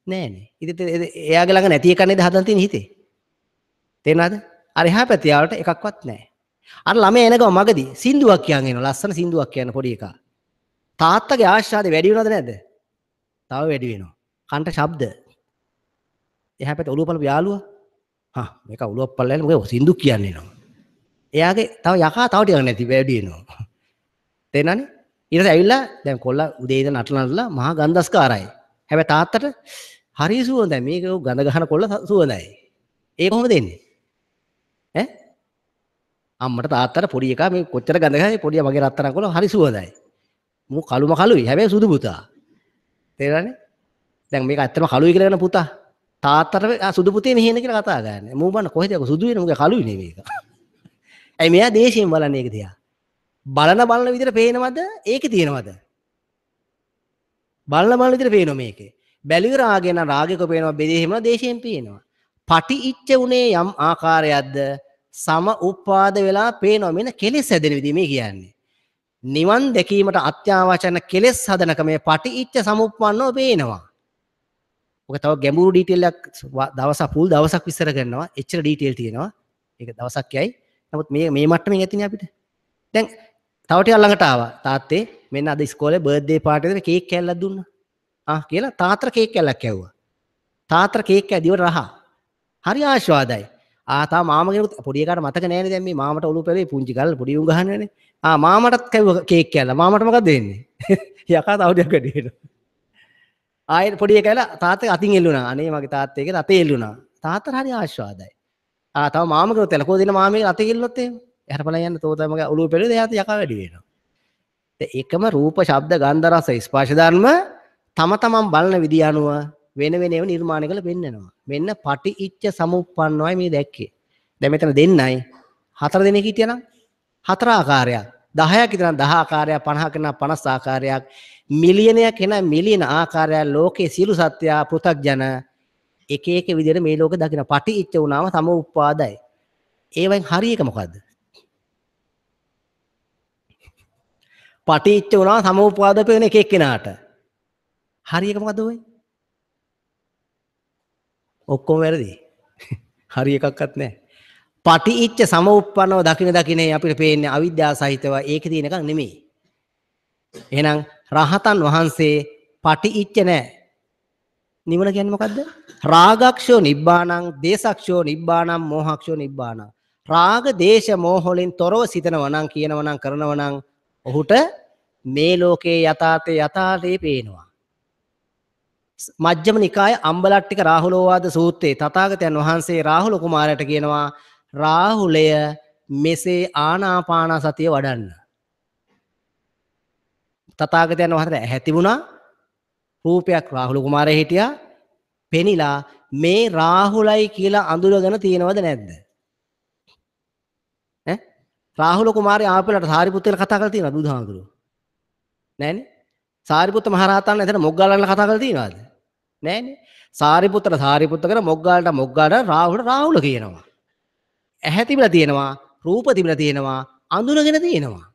නෑනේ. ඉතින් එයාගේ ළඟ නැති එක නේද හදන් තියෙන හිතේ. තේරෙනවද? අර එහා පැත්තේ යාලට එකක්වත් නෑ. අර ළමයා එන ගම මගදී සින්දුවක් කියන් එනවා. ලස්සන සින්දුවක් කියන පොඩි එකා. තාත්තගේ ආශාදේ වැඩි වෙනවද නැද්ද? තව වැඩි වෙනවා. කන්ට ශබ්ද. එහා පැත්තේ ඔලුව බලපු යාළුවා. හා මේක ඔලුවක් පල්ලන්නේ මොකද සින්දු කියන්නේ නෝ. එයාගේ තව යකා තව ටිකක් නැති වැඩි වෙනවා. තේරෙනවනේ? ඊට ඇවිල්ලා දැන් කොල්ලා උදේද නටලනටලා මහා ගන්ධස්කාරයි. හැබැයි තාත්තට හරි සුවඳයි. මේක ගඳ ගහන කොල්ලා සුවඳයි. ඒ කොහොමද එන්නේ? ඈ? අම්මට තාත්තට පොඩි එකා මේ කොච්චර ගඳ ගහයි පොඩි මගේ රත්තරන් කොල්ලා හරි සුවඳයි. මු කළුම කළුයි. හැබැයි සුදු පුතා. තේරෙනවනේ? දැන් මේක ඇත්තම කළුයි කියලා කියන පුතා. තාත්තට සුදු පුතේ මෙහෙන කියලා කතා කරන්නේ. මූ බන්න කොහෙද සුදු වෙන මුගේ කළුයි නේ මේක. ඇයි මෙයා දේශයෙන් බලන්නේ ඒක දිහා. බලන බලන විදිහට පේනවද ඒකේ තියෙනවද බලන බලන විදිහට පේනවා මේකේ බැලුවේ රාගේ නම් රාගයක පේනවා බෙදේ හැමන දේශයෙන් පේනවා පටි ඉච්ච උනේ යම් ආකාරයක්ද සම උපාද වෙලා පේනවා මෙන්න කෙලෙස් හැදෙන විදිහ මේ කියන්නේ නිවන් දැකීමට අත්‍යවශ්‍යන කෙලෙස් හදනක මේ පටි ඉච්ච සමුප්පන්නෝ පේනවා ඔක තව ගැඹුරු ඩීටේල් එකක් දවසක් full දවසක් විස්තර කරනවා එච්චර ඩීටේල් තියෙනවා ඒක දවසක් යයි නමුත් මේ මේ මට්ටමින් ඇතිනේ අපිට දැන් තවට අල්ලඟට ආව තාත්තේ මෙන්න අද ස්කෝලේ බර්ත්ඩේ පාටි දෙන කේක් කැල්ලක් දුන්නා. ආ කියලා තාත්‍ර කේක් කැල්ලක් කැව්වා. තාත්‍ර කේක් ඇදිවට රහා. හරි ආශාවදයි. ආ තා මාම කෙනෙකුත් පොඩි එකාට මතක නෑනේ දැන් මේ මාමට ඔලුව පෙරේ පුංචි ගල් පොඩි උන් ගහන්නනේ. ආ මාමටත් කැව්වා කේක් කැල්ල. මාමට මොකද දෙන්නේ? යකා තවඩියක් වැඩි වෙනවා. ආයෙත් පොඩි එකයිලා තාත්තේ අතින් එල්ලුණා. අනේ මගේ තාත්තේ කියලා අතේ එල්ලුණා. තාත්තට හරි ආශාවදයි. ආ තව මාම කෙනෙකුත් එලකෝ දෙන මාමේ අතේ එල්ලුවොත් එහෙම. එහට පල යන්න තෝතමක ඔලු පෙළ දෙයාත යක වැඩිවෙනවා. එකම රූප ශබ්ද ගන්ධරස ස්පාශධර්ම තම තමන් බලන විදි අනුව වෙන වෙනව නිර්මාණ කළ පෙන්න්නනවා. මෙන්න පටි ඉච්ච සමුපන්නවයි මේ දැක්කේ. දැමතන දෙන්නයි හතර දෙනෙ හිටියන හතරාකාරයක් දහයක් ඉතන දහආකාරයක් පණහ කරන පනස් ආකාරයක් මිලියනයක් එෙන මිලියන ආකාරයක් ලෝකයේ සියලු සත්‍යයා පෘතක් ජන එක එක විදිර මේ ලෝක දකින පටි ඉච්ච වුණාව සම උපාදයි. ඒවයින් හරියක මොකක්ද පටිච්ච වුණා සමුප්පාදක වෙන එක එක්කෙනාට. හරි එක මොකද ඔය? ඔක්කොම වැරදි. හරි එකක්වත් නැහැ. පටිච්ච සමුප්පන්නව දකින දකිනේ අපිට පේන්නේ අවිද්‍යාව සහිතව ඒකේ තියෙන එකක් නෙමෙයි. එහෙනම් රහතන් වහන්සේ පටිච්ච නැහැ. නිවන කියන්නේ මොකද්ද? රාගක්ෂෝ නිබ්බාණං, දේසක්ෂෝ නිබ්බාණං, මෝහක්ෂෝ නිබ්බාණං. රාග, දේශ, මෝහ වලින් තොරව සිතනවා නම්, කියනවා නම්, කරනවා නම් ඔහුට මේ ලෝකයේ යථාර්ථය යථාර්ථේ පේනවා. මජ්ජම නිකාය අම්බලට්ටික රාහුලෝවාද සූත්‍රයේ තථාගතයන් වහන්සේ රාහුල කුමාරයට කියනවා රාහුලය මෙසේ ආනාපාන සතිය වඩන්න. තථාගතයන් වහන්සේ ඇහැ තිබුණා රූපයක් රාහුල කුමාරය හිටියා පෙනිලා මේ රාහුලයි කියලා අඳුරගෙන තියෙනවද නැද්ද? රාහුල කුමාරයා ආපෙලට සාරිපුත් කියලා කතා කරලා තියෙනවා බුදුහාමුදුරුවෝ. නෑනේ. සාරිපුත්ත මහරහතන් එතන මොග්ගල්ලාන්ට කතා කරලා තියෙනවද? නෑනේ. සාරිපුත්තට සාරිපුත්ත කර මොග්ගාලට මොග්ගාලට රාහුලට රාහුල කියනවා. ඇහැ තිබිලා තියෙනවා, රූප තිබිලා තියෙනවා, අඳුනගෙන තියෙනවා.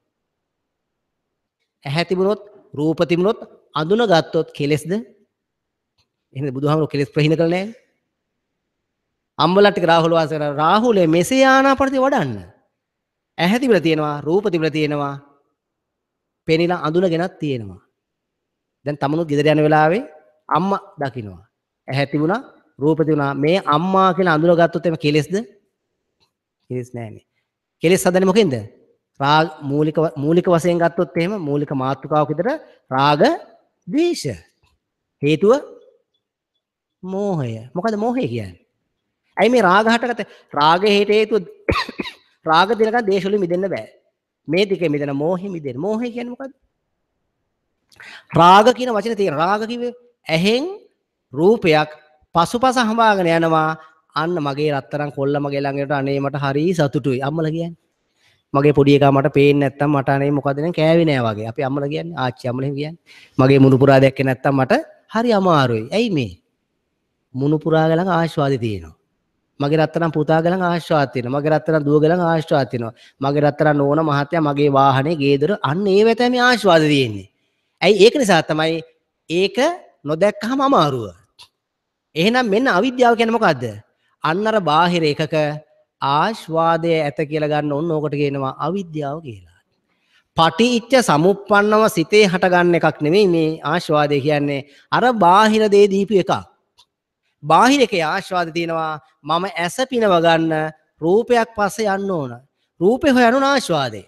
ඇහැ තිබුණොත්, රූප තිබුණොත් අඳුනගත්තොත් කෙලෙස්ද? එහෙනම් බුදුහාමුදුරුවෝ කෙලෙස් ප්‍රහීන කළේ නෑනේ. අම්බලට්ටික රාහුල වාසය කරා රාහුලේ මෙසේ ආනාපානසති වඩන්න. ඇහැ තිබිලා තියෙනවා, රූප තිබිලා තියෙනවා. පෙනිලා අඳුනගෙනත් තියෙනවා. දැන් තමනුත් ගෙදර යන වෙලාවේ අම්මා දකිනවා. ඇහැ තිබුණා, රූප තිබුණා. මේ අම්මා කියලා අඳුනගත්තොත් එම කෙලෙස්ද? කෙලෙස් නෑනේ. කෙලෙස් හදන්නේ මොකෙන්ද? රාග මූලික මූලික වශයෙන් ගත්තොත් එහෙම මූලික මාතෘකාවක් විතර රාග, ද්වේෂ. හේතුව මෝහය. මොකද මෝහය කියන්නේ? ඇයි මේ රාග හටගත රාග හේතු රාග තිලකන් දේශවලින් මිදෙන්න බෑ. මේ ටිකේ මිදෙන මෝහෙ මිදෙන. මෝහෙ කියන්නේ මොකද්ද? රාග කියන වචනේ තියෙන රාග කිව්වේ ඇහෙන් රූපයක් පසුපස හඹාගෙන යනවා. අන්න මගේ රත්තරන් කොල්ල මගේ ළඟට අනේ මට හරි සතුටුයි. අම්මලා කියන්නේ. මගේ පොඩි එකා මට පේන්නේ නැත්තම් මට අනේ මොකද දැන් කෑවේ නෑ වගේ. අපි අම්මලා කියන්නේ ආච්චි අම්මලා කියන්නේ. මගේ මුණු පුරා දැක්කේ නැත්තම් මට හරි අමාරුයි. ඇයි මේ? මුණු පුරා ගලන් ආශාවදී තියෙනවා. මගේ රත්තරන් පුතා ගලන් ආශ්‍රාත් වෙනවා. මගේ රත්තරන් දුව ගලන් ආශ්‍රාත් වෙනවා. මගේ රත්තරන් ඕන මහත්තයා මගේ වාහනේ ගේදර අන්න ඒ වෙත මේ ආශ්‍රාද දෙන්නේ. ඇයි ඒක නිසා තමයි ඒක නොදැක්කහම අමාරුව. එහෙනම් මෙන්න අවිද්‍යාව කියන්නේ මොකද්ද? අන්න අර බාහිර එකක ආශ්වාදය ඇත කියලා ගන්න ඕන ඕකට කියනවා අවිද්‍යාව කියලා. පටිච්ච සමුප්පන්නව සිතේ හටගන්න එකක් නෙමෙයි මේ ආශ්වාදය කියන්නේ අර බාහිර දේ දීපු එකක්. බාහිරක ආශ්වාද තියෙනවා මම ඇස පිනව ගන්න රූපයක් පස්සේ යන්න ඕන. රූපේ හොයන ආශ්වාදය.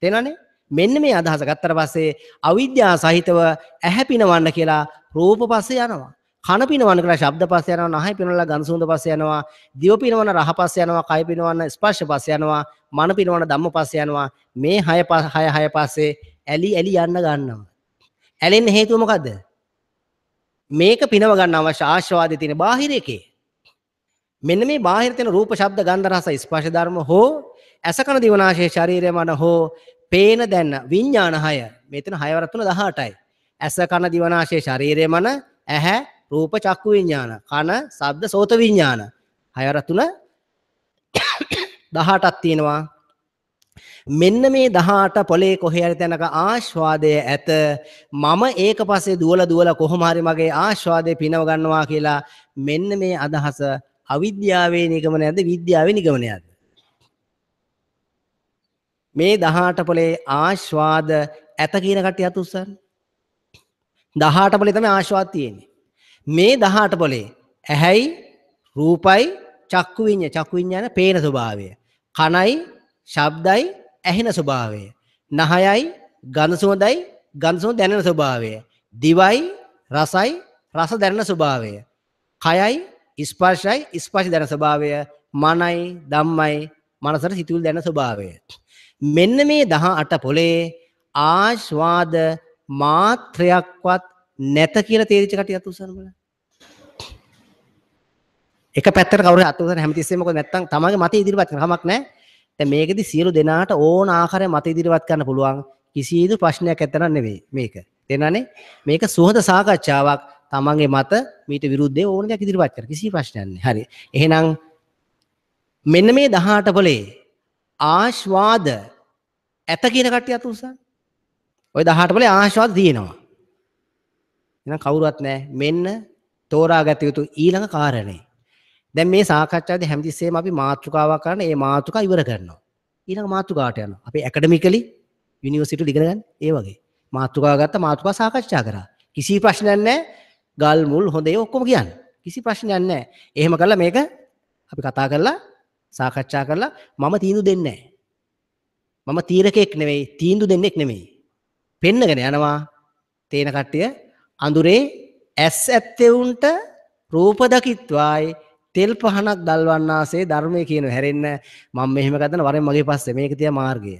තේනවනේ? මෙන්න මේ අදහස ගත්තට පස්සේ අවිද්‍යාව සහිතව ඇහැ පිනවන්න කියලා රූප පස්සේ යනවා. කන පිනවන්න කියලා ශබ්ද පස්සේ යනවා. නහය පිනවලා ගඳ සුවඳ පස්සේ යනවා. දිව පිනවන රහ පස්සේ යනවා. කය පිනවන ස්පර්ශ පස්සේ යනවා. මන පිනවන ධම්ම පස්සේ යනවා. මේ හය හය හය පස්සේ ඇලි ඇලි යන්න ගන්නවා. ඇලෙන්න හේතුව මොකද්ද? මේක පිනව ගන්න අවශ්‍ය ආශාවාදයේ තියෙන බාහිර එකේ. මෙන්න මේ බාහිර තියෙන රූප, ශබ්ද, ගන්ධ, රස, ස්පර්ශ ධර්ම හෝ ඇසකන දිවනාශයේ ශරීරය මන හෝ පේන දැන විඥාන 6. මෙතන 6 වර 3 18යි. ඇසකන දිවනාශයේ ශරීරය මන ඇහැ රූප චක්කු විඥාන, කන ශබ්ද සෝත විඥාන. 6 වර 3 18ක් තියෙනවා. මෙන්න මේ දහට පොලේ කොහේර තැනක ආශ්වාදය ඇත මම ඒක පස්සේ දුවල දුවල කොහොමහරි මගේ ආශ්වාදය පිනව ගන්නවා කියලා මෙන්න මේ අදහස අවිද්‍යාවේ නිගමනයද විද්‍යාවේ නිගමනයද මේ දහට පොලේ ආශ්වාද ඇත කියන කට්ටිය අත උස්සන්න 18 පොලේ තමයි ආශ්වාද තියෙන්නේ මේ 18 පොලේ ඇහැයි රූපයි චක්කු විඤ්ඤා චක්කු විඤ්ඤාන පේන ස්වභාවය කනයි ශබ්දයි ඇහෙන ස්වභාවය. නහයයි ගඳ සුවඳයි ගඳ සුවඳ දැනෙන ස්වභාවය. දිවයි රසයි රස දැනෙන ස්වභාවය. කයයි ස්පර්ශයි ස්පර්ශ දැනෙන ස්වභාවය. මනයි ධම්මයි මනසට සිතුවිලි දැනෙන ස්වභාවය. මෙන්න මේ 18 පොලේ ආස්වාද මාත්‍රයක්වත් නැත කියලා තේරිච්ච කටිය අත උස්සන බලන්න. එක පැත්තට කවුරු අත උස්සන හැමතිස්සෙම මොකද නැත්තම් තමන්ගේ මතය ඉදිරිපත් කරන කමක් නැහැ. මේකෙදි සියලු දෙනාට ඕන ආකාරය මත ඉදිරිපත් කරන්න පුළුවන් කිසිදු ප්‍රශ්නයක් ඇත්තනක් නෙවෙයි මේක. තේරෙනවනේ? මේක සුහද සාකච්ඡාවක්. තමන්ගේ මත මීට විරුද්ධව ඕන දෙයක් ඉදිරිපත් කර කිසි ප්‍රශ්නයක් නැහැ. හරි. එහෙනම් මෙන්න මේ 18 පොලේ ආස්වාද ඇත කියන කට්ටිය අත උසන්න. ওই 18 පොලේ ආස්වාද තියෙනවා. එහෙනම් කවුරුවත් නැහැ. මෙන්න තෝරාගත යුතු ඊළඟ කාරණේ. දැන් මේ සාකච්ඡාවේදී හැමතිස්සෙම අපි මාතෘකාවක් කරන ඒ මාතෘකා ඉවර කරනවා. ඊළඟ මාතෘකාවට යනවා. අපි ඇකඩමිකලි යුනිවර්සිටි ඉගෙන ගන්න ඒ වගේ. මාතෘකාව ගත්ත මාතෘකා සාකච්ඡා කරා. කිසි ප්‍රශ්නයක් නැහැ. ගල් මුල් හොඳ ඒ ඔක්කොම කියන්න. කිසි ප්‍රශ්නයක් නැහැ. එහෙම කරලා මේක අපි කතා කරලා සාකච්ඡා කරලා මම තීන්දුව දෙන්නේ මම තීරකෙක් නෙවෙයි තීන්දුව දෙන්නෙක් නෙවෙයි. පෙන්නගෙන යනවා තේන කට්ටිය අඳුරේ ඇස් ඇත්තේ උන්ට රූප දකිත්වායි තෙල් පහනක් දල්වන්නාසේ ධර්මය කියන හැරෙන්න මම මෙහෙම ගතන වරෙන් මගේ පස්සේ මේක තියා මාර්ගය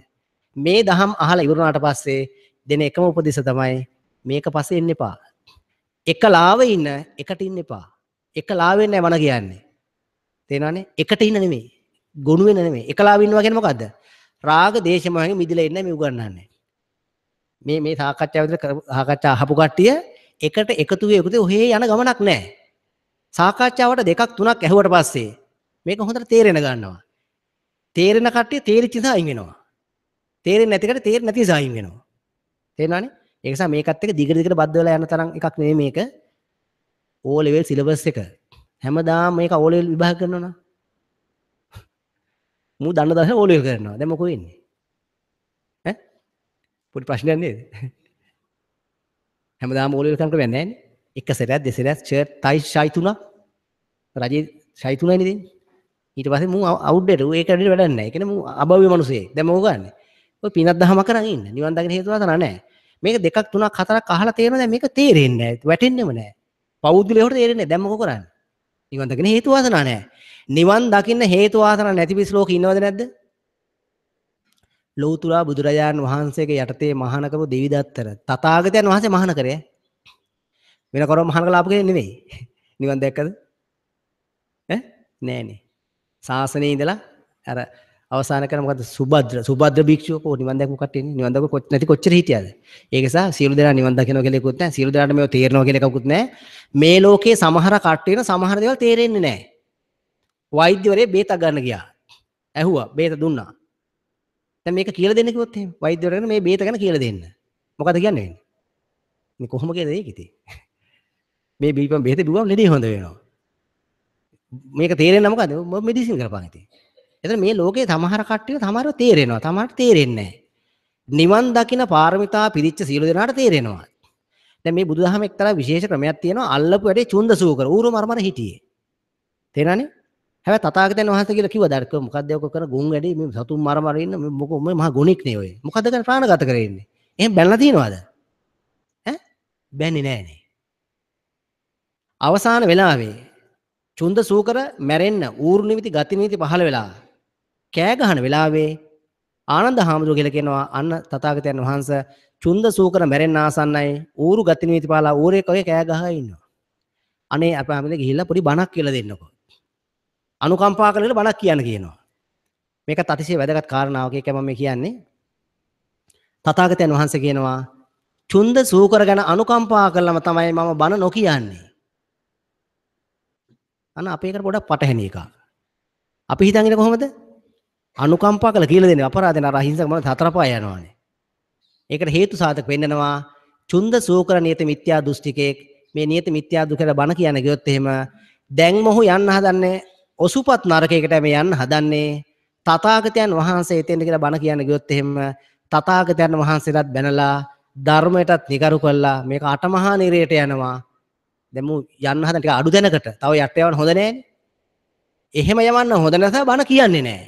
මේ දහම් අහලා ඉවරනාට පස්සේ දෙන එකම උපදෙස තමයි මේක පස්සේ එන්න එපා එකලාව ඉන්න එකට ඉන්න එපා එකලාව වෙන්නේ මන කියන්නේ තේනවනේ එකට ඉන්න නෙමෙයි ගොනු වෙන නෙමෙයි එකලාව ඉන්නවා කියන්නේ මොකද්ද රාග දේශමයන්ගේ මිදලා ඉන්න මේ උගන්වන්නේ මේ මේ සාකච්ඡාව විතර සාකච්ඡා අහපු කට්ටිය එකට එකතු වෙ එකතු ඔහේ යන ගමනක් නැහැ සාකච්ඡාවට දෙකක් තුනක් ඇහුවට පස්සේ මේක හොඳට තේරෙන ගන්නවා. තේරෙන කට්ටිය තේරිච්ච නිසා අයින් වෙනවා. තේරෙන්නේ නැති කට්ටිය තේරෙන්නේ නැති නිසා අයින් වෙනවා. තේරෙනවනේ? ඒක නිසා මේකත් එක්ක දිගට දිගට බද්ධ වෙලා යන තරම් එකක් නෙමෙයි මේක. ඕ ලෙවල් සිලබස් එක. හැමදාම මේක ඕ ලෙවල් විභාග කරනවනේ. මූ දන්න දවසේ ඕ ලෙවල් කරනවා. දැන් මොකෝ වෙන්නේ? ඈ? පොඩි ප්‍රශ්නයක් නේද? හැමදාම ඕ ලෙවල් කරන්න ක්‍රමයක් නැහැ නේ. එක සැරයක් දෙසරයක් චර් තයි ශයි තුනක් රජයේ ශයි තුනයි නේද ඊට පස්සේ මූ අවුට්ඩේට ඌ ඒක ඇඩිට වැඩක් නැහැ. ඒ කියන්නේ මූ අභව්‍ය මිනිසේ. දැන් මොකෝ ගන්නෙ? ඔය පිනක් දහම කරන් ඉන්න. නිවන් දකින්න හේතුව අතන නැහැ. මේක දෙකක් තුනක් හතරක් අහලා තේරෙනවා දැන් මේක තේරෙන්නේ නැහැ. වැටෙන්නෙම නැහැ. පෞද්ගලයට තේරෙන්නේ නැහැ. දැන් මොකෝ කරන්නේ? නිවන් දකින්න හේතුව අතන නැහැ. නිවන් දකින්න හේතුව අතන නැති පිස් ලෝකේ ඉන්නවද නැද්ද? ලෞතුරා බුදුරජාණන් වහන්සේගේ යටතේ මහාන කරපු දෙවිදත්තර තථාගතයන් වහන්සේ මහාන කරේ. වෙන කරොම් මහාන කළාපු කෙනෙක් නෙවෙයි. නිවන් දැක්කද? ඈ නෑනේ. සාසනේ ඉඳලා අර අවසාන කරන මොකද්ද සුබද්‍ර සුබද්‍ර භික්ෂුව කො නිවන් දැකපු කට්ටිය නිවන් දැකපු කොච්චර නැති කොච්චර හිටියද ඒක නිසා සියලු දෙනා නිවන් දකිනවා කියලා එකකුත් නැහැ සියලු දෙනාට මේව තේරෙනවා කියලා එකකුත් නැහැ මේ ලෝකේ සමහර කට්ටියන සමහර දේවල් තේරෙන්නේ නැහැ වෛද්‍යවරේ බේත ගන්න ගියා ඇහුවා බේත දුන්නා දැන් මේක කියලා දෙන්න කිව්වොත් එහෙම වෛද්‍යවරගෙන මේ බේත ගැන කියලා දෙන්න මොකද කියන්නේ මේ කොහොම කියද ඒක ඉතින් මේ බීපම් බෙහෙත බිව්වම ලෙඩේ හොඳ වෙනවා. මේක තේරෙන්නේ මොකද? මෙඩිසින් කරපන් ඉතින්. එතන මේ ලෝකේ සමහර කට්ටිය සමහරව තේරෙනවා. සමහරට තේරෙන්නේ නිවන් දකින පාරමිතා පිරිච්ච සියලු දෙනාට තේරෙනවා. දැන් මේ බුදුදහම එක්තරා විශේෂ ක්‍රමයක් තියෙනවා. අල්ලපු වැඩේ චුන්දසූ කර. ඌරු මරමර හිටියේ. තේරණනේ? හැබැයි තථාගතයන් වහන්සේ කියලා කිව්වද අර මොකද්ද ඔක කරන ගුන් වැඩි මේ සතුන් මරමර ඉන්න මේ මොකෝ මේ මහා ගුණෙක් නේ ඔය. මොකද්ද කරන්නේ ප්‍රාණඝාත කරේ ඉන්නේ. එහෙම බැලලා තියනවාද? ඈ? බැන්නේ නෑනේ. අවසාන වෙලාවේ චුන්ද සූකර මැරෙන්න ඌර්ණවිති ගතිනීති පහළ වෙලා කෑ ගහන වෙලාවේ ආනන්ද හාමුදුරුවෝ කියලා කියනවා අන්න තථාගතයන් වහන්සේ චුන්ද සූකර මැරෙන්න ආසන්නයි ඌරු ගතිනීති පහලා ඌරෙක් වගේ කෑ ගහලා ඉන්නවා. අනේ අප හැමදේ ගිහිල්ලා පොඩි බණක් කියලා දෙන්නකෝ. අනුකම්පා කරලා බණක් කියන්න කියනවා. මේකත් අතිශය වැදගත් කාරණාවක් ඒක මම කියන්නේ. තථාගතයන් වහන්සේ කියනවා චුන්ද සූකර ගැන අනුකම්පා කළම තමයි මම බණ නොකියන්නේ. අන්න අපේ එකට පොඩක් පටහැනි එකක්. අපි හිතන් ඉන්නේ කොහොමද? අනුකම්පා කළ කියලා දෙන්නේ අපරාධේ නර අහිංසක මම හතර පහ යනවානේ. ඒකට හේතු සාධක වෙන්නනවා චුන්ද සූකර නියත මිත්‍යා දෘෂ්ටිකෙක් මේ නියත මිත්‍යා දුකල බණ කියන ගියොත් එහෙම දැන් මොහු යන්න හදන්නේ ඔසුපත් නරකයකට මේ යන්න හදන්නේ තථාගතයන් වහන්සේ එතෙන්ද කියලා බණ කියන ගියොත් එහෙම තථාගතයන් වහන්සේලාත් බැනලා ධර්මයටත් නිගරු කළා මේක අටමහා නිරයට යනවා දැන් මූ යන්න හදන ටික අඩු දැනකට තව යට යවන්න හොඳ නෑනේ. එහෙම යවන්න හොඳ නැස බන කියන්නේ නෑ.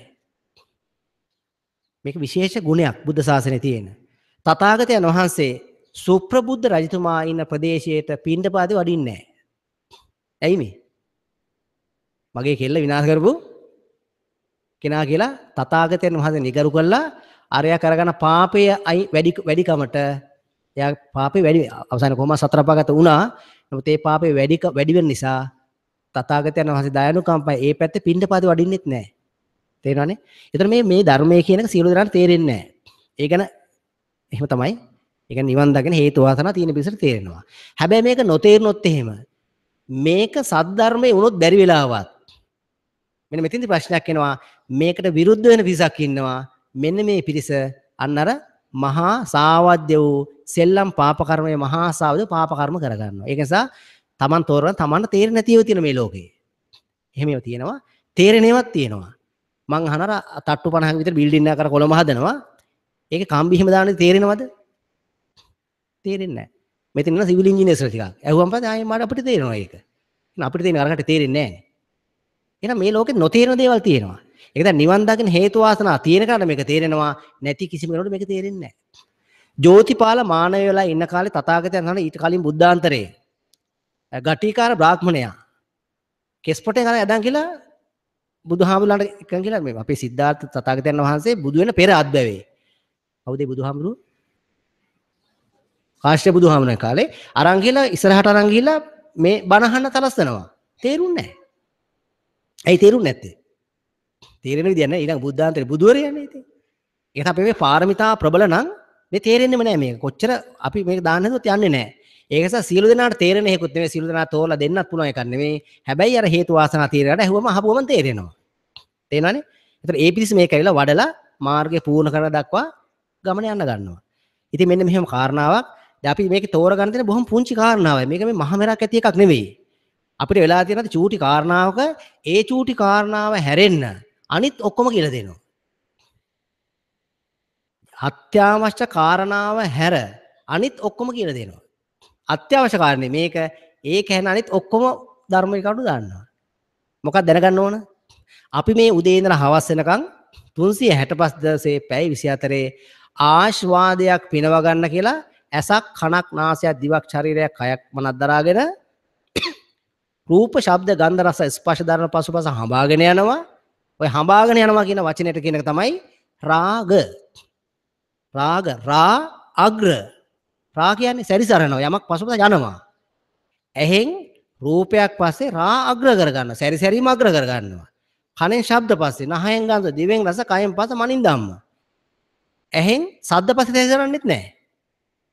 මේක විශේෂ ගුණයක් බුද්ධ ශාසනයේ තියෙන. තථාගතයන් වහන්සේ සුප්‍රබුද්ධ රජතුමා ඉන්න ප්‍රදේශයට පින්ඩපාතේ වඩින්නේ නෑ. ඇයි මේ? මගේ කෙල්ල විනාශ කරපු කෙනා කියලා තථාගතයන් වහන්සේ නිගරු කළා අරයා කරගන පාපය අයි වැඩි වැඩිකමට එයා පාපේ වැඩි අවසාන කොහොම සතරපාගත වුණා නමුත් ඒ පාපේ වැඩි වැඩි වෙන නිසා තථාගතයන් වහන්සේ දයනුකම්පයි ඒ පැත්තේ පිණ්ඩපාත වඩින්නෙත් නැහැ. තේරෙනවනේ? ඒතර මේ මේ ධර්මයේ කියන එක සියලු දෙනාට තේරෙන්නේ නැහැ. ඒ ගැන එහෙම තමයි. ඒ කියන්නේ නිවන් දකින හේතු වාසනා තියෙන පිසට තේරෙනවා. හැබැයි මේක නොතේරුනොත් එහෙම මේක සද්ධර්මයේ වුණොත් බැරි වෙලාවත් මෙන්න මෙතෙන්දි ප්‍රශ්නයක් එනවා මේකට විරුද්ධ වෙන පිරිසක් ඉන්නවා මෙන්න මේ පිරිස අන්න අර මහා සාවද්‍ය වූ සෙල්ලම් පාප කර්මයේ මහා සාවද්‍ය පාප කර්ම කරගන්නවා. ඒක නිසා Taman තෝරන Tamanට තේරෙන්නේ නැතිව තියෙන මේ ලෝකේ. එහෙම ඒවා තියෙනවා. තේරෙනේවත් තියෙනවා. මං අහන අර 50 50ක විතර බිල්ඩින් එකක් අර කොළඹ හදනවා. ඒක කම්බි හිම දාන්නේ තේරෙනවද? තේරෙන්නේ නැහැ. මෙතන ඉන්න සිවිල් ඉංජිනේර්ස්ලා ටිකක්. ඇහුවම පස්සේ ආයේ මට අපිට තේරෙනවා ඒක. එහෙනම් අපිට තේරෙන අරකට තේරෙන්නේ නැහැ. එහෙනම් මේ ලෝකේ නොතේරෙන දේවල් තියෙනවා. ඒක දැන් නිවන් දකින හේතු වාසනා තියෙන කරන මේක තේරෙනවා නැති කිසිම කෙනෙකුට මේක තේරෙන්නේ නැහැ. ජෝතිපාල මානව වෙලා ඉන්න කාලේ තථාගතයන් වහන්සේ ඊට කලින් බුද්ධාන්තරේ ගටිකාර බ්‍රාහ්මණයා කෙස්පොටේ කරා යදන් කියලා බුදුහාමුදුරන්ට එකන් කියලා මේ අපේ සිද්ධාර්ථ තථාගතයන් වහන්සේ බුදු වෙන පෙර අද්දවේ. කවුද බුදුහාමුදුරු? කාශ්‍යප බුදුහාමුදුරන් කාලේ අරන් ගිහලා ඉස්සරහට අරන් ගිහලා මේ බණහන්න තලස්සනවා. තේරුන්නේ නැහැ. ඇයි තේරුන්නේ නැත්තේ? තේරෙන විදියක් නෑ ඊළඟ බුද්ධාන්තර බුදුවරයනේ ඉතින්. ඒකට අපි මේ පාරමිතා ප්‍රබල නම් මේ තේරෙන්නෙම නෑ මේක. කොච්චර අපි මේක දාන්න හදුවත් යන්නේ නෑ. ඒක නිසා සියලු දෙනාට තේරෙන හේකුත් නෙමෙයි සියලු දෙනා තෝරලා දෙන්නත් පුළුවන් එකක් නෙමෙයි. හැබැයි අර හේතු වාසනා තීරණයට ඇහුවම අහපුවම තේරෙනවා. තේරෙනවනේ? ඒතර ඒ පිරිස මේක ඇවිල්ලා වඩලා මාර්ගය පූර්ණ කරන දක්වා ගමන යන්න ගන්නවා. ඉතින් මෙන්න මෙහෙම කාරණාවක්. දැන් අපි මේක තෝරගන්න දෙන බොහොම පුංචි කාරණාවක්. මේක මේ මහමෙරක් ඇති එකක් නෙමෙයි. අපිට වෙලා තියෙන චූටි කාරණාවක ඒ චූටි කාරණාව හැරෙන්න අනිත් ඔක්කොම කියලා දෙනවා. අත්‍යවශ්‍ය කාරණාව හැර අනිත් ඔක්කොම කියලා දෙනවා. අත්‍යවශ්‍ය කාරණේ මේක ඒක හැන අනිත් ඔක්කොම ධර්මයේ කඩු දානවා. මොකක් දැනගන්න ඕන? අපි මේ උදේ ඉඳලා හවස වෙනකන් 365 දවසේ පැය 24 ආශ්වාදයක් පිනව ගන්න කියලා ඇසක් කනක් නාසයක් දිවක් ශරීරයක් කයක් මනක් දරාගෙන රූප ශබ්ද ගන්ධ රස ස්පර්ශ ධර්ම පසුපස හඹාගෙන යනවා ඔය හඹාගෙන යනවා කියන වචනයට කියන එක තමයි රාග. රාග රා අග්‍ර. රා කියන්නේ සැරිසරනවා යමක් පසුපස යනවා. ඇහෙන් රූපයක් පස්සේ රා අග්‍ර කරගන්න සැරිසැරීම අග්‍ර කරගන්නවා. කනෙන් ශබ්ද පස්සේ නහයෙන් ගඳ දිවෙන් රස කයෙන් පස මනින් ධම්ම. ඇහෙන් සද්ද පස්සේ තේසරන්නෙත් නැහැ.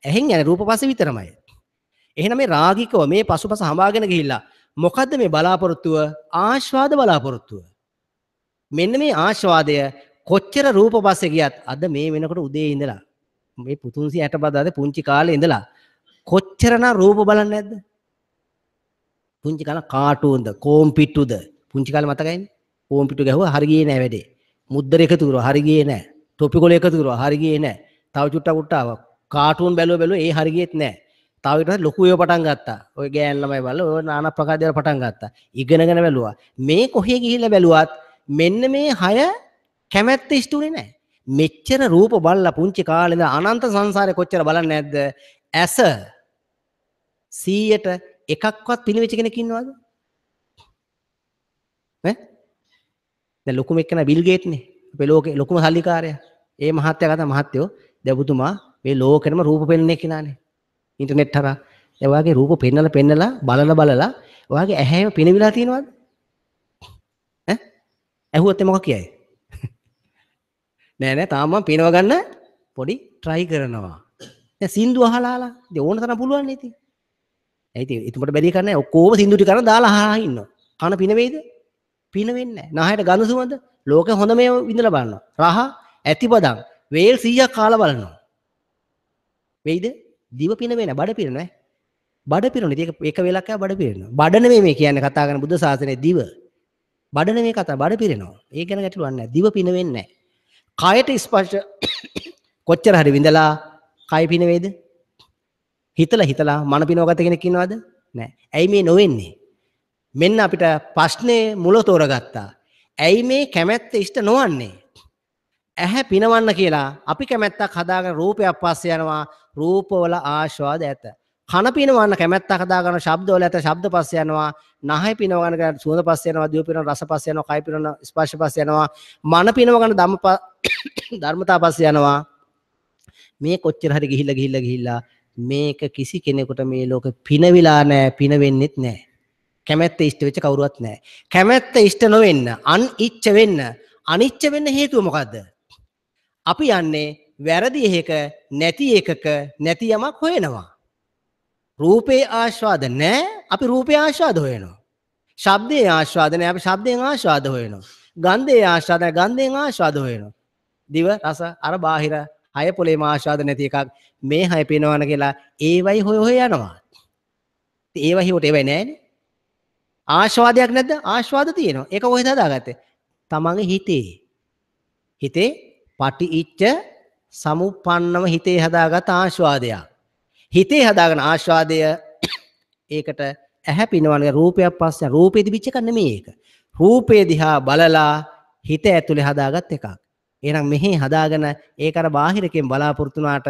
ඇහෙන් යන රූප පස්සේ විතරමයි. එහෙනම් මේ රාගිකව මේ පසුපස හඹාගෙන ගිහිල්ලා මොකද්ද මේ බලාපොරොත්තුව? ආස්වාද බලාපොරොත්තුව. මෙන්න මේ ආශවාදය කොච්චර රූප පස්සේ ගියත් අද මේ වෙනකොට උදේ ඉඳලා මේ පුතුන්සි ඇටබදාද පුංචි කාලේ ඉඳලා කොච්චරනා රූප බලන්නේ නැද්ද? පුංචි කාලේ කාටුන්ද, කෝම්පිටුද? පුංචි කාලේ මතකයිනේ. කෝම්පිටු ගැහුවා හරි ගියේ නෑ වැඩේ. මුද්දර එකතු කරුවා හරි ගියේ නෑ. තොපිකොල එකතු කරුවා හරි ගියේ නෑ. තව චුට්ටක් උට්ට ආවා. කාටුන් බැලුව බැලුව ඒ හරි ගියෙත් නෑ. තව ඊට පස්සේ ලොකු ඒවා පටන් ගත්තා. ඔය ගෑන් ළමයි බලලා ඔය නානා ප්‍රකාශ දේවල් පටන් ගත්තා. ඉගෙනගෙන බැලුවා. මේ කොහේ ගිහිල්ලා බැලුවත් මෙන්න මේ හය කැමැත්ත ඉස්තුනේ නැහැ. මෙච්චර රූප බලලා පුංචි කාලේ ඉඳලා අනන්ත සංසාරේ කොච්චර බලන්නේ නැද්ද? ඇස 100ට එකක්වත් පිනවෙච්ච කෙනෙක් ඉන්නවද? ඈ? දැන් ලොකුම එක්කන බිල් ගේට්නේ. අපේ ලෝකේ ලොකුම සල්ලිකාරයා. ඒ මහත්තයා ගත්තා මහත්තයෝ දැබුතුමා මේ ලෝකෙටම රූප පෙන්වන්නේ කෙනානේ. ඉන්ටර්නෙට් හරහා. ඒ වගේ රූප පෙන්නලා පෙන්නලා බලලා බලලා ඔයාගේ ඇහැම පිනවිලා තියෙනවද? ඇහුවොත් මොකක් කියයි? නෑ නෑ තාම මම පිනව ගන්න පොඩි try කරනවා. දැන් සින්දු අහලාලා ඉතින් ඕන තරම් පුළුවන් නේ ඉතින්. ඒ ඉතින් එතුමට බැරි කරන්නේ ඔක්කොම සින්දු ටික කරන් දාලා අහලා ඉන්නවා. කන පින වේද? පින වෙන්නේ නැහැ. නහයට ගඳ සුවඳ ලෝකෙ හොඳ මේ විඳලා බලනවා. රහ ඇතිපදම් වේල් 100ක් කාලා බලනවා. වෙයිද? දිව පින වෙන බඩ පින නෑ. බඩ පිරුණේ. ඒක එක වෙලක් ආ බඩ පිරෙනවා. බඩ නෙමෙයි මේ කියන්නේ කතා කරන බුද්ධ ශාසනයේ දිව. බඩන මේ කතා බඩ පිරෙනවා. ඒ ගැන ගැටලුවක් නැහැ. දිව පිනවෙන්නේ නැහැ. කයට ස්පර්ශ කොච්චර හරි විඳලා කය පිනවේද? හිතලා හිතලා මන පිනවගත කෙනෙක් ඉන්නවද? නැහැ. ඇයි මේ නොවෙන්නේ? මෙන්න අපිට ප්‍රශ්නේ මුල තෝරගත්තා. ඇයි මේ කැමැත්ත ඉෂ්ට නොවන්නේ? ඇහැ පිනවන්න කියලා අපි කැමැත්තක් හදාගෙන රූපයක් පස්සේ යනවා. රූපවල ආස්වාද ඇත. කන පිනවන්න කැමැත්තක් දාගන්න ශබ්ද වල ඇත ශබ්ද පස්සේ යනවා නහය පිනව ගන්න ගන්න සුවඳ පස්සේ යනවා දිව පිනව රස පස්සේ යනවා කය පිනව ස්පර්ශ පස්සේ යනවා මන පිනව ගන්න ධම්ම ධර්මතා පස්සේ යනවා මේ කොච්චර හරි ගිහිල්ලා ගිහිල්ලා ගිහිල්ලා මේක කිසි කෙනෙකුට මේ ලෝක පිනවිලා නෑ පිනවෙන්නෙත් නෑ කැමැත්ත ඉෂ්ට වෙච්ච කවුරුවත් නෑ කැමැත්ත ඉෂ්ට නොවෙන්න අන් ඉච්ච වෙන්න අනිච්ච වෙන්න හේතුව මොකද්ද අපි යන්නේ වැරදි එකක නැති එකක නැති යමක් හොයනවා රූපේ ආස්වාද නැහැ අපි රූපේ ආස්වාද හොයනවා. ශබ්දේ ආස්වාද නැහැ අපි ශබ්දයෙන් ආස්වාද හොයනවා. ගන්ධේ ආස්වාද නැහැ ගන්ධයෙන් ආස්වාද හොයනවා. දිව රස අර බාහිර හය පොලේ ආස්වාද නැති එකක් මේ හය පේනවන කියලා ඒවයි හොය හොය යනවා. ඒව හිවට ඒවයි නෑනේ. ආස්වාදයක් නැද්ද? ආස්වාද තියෙනවා. ඒක කොහෙද හදාගත්තේ? තමන්ගේ හිතේ. හිතේ පටිච්ච සමුප්පන්නව හිතේ හදාගත් ආස්වාදයක්. හිතේ හදාගෙන ආශ්වාදය ඒකට ඇහැ පිනවන රූපයක් පස්සේ රූපේ දිවිච්ච එක නෙමෙයි ඒක. රූපේ දිහා බලලා හිත ඇතුලේ හදාගත් එකක්. එහෙනම් මෙහි හදාගෙන ඒක අර බාහිරකෙන් බලාපොරොත්තු වුණාට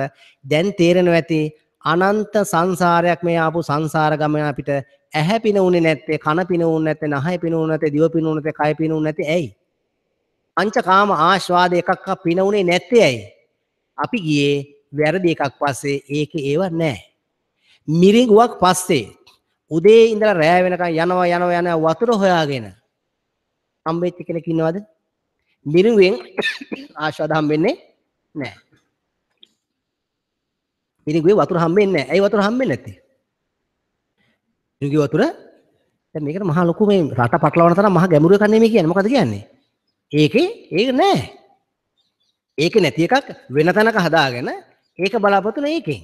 දැන් තේරෙනවා ඇති අනන්ත සංසාරයක් මේ ආපු සංසාර ගමන අපිට ඇහැ පිනුනේ නැත්තේ කන පිනුනේ නැත්තේ නහය පිනුනේ නැත්තේ දිව පිනුනේ නැත්තේ කය පිනුනේ නැත්තේ ඇයි? පංචකාම ආස්වාද එකක්ක පිනුනේ නැත්තේ ඇයි? අපි ගියේ වැරදි එකක් පස්සේ ඒක ඒව නෑ. මිරිඟුවක් පස්සේ උදේ ඉඳලා රෑ වෙනකන් යනවා යනවා යන වතුර හොයාගෙන හම්බෙච්ච කෙනෙක් ඉන්නවද? මිරිඟුවෙන් ආශාද හම්බෙන්නේ නෑ. මිරිඟුවේ වතුර හම්බෙන්නේ නෑ. ඇයි වතුර හම්බෙන්නේ නැත්තේ? මිරිඟුවේ වතුර දැන් මේකට මහා ලොකු මේ රට පටලවන තරම් මහා ගැඹුරු එකක් නෙමෙයි කියන්නේ. මොකද කියන්නේ? ඒකේ ඒක නෑ. ඒක නැති එකක් වෙන තැනක හදාගෙන ඒක බලාපොරතුන ඒකෙන්.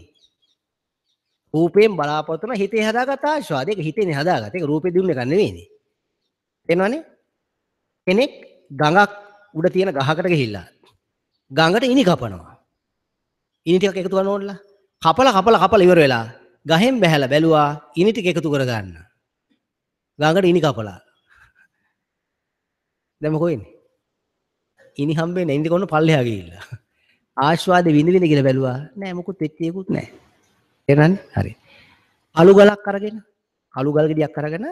රූපයෙන් බලාපොරතුන හිතේ හදාගත් ආස්වාද. ඒක හිතේනේ හදාගත්තේ. ඒක රූපේ දුන්න එක නෙවෙයිනේ. තේනවනේ? කෙනෙක් ගඟක් උඩ තියෙන ගහකට ගිහිල්ලා ගඟට ඉනි කපනවා. ඉනි ටිකක් එකතු කරන ඕනලා. කපලා කපලා කපලා ඉවර වෙලා ගහෙන් බැහැලා බැලුවා ඉනි ටික එකතු කරගන්න. ගඟට ඉනි කපලා. දැන් මොකෝ ඉන්නේ? ඉනි හම්බෙන්නේ ඉඳි කොන්න පල්ලෙහා ගිහිල්ලා. ආශ්වාද විඳවිඳ කියලා බැලුවා. නෑ මොකුත් වෙච්ච එකකුත් නෑ. තේරෙනවද? හරි. අලු ගලක් අරගෙන අලු ගල් ගෙඩියක් අරගෙන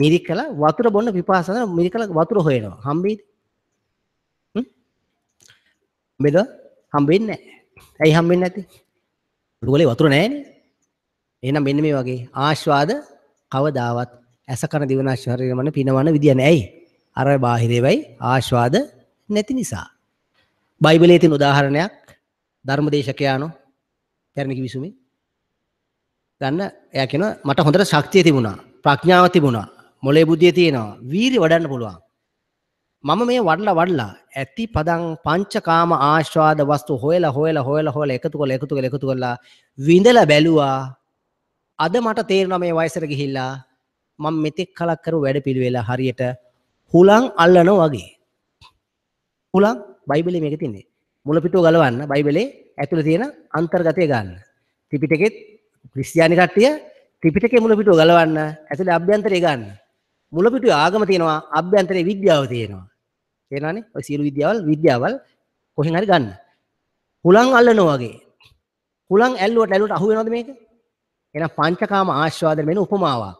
මිරිකලා වතුර බොන්න පිපාසන මිරිකලා වතුර හොයනවා. හම්බෙයිද? හ්ම්? මෙද හම්බෙන්නේ නැහැ. ඇයි හම්බෙන්නේ නැති? උරුගලේ වතුර නැහැනේ. එහෙනම් මෙන්න මේ වගේ ආස්වාද කවදාවත් ඇස කන දිවනාශ ශරීරය මන පිනවන විදිය නැහැ. ඇයි? අර බාහිරේවයි ආස්වාද නැති නිසා. බයිබලේ තියෙන උදාහරණයක් ධර්මදේශකයාණෝ පැරණි කිවිසුමේ ගන්න එයා කියනවා මට හොඳට ශක්තිය තිබුණා ප්‍රඥාව තිබුණා මොලේ බුද්ධිය තියෙනවා වීරිය වඩන්න පුළුවන් මම මේ වඩලා වඩලා ඇති පදං පංචකාම ආශ්වාද වස්තු හොයලා හොයලා හොයලා හොයලා එකතු කරලා එකතු කරලා එකතු කරලා විඳලා බැලුවා අද මට තේරෙනවා මේ වයසට ගිහිල්ලා මම මෙතෙක් කලක් කරු වැඩ පිළිවෙලා හරියට හුලං අල්ලනවා වගේ හුලං බයිබලේ මේක තින්නේ මුලපිටුව ගලවන්න බයිබලේ ඇතුළ තියෙන අන්තර්ගතය ගන්න ත්‍රිපිටකෙත් ක්‍රිස්තියානි කට්ටිය ත්‍රිපිටකේ මුලපිටුව ගලවන්න ඇතුළේ අභ්‍යන්තරය ගන්න මුලපිටුවේ ආගම තියෙනවා අභ්‍යන්තරේ විද්‍යාව තියෙනවා තේරෙනවනේ ඔය සියලු විද්‍යාවල් විද්‍යාවල් කොහෙන් හරි ගන්න හුලං අල්ලනවා වගේ හුලං ඇල්ලුවට ඇල්ලුවට අහු වෙනවද මේක එහෙනම් පංචකාම ආස්වාදන මෙන්න උපමාවක්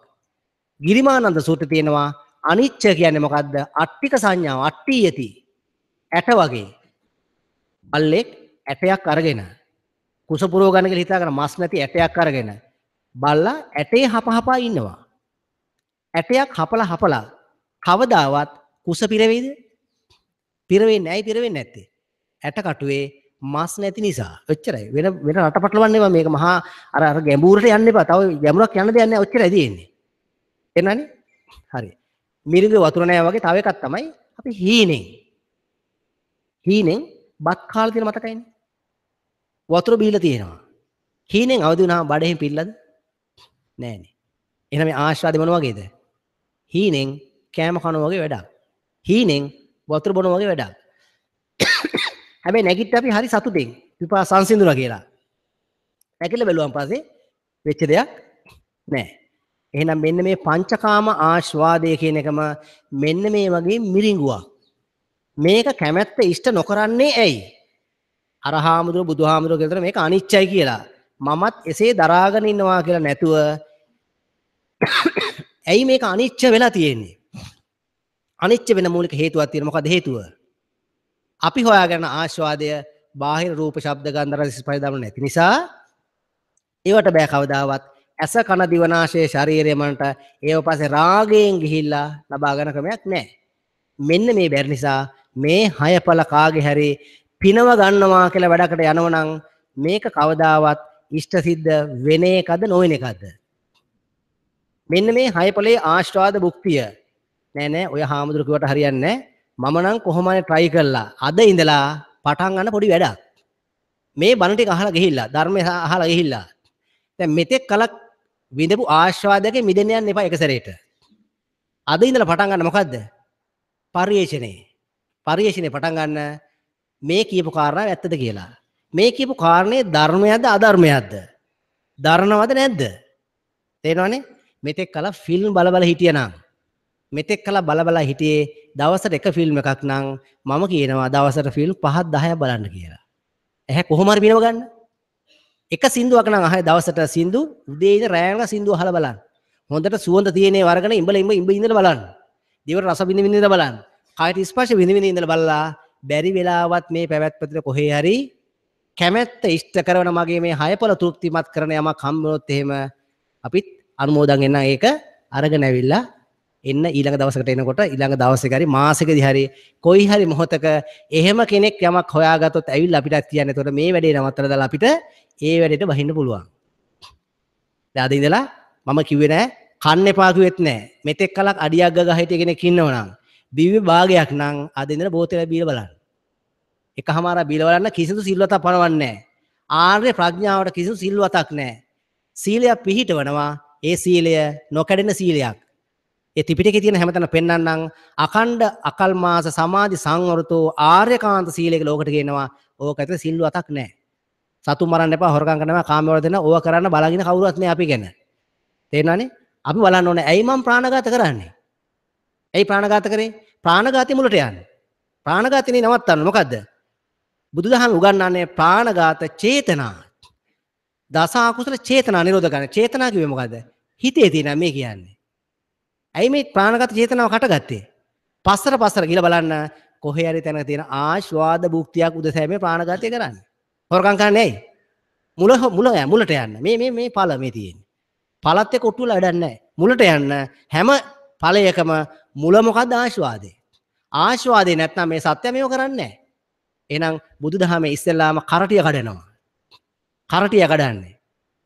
ගිරිමානන්ද සූත්‍රය තියෙනවා අනිච්ච කියන්නේ මොකද්ද අට්ටික සංඥාව අට්ටි යති ඇට වගේ බල්ලෙක් ඇටයක් අරගෙන කුස පුරෝගණක හිතාගෙන මස් නැති ඇටයක් අරගෙන බල්ලා ඇටේ හපහපා ඉන්නවා ඇටයක් හපලා හපලා කවදාවත් කුස පිරවෙයිද පිරවෙන්නේ නැයි පිරවෙන්නේ නැත්තේ ඇට කටුවේ මස් නැති නිසා ඔච්චරයි වෙන වෙන රටපටලවන්නේ මේක මහා අර අර ගැඹුරට යන්න එපා තව ගැඹුරක් යන්න දෙයක් නැහැ ඔච්චරයි තියෙන්නේ එනවනේ හරි මිරිඟ වතුර නැහැ වගේ තව එකක් තමයි අපි හීනෙන් හීනෙන් බත් කාලා තියෙන මතකයිනේ. වතුර බීලා තියෙනවා. හීනෙන් අවදි වුණාම බඩෙන් පිල්ලද? නෑනේ. එහෙනම් මේ ආශ්‍රාද මොන වගේද? හීනෙන් කෑම කන වගේ වැඩක්. හීනෙන් වතුර බොන වගේ වැඩක්. හැබැයි නැගිට අපි හරි සතුටින් විපා සංසිඳුණා කියලා. නැගිටලා බැලුවන් පස්සේ වෙච්ච දෙයක් නෑ. එහෙනම් මෙන්න මේ පංචකාම ආස්වාදය කියන එකම මෙන්න මේ වගේ මිරිඟුවක්. මේක කැමැත්ත ඉෂ්ට නොකරන්නේ ඇයි? අර හාමුදුරුව බුදුහාමුදුරුව කියලා මේක අනිච්චයි කියලා. මමත් එසේ දරාගෙන ඉන්නවා කියලා නැතුව ඇයි මේක අනිච්ච වෙලා තියෙන්නේ? අනිච්ච වෙන මූලික හේතුවක් තියෙන මොකද හේතුව? අපි හොයාගෙන ආස්වාදය බාහිර රූප ශබ්ද ගන්ධ රස ස්පර්ශ නැති නිසා ඒවට බෑ කවදාවත් ඇස කන දිවනාශය ශරීරය මනට ඒව පස්සේ රාගයෙන් ගිහිල්ලා ලබා ගන්න ක්‍රමයක් නැහැ. මෙන්න මේ බැරි නිසා මේ හයපල කාගේ හැරි පිනව ගන්නවා කියලා වැඩකට යනවනම් මේක කවදාවත් ඉෂ්ට සිද්ධ වෙන එකද නොවන එකද මෙන්න මේ හයපලේ ආශ්‍රාද භුක්තිය නෑ නෑ ඔය හාමුදුරු කිව්වට හරියන්නේ නෑ මම නම් කොහොම හරි try කළා අද ඉඳලා පටන් ගන්න පොඩි වැඩක් මේ බණ ටික අහලා ගිහිල්ලා ධර්මය අහලා ගිහිල්ලා දැන් මෙතෙක් කලක් විඳපු ආශාවදකේ මිදෙන්න යන්න එපා එක සැරේට අද ඉඳලා පටන් ගන්න මොකද්ද පරිේශනේ පරිශීනේ පටන් ගන්න මේ කියපු කාරණා ඇත්තද කියලා. මේ කියපු කාරණේ ධර්මයක්ද අධර්මයක්ද? දරනවද නැද්ද? තේරෙනවනේ? මෙතෙක් කල ෆිල්ම් බල බල හිටියනම් මෙතෙක් කල බල බල හිටියේ දවසට එක ෆිල්ම් එකක් නම් මම කියනවා දවසට ෆිල්ම් 5ක් 10ක් බලන්න කියලා. එහේ කොහොම හරි විනව ගන්න. එක සින්දුවක් නම් අහේ දවසට සින්දු උදේ ඉඳන් රැයන සින්දු අහලා බලන්න. හොඳට සුවඳ තියෙනේ වර්ගන ඉඹල ඉඹ ඉඹ ඉඳලා බලන්න. දිවට රස බින්ද බින්ද බලන්න. කායික ස්පර්ශ විඳින ඉඳලා බලලා බැරි වෙලාවත් මේ පැවැත්පතේ කොහේ හරි කැමැත්ත ඉෂ්ට කරන මගේ මේ හයපල තෘප්තිමත් කරන යමක් හම් වුණොත් එහෙම අපිත් අනුමෝදන් වෙන්න ඒක අරගෙන ඇවිල්ලා එන්න ඊළඟ දවසකට එනකොට ඊළඟ දවසේ හරි මාසෙකදී හරි කොයි හරි මොහොතක එහෙම කෙනෙක් යමක් හොයාගත්තොත් ඇවිල්ලා අපිට කියන්නේ එතකොට මේ වැඩේ නවත්තලා දාලා අපිට ඒ වැඩේට වහින්න පුළුවන්. දැන් අද ඉඳලා මම කිව්වේ නෑ කන්න එපා කිව්වෙත් නෑ. මෙතෙක් කලක් අඩියක් ගහ හිටිය කෙනෙක් ඉන්නවනම් දිව්‍ය භාගයක් නම් අද ඉඳලා බෝතල බීලා බලන්න. එකමාරා බීලා බලන්න කිසිදු සිල්වතක් පනවන්නේ නැහැ. ආර්ය ප්‍රඥාවට කිසිදු සිල්වතක් නැහැ. සීලයක් පිළිහිටවනවා. ඒ සීලය නොකඩෙන සීලයක්. ඒ ත්‍රිපිටකයේ තියෙන හැමතැන පෙන්වන්නම් අකණ්ඩ අකල්මාස සමාධි සංවරතෝ ආර්යකාන්ත සීලයක ලෝකට ගේනවා. ඕක ඇතුළේ සිල්වතක් නැහැ. සතු මරන්න එපා හොරකම් කරනවා කාමවල දෙනවා ඕවා කරන්න බලගින කවුරුවත් නෑ අපි ගැන. තේරෙනවනේ? අපි බලන්න ඕනේ ඇයි මම ප්‍රාණඝාත කරන්නේ? ඇයි ප්‍රාණඝාත කරේ? ප්‍රාණඝාතය මුලට යන්නේ. ප්‍රාණඝාතනේ නවත්තන්න මොකද්ද? බුදුදහම උගන්වන්නේ ප්‍රාණඝාත චේතනා. දස අකුසල චේතනා නිරෝධ කරන. චේතනා කිව්වේ මොකද්ද? හිතේ තියෙන මේ කියන්නේ. ඇයි මේ ප්‍රාණඝාත චේතනාව කටගත්තේ? පස්සර පස්සර ගිහලා බලන්න කොහේ හරි තැනක තියෙන ආස්වාද භුක්තියක් උදසෑ මේ ප්‍රාණඝාතය කරන්නේ. හොරකම් කරන්නේ ඇයි? මුල මුල මුලට යන්න. මේ මේ මේ ඵල මේ තියෙන්නේ. ඵලත් එක්ක ඔට්ටුවලා වැඩක් නැහැ. මුලට යන්න හැම ඵලයකම මුල මොකද්ද ආශාදේ? ආශාදේ නැත්නම් මේ සත්‍ය මේව කරන්නේ නැහැ. එහෙනම් බුදුදහමේ ඉස්සෙල්ලාම කරටිය කඩනවා. කරටිය කඩන්නේ.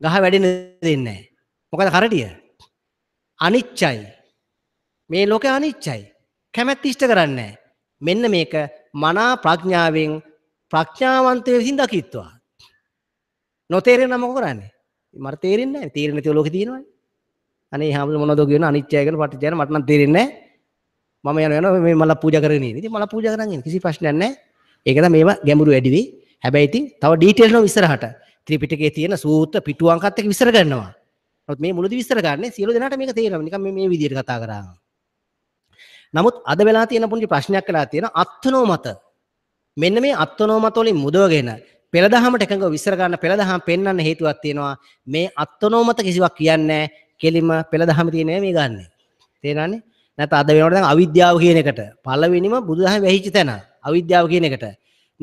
ගහ වැඩෙන්න දෙන්නේ නැහැ. මොකද කරටිය? අනිච්චයි. මේ ලෝකේ අනිච්චයි. කැමැත්ත ඉෂ්ට කරන්නේ මෙන්න මේක මනා ප්‍රඥාවෙන් ප්‍රඥාවන්තයෙ විසින් දකිත්වා. නොතේරෙනම මොකද කරන්නේ? මට තේරෙන්නේ නැහැ. තේරෙන්නේ නැතිව ලෝකේ තියෙනවනේ. අනේ හැමෝම මොනවද කියන අනිත්‍යය ගැන පටිච්චය ගැන මට නම් තේරෙන්නේ නැහැ. මම යන යන මේ මල පූජා කරගෙන ඉන්නේ. ඉතින් මල පූජා කරන් ඉන්නේ කිසි ප්‍රශ්නයක් නැහැ. ඒක තමයි මේව ගැඹුරු වැඩි වෙයි. හැබැයි ඉතින් තව ඩීටේල් නෝ විස්තරහට ත්‍රිපිටකයේ තියෙන සූත්‍ර පිටුවන්කත් එක්ක විස්තර කරනවා. නමුත් මේ මුලදී විස්තර ගන්නේ සියලු දෙනාට මේක තේරෙනවා. නිකන් මේ මේ විදිහට කතා කරා. නමුත් අද වෙලා තියෙන පුංචි ප්‍රශ්නයක් වෙලා තියෙන අත්නෝමත. මෙන්න මේ අත්නෝමත වලින් මුදවගෙන පෙළදහමට එකඟව විස්තර ගන්න පෙළදහම පෙන්වන්න හේතුවක් තියෙනවා. මේ අත්නෝමත කිසිවක් කියන්නේ නැහැ. කෙලිම පෙළ දහම තියෙනවා මේ ගන්න. තේරෙනවනේ? නැත්නම් අද වෙනකොට දැන් අවිද්‍යාව කියන එකට පළවෙනිම බුදුදහම වැහිච්ච තැන අවිද්‍යාව කියන එකට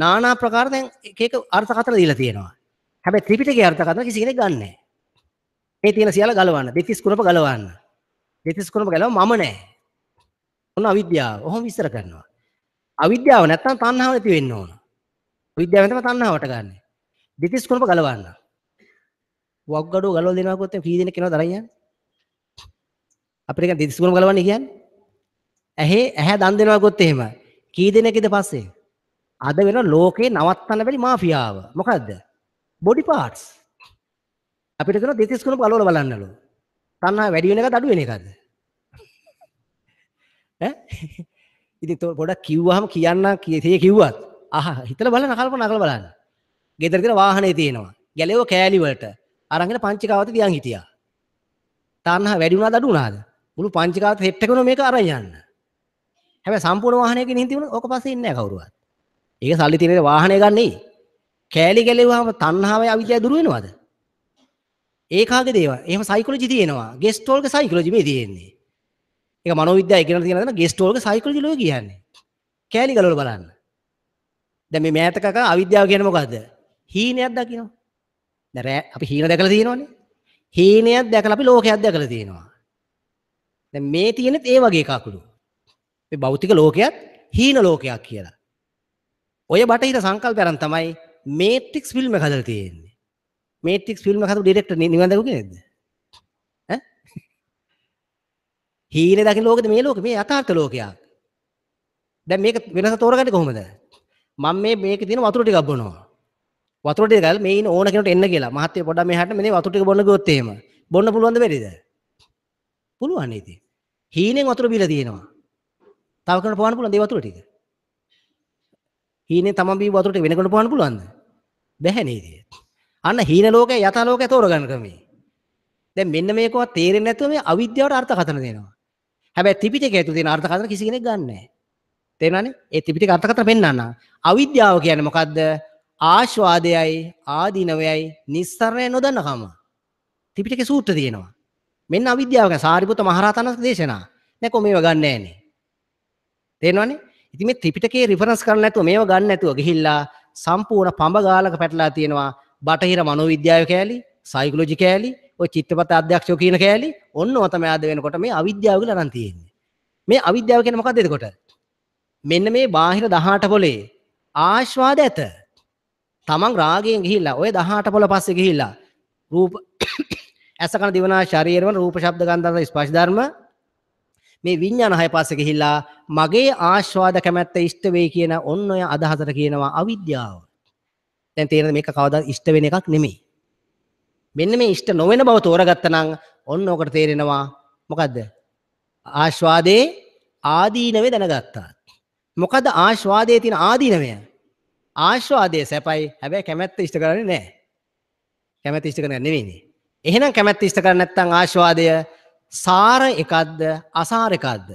নানা ප්‍රකාර දැන් එක එක අර්ථකථන දීලා තියෙනවා. හැබැයි ත්‍රිපිටකයේ අර්ථකථන කිසි කෙනෙක් ගන්නෑ. මේ තියෙන සියල්ල ගලවන්න. දෙතිස් කුණප ගලවන්න. දෙතිස් කුණප ගලව මම නෑ. ඔන්න අවිද්‍යාව. ඔහොම විස්තර කරනවා. අවිද්‍යාව නැත්තම් තණ්හාව නැති වෙන්න ඕන. විද්‍යාවෙන් තමයි තණ්හාවට ගන්නෙ. දෙතිස් කුණප ගලවන්න. වග්ගඩෝ ගලවලා දෙනකොට කී දෙනෙක් කෙනා දරන් යන්නේ? අපිට කියන්නේ දෙතිස්ගුණම ගලවන්නේ කියන්නේ. ඇහි ඇහැ දන් දෙනවා ගොත් එහෙම. කී දෙනෙක්ද පස්සේ? අද වෙන ලෝකේ නවත්තන්න බැරි මාෆියාව. මොකද්ද? Body parts. අපිට කරන දෙතිස්ගුණම ගලවලා බලන්නලු. තණ්හා වැඩි වෙන එකද අඩු වෙන එකද? ඈ? ඉතින් පොඩක් කිව්වහම කියන්න තේ කිව්වත් අහ හිතලා බලන්න කල්පනා කරලා බලන්න. ගෙදර දින වාහනේ තියෙනවා. ගැලේව කෑලි වලට අරන්ගෙන පංචිකාවත දියන් හිටියා. තණ්හා වැඩි වුණාද අඩු වුණාද? මුළු පංචකාත සෙට් එකම මේක අරන් යන්න. හැබැයි සම්පූර්ණ වාහනයකින් හින් තිබුණොත් ඕක පස්සේ ඉන්නේ නැහැ කවුරුවත්. ඒක සල්ලි තියෙන වාහනය ගන්නයි. කෑලි ගැලෙවහම තණ්හාවයි අවිද්‍යාව දුර වෙනවද? ඒකාගේ දේවල්. එහෙම සයිකොලොජි තියෙනවා. ගෙස්ටෝල්ක සයිකොලොජි මේ තියෙන්නේ. ඒක මනෝවිද්‍යාව ඉගෙන ගන්න තියෙන ගෙස්ටෝල්ක සයිකොලොජි ලෝ කියන්නේ. කෑලි ගලවලා බලන්න. දැන් මේ මෑතකක අවිද්‍යාව කියන්නේ මොකද්ද? හීනයක් දකින්න. දැන් අපි හීන දැකලා තියෙනවනේ. හීනයක් දැකලා අපි ලෝකයක් දැකලා තියෙනවා. දැන් මේ තියෙනෙත් ඒ වගේ කකුළු. මේ භෞතික ලෝකයක් හීන ලෝකයක් කියලා. ඔය බටහිර සංකල්ප අරන් තමයි මේට්‍රික්ස් ෆිල්ම් එක හදලා තියෙන්නේ. මේට්‍රික්ස් ෆිල්ම් එක හදපු ඩිරෙක්ටර් නිවන් දැකු කෙනෙක්ද? ඈ? හීනේ දකින ලෝකෙද මේ ලෝකෙ මේ යථාර්ථ ලෝකයක්. දැන් මේක වෙනස තෝරගන්නේ කොහොමද? මම මේ මේකේ තියෙන වතුර ටිකක් බොනවා. වතුර ටික ගාලා මේ ඉන්න ඕන කෙනෙකුට එන්න කියලා. මහත්තයා පොඩ්ඩක් මෙහාට මෙනේ වතුර ටික බොන්න ගියොත් එහෙම. බොන්න පුළුවන්ද බැරිද? පුළුවන් ඉතින්. හීනෙන් වතුර බීලා තියෙනවා. තව කෙනෙකුට පවන්න පුළුවන්ද ඒ වතුර ටික? හීනෙන් තමන් බීපු වතුර ටික වෙන කෙනෙකුට පවන්න පුළුවන්ද? බැහැ නේද? අන්න හීන ලෝකේ යථා ලෝකේ තෝරගන්න ක්‍රමී. දැන් මෙන්න මේකවත් තේරෙන්නේ නැතුව මේ අවිද්‍යාවට අර්ථකථන දෙනවා. හැබැයි ත්‍රිපිටකයේ ඇතුළේ තියෙන අර්ථකථන කිසි කෙනෙක් ගන්නෑ නැහැ. තේරුණානේ? ඒ ත්‍රිපිටක අර්ථකථන පෙන්වන්න. අවිද්‍යාව කියන්නේ මොකද්ද? ආස්වාදයයි ආදීනවයයි නිස්සරණය නොදන්නකම. ත්‍රිපිටකේ සූත්‍ර තියෙනවා. මෙන්න අවිද්‍යාව කියන්නේ සාරිපුත මහරහතන් වහන්සේ දේශනා. දැන් කොහොම මේව ගන්නෑ නේ. තේරෙනවනේ? ඉතින් මේ ත්‍රිපිටකයේ රෙෆරන්ස් කරන්න නැතුව මේව ගන්න නැතුව ගිහිල්ලා සම්පූර්ණ පඹ ගාලක පැටලා තියෙනවා බටහිර මනෝවිද්‍යාව කෑලි, සයිකොලොජි කෑලි, ඔය චිත්තපත අධ්‍යක්ෂෝ කියන කෑලි ඔන්නව තමයි ආද වෙනකොට මේ අවිද්‍යාව කියලා අරන් තියෙන්නේ. මේ අවිද්‍යාව කියන්නේ මොකක්ද එතකොට? මෙන්න මේ බාහිර 18 පොලේ ආශ්වාද ඇත. තමන් රාගයෙන් ගිහිල්ලා ඔය 18 පොල පස්සේ ගිහිල්ලා රූප ඇසකන දිවනා ශරීරම රූප ශබ්ද ගන්ධ රස ස්පර්ශ ධර්ම මේ විඥාන හය පස්සේ ගිහිල්ලා මගේ ආස්වාද කැමැත්ත ඉෂ්ට වෙයි කියන ඔන්න ඔය අදහසට කියනවා අවිද්‍යාව. දැන් තේරෙනද මේක කවදාවත් ඉෂ්ට වෙන එකක් නෙමෙයි. මෙන්න මේ ඉෂ්ට නොවන බව තෝරගත්තනම් ඔන්න ඔකට තේරෙනවා මොකද්ද? ආස්වාදේ ආදීනවේ දැනගත්තා. මොකද ආශ්වාදයේ තියෙන ආදීනමය ආශ්වාදයේ සැපයි හැබැයි කැමැත්ත ඉෂ්ට කරන්නේ නැහැ කැමැත්ත ඉෂ්ට කරන්නේ නෙවෙයිනේ එහෙනම් කැමැත් ඉෂ්ට කර නැත්තං ආශ්වාදය සාර එකක්ද අසාරකක්ද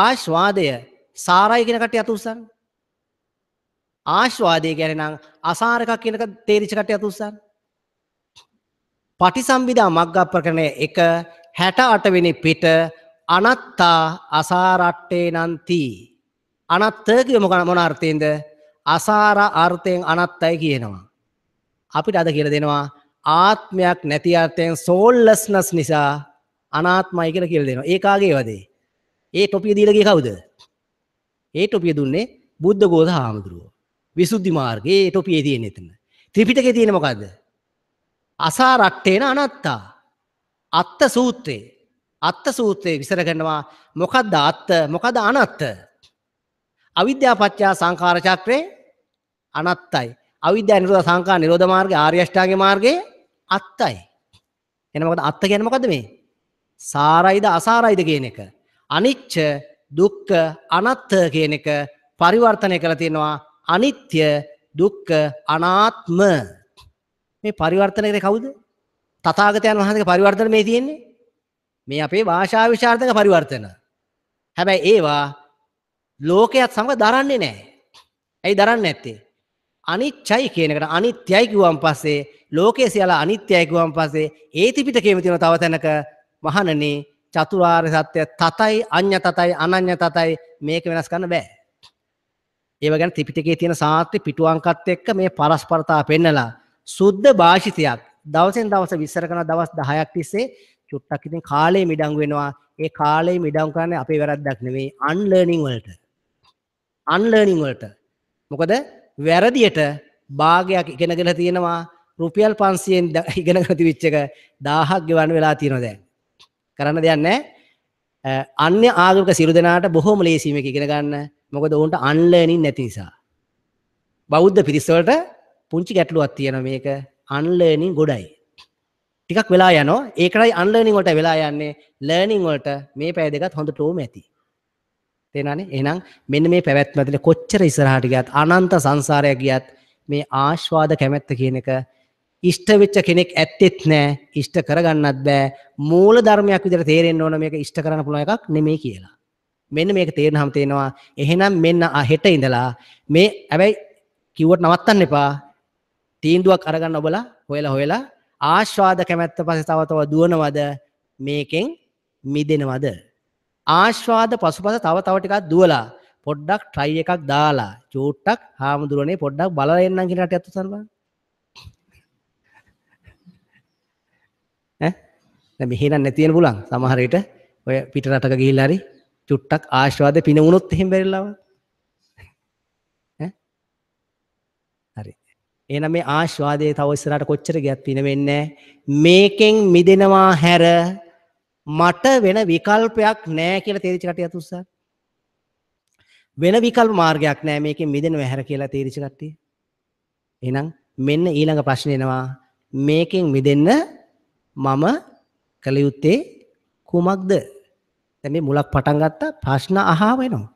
ආශ්වාදය සාරයි කෙනකට අතුසන් ආශ්වාදය ගැනෙනම් අසාරකක් කියනක තේරිචකට අතුසන් පටි සම්බිධා මක්ග අපකරණය එක හැට අටවෙනි පිට අනත්තා අසාරට්ටේ නන්තිී අනත්තකය මොකන මොන අර්ථයෙන්ද අසාර අර්ථයෙන් අනත්තයි කියනවා. අපිට අද කියල දෙනවා ආත්මයක් නැති අර්ථයෙන් සෝල්ලස්නස් නිසා අනාත්මයි කියලා කියලා දෙනවා. ඒ කාගේ වදේ? ඒ ටොපිය දීලා ගියේ කවුද? ඒ ටොපිය දුන්නේ බුද්ධ ගෝධ හාමුදුරුවෝ. විසුද්ධි මාර්ගයේ ඒ ටොපියේ තියෙන එතන. ත්‍රිපිටකේ තියෙන මොකද්ද? අසා රට්ටේන අනත්තා. අත්ත සූත්‍රේ. අත්ත සූත්‍රේ විසර කරනවා මොකද්ද අත්ත මොකද්ද අනත්ත? අවිද්‍යාපත්‍ය සංඛාර චක්‍රේ අනත්තයි. අවිද්‍යා නිරෝධ සංඛාර නිරෝධ මාර්ගයේ ආර්ය අෂ්ටාංගික මාර්ගයේ අත්තයි. එහෙනම් මොකද අත්ත කියන්නේ මොකද්ද මේ? සාරයිද අසාරයිද කියන එක. අනිච්ච, දුක්ඛ, අනාත්ත කියන එක පරිවර්තනය කරලා තියෙනවා අනිත්‍ය, දුක්ඛ, අනාත්ම. මේ පරිවර්තන කරේ කවුද? තථාගතයන් වහන්සේගේ පරිවර්තන මේ තියෙන්නේ. මේ අපේ භාෂා විචාරතක පරිවර්තන. හැබැයි ඒවා ලෝකයක් සමග දරන්නේ නැහැ. ඇයි දරන්නේ නැත්තේ? අනිච්චයි කියන එකට අනිත්‍යයි කිව්වන් පස්සේ ලෝකයේ සියලා අනිත්‍යයි කිව්වන් පස්සේ ඒ ත්‍රිපිටකයේම තියෙන තව තැනක මහණනි චතුරාර්ය සත්‍ය තතයි අඤ්ඤ තතයි අනඤ්ඤ තතයි මේක වෙනස් කරන්න බෑ. ඒව ගැන ත්‍රිපිටකයේ තියෙන සාත්‍ය පිටුවන්කත් එක්ක මේ පරස්පරතාව පෙන්නලා සුද්ධ භාෂිතයක් දවසෙන් දවස විස්තර කරන දවස් 10ක් තිස්සේ චුට්ටක් ඉතින් කාලේ මිඩංගු වෙනවා. ඒ කාලේ මිඩංගු කරන්නේ අපේ වැරද්දක් නෙමෙයි අන්ලර්නින් වලට. අන්ලර්නින් වලට. මොකද වැරදියට භාගයක් ඉගෙනගෙන තියෙනවා රුපියල් 500න් ඉගෙන ගන්න තිබිච්ච එක 1000ක් ගෙවන්න වෙලා තියෙනවා දැන්. කරන්න දෙයක් නැහැ. අන්‍ය ආගමික සිරු දෙනාට බොහොම ලේසි මේක ඉගෙන ගන්න. මොකද උන්ට අන්ලර්නින් නැති නිසා. බෞද්ධ පිරිස පුංචි ගැටලුවක් තියෙනවා මේක අන්ලර්නින් ගොඩයි. ටිකක් වෙලා යනවා. ඒකයි අන්ලර්නින් වලට වෙලා යන්නේ. ලර්නින් වලට මේ පැය දෙකත් හොඳට ඕම ඇති. තේරෙනවනේ? එහෙනම් මෙන්න මේ පැවැත්ම ඇතුලේ කොච්චර ඉස්සරහට ගියත් අනන්ත සංසාරයක් ගියත් මේ ආස්වාද කැමැත්ත කියන එක ඉෂ්ට වෙච්ච කෙනෙක් ඇත්තෙත් නෑ ඉෂ්ට කරගන්නත් බෑ මූල ධර්මයක් විදිහට තේරෙන්න ඕන මේක ඉෂ්ට කරන්න පුළුවන් එකක් නෙමෙයි කියලා. මෙන්න මේක තේරෙනවම තේනවා එහෙනම් මෙන්න හෙට ඉඳලා මේ හැබැයි කිව්වට නවත්තන්න එපා තීන්දුවක් අරගන්න ඔබලා හොයලා හොයලා ආස්වාද කැමැත්ත පස්සේ තව තව දුවනවද මේකෙන් මිදෙනවද ආස්වාද පසුපස තව තව ටිකක් දුවලා පොඩ්ඩක් try එකක් දාලා චූට්ටක් හාමුදුරනේ පොඩ්ඩක් බලලා එන්නම් කියලා හටියත් සල්වා දැන් මෙහෙනම් නැති වෙන පුළුවන්. සමහර විට ඔය පිට රටක ගිහිල්ලා හරි චුට්ටක් ආශාවද පින වුණොත් එහෙම බැරිලාව. ඈ හරි. එහෙනම් මේ ආශාවදේ තව ඉස්සරහට කොච්චර ගියත් පින වෙන්නේ මේකෙන් මිදෙනවා හැර මට වෙන විකල්පයක් නැහැ කියලා තේරිච්ච කටියත් උස්සා. වෙන විකල්ප මාර්ගයක් නැහැ මේකෙන් මිදෙනවා හැර කියලා තේරිච්ච කට්ටිය. එහෙනම් මෙන්න ඊළඟ ප්‍රශ්නේ එනවා මේකෙන් මිදෙන්න මම කළ යුත්තේ කුමක්ද? දැන් මේ මුලක් පටන් ගත්තා ප්‍රශ්න අහව එනවා.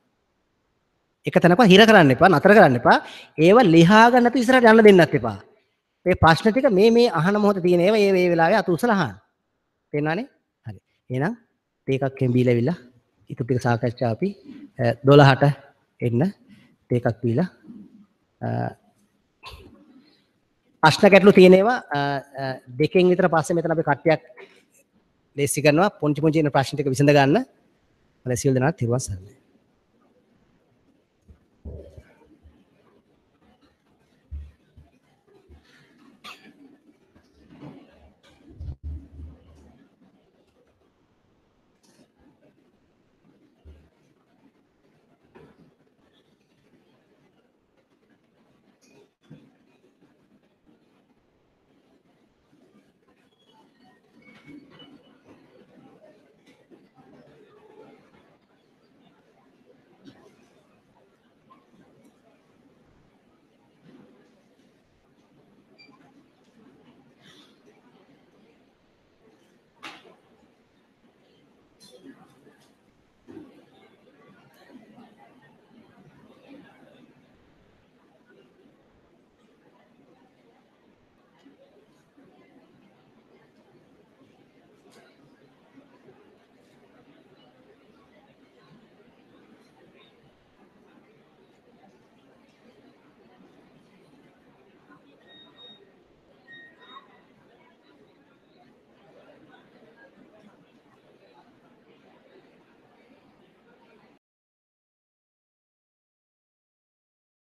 එක තැනක හිර කරන්න එපා, නතර කරන්න එපා. ඒව ලිහා ගන්න නැතුව ඉස්සරහට යන්න දෙන්නත් එපා. මේ ප්‍රශ්න ටික මේ මේ අහන මොහොත තියෙන ඒවා මේ මේ වෙලාවේ අත උසලා අහන්න. තේරුණානේ? හරි. එහෙනම් තේකක් කැඹිලාවිලා ඉතුරු ටික සාකච්ඡා අපි 12ට එන්න තේකක් දීලා ප්‍රශ්න ගැටලු තියෙන ඒවා දෙකෙන් විතර පස්සේ මෙතන අපි කට්ටියක් ලේසි කරනවා පුංචි පුංචි ප්‍රශ්න ටික විසඳ ගන්න. හරි සිල් දෙනා තිරුවන් සරණයි.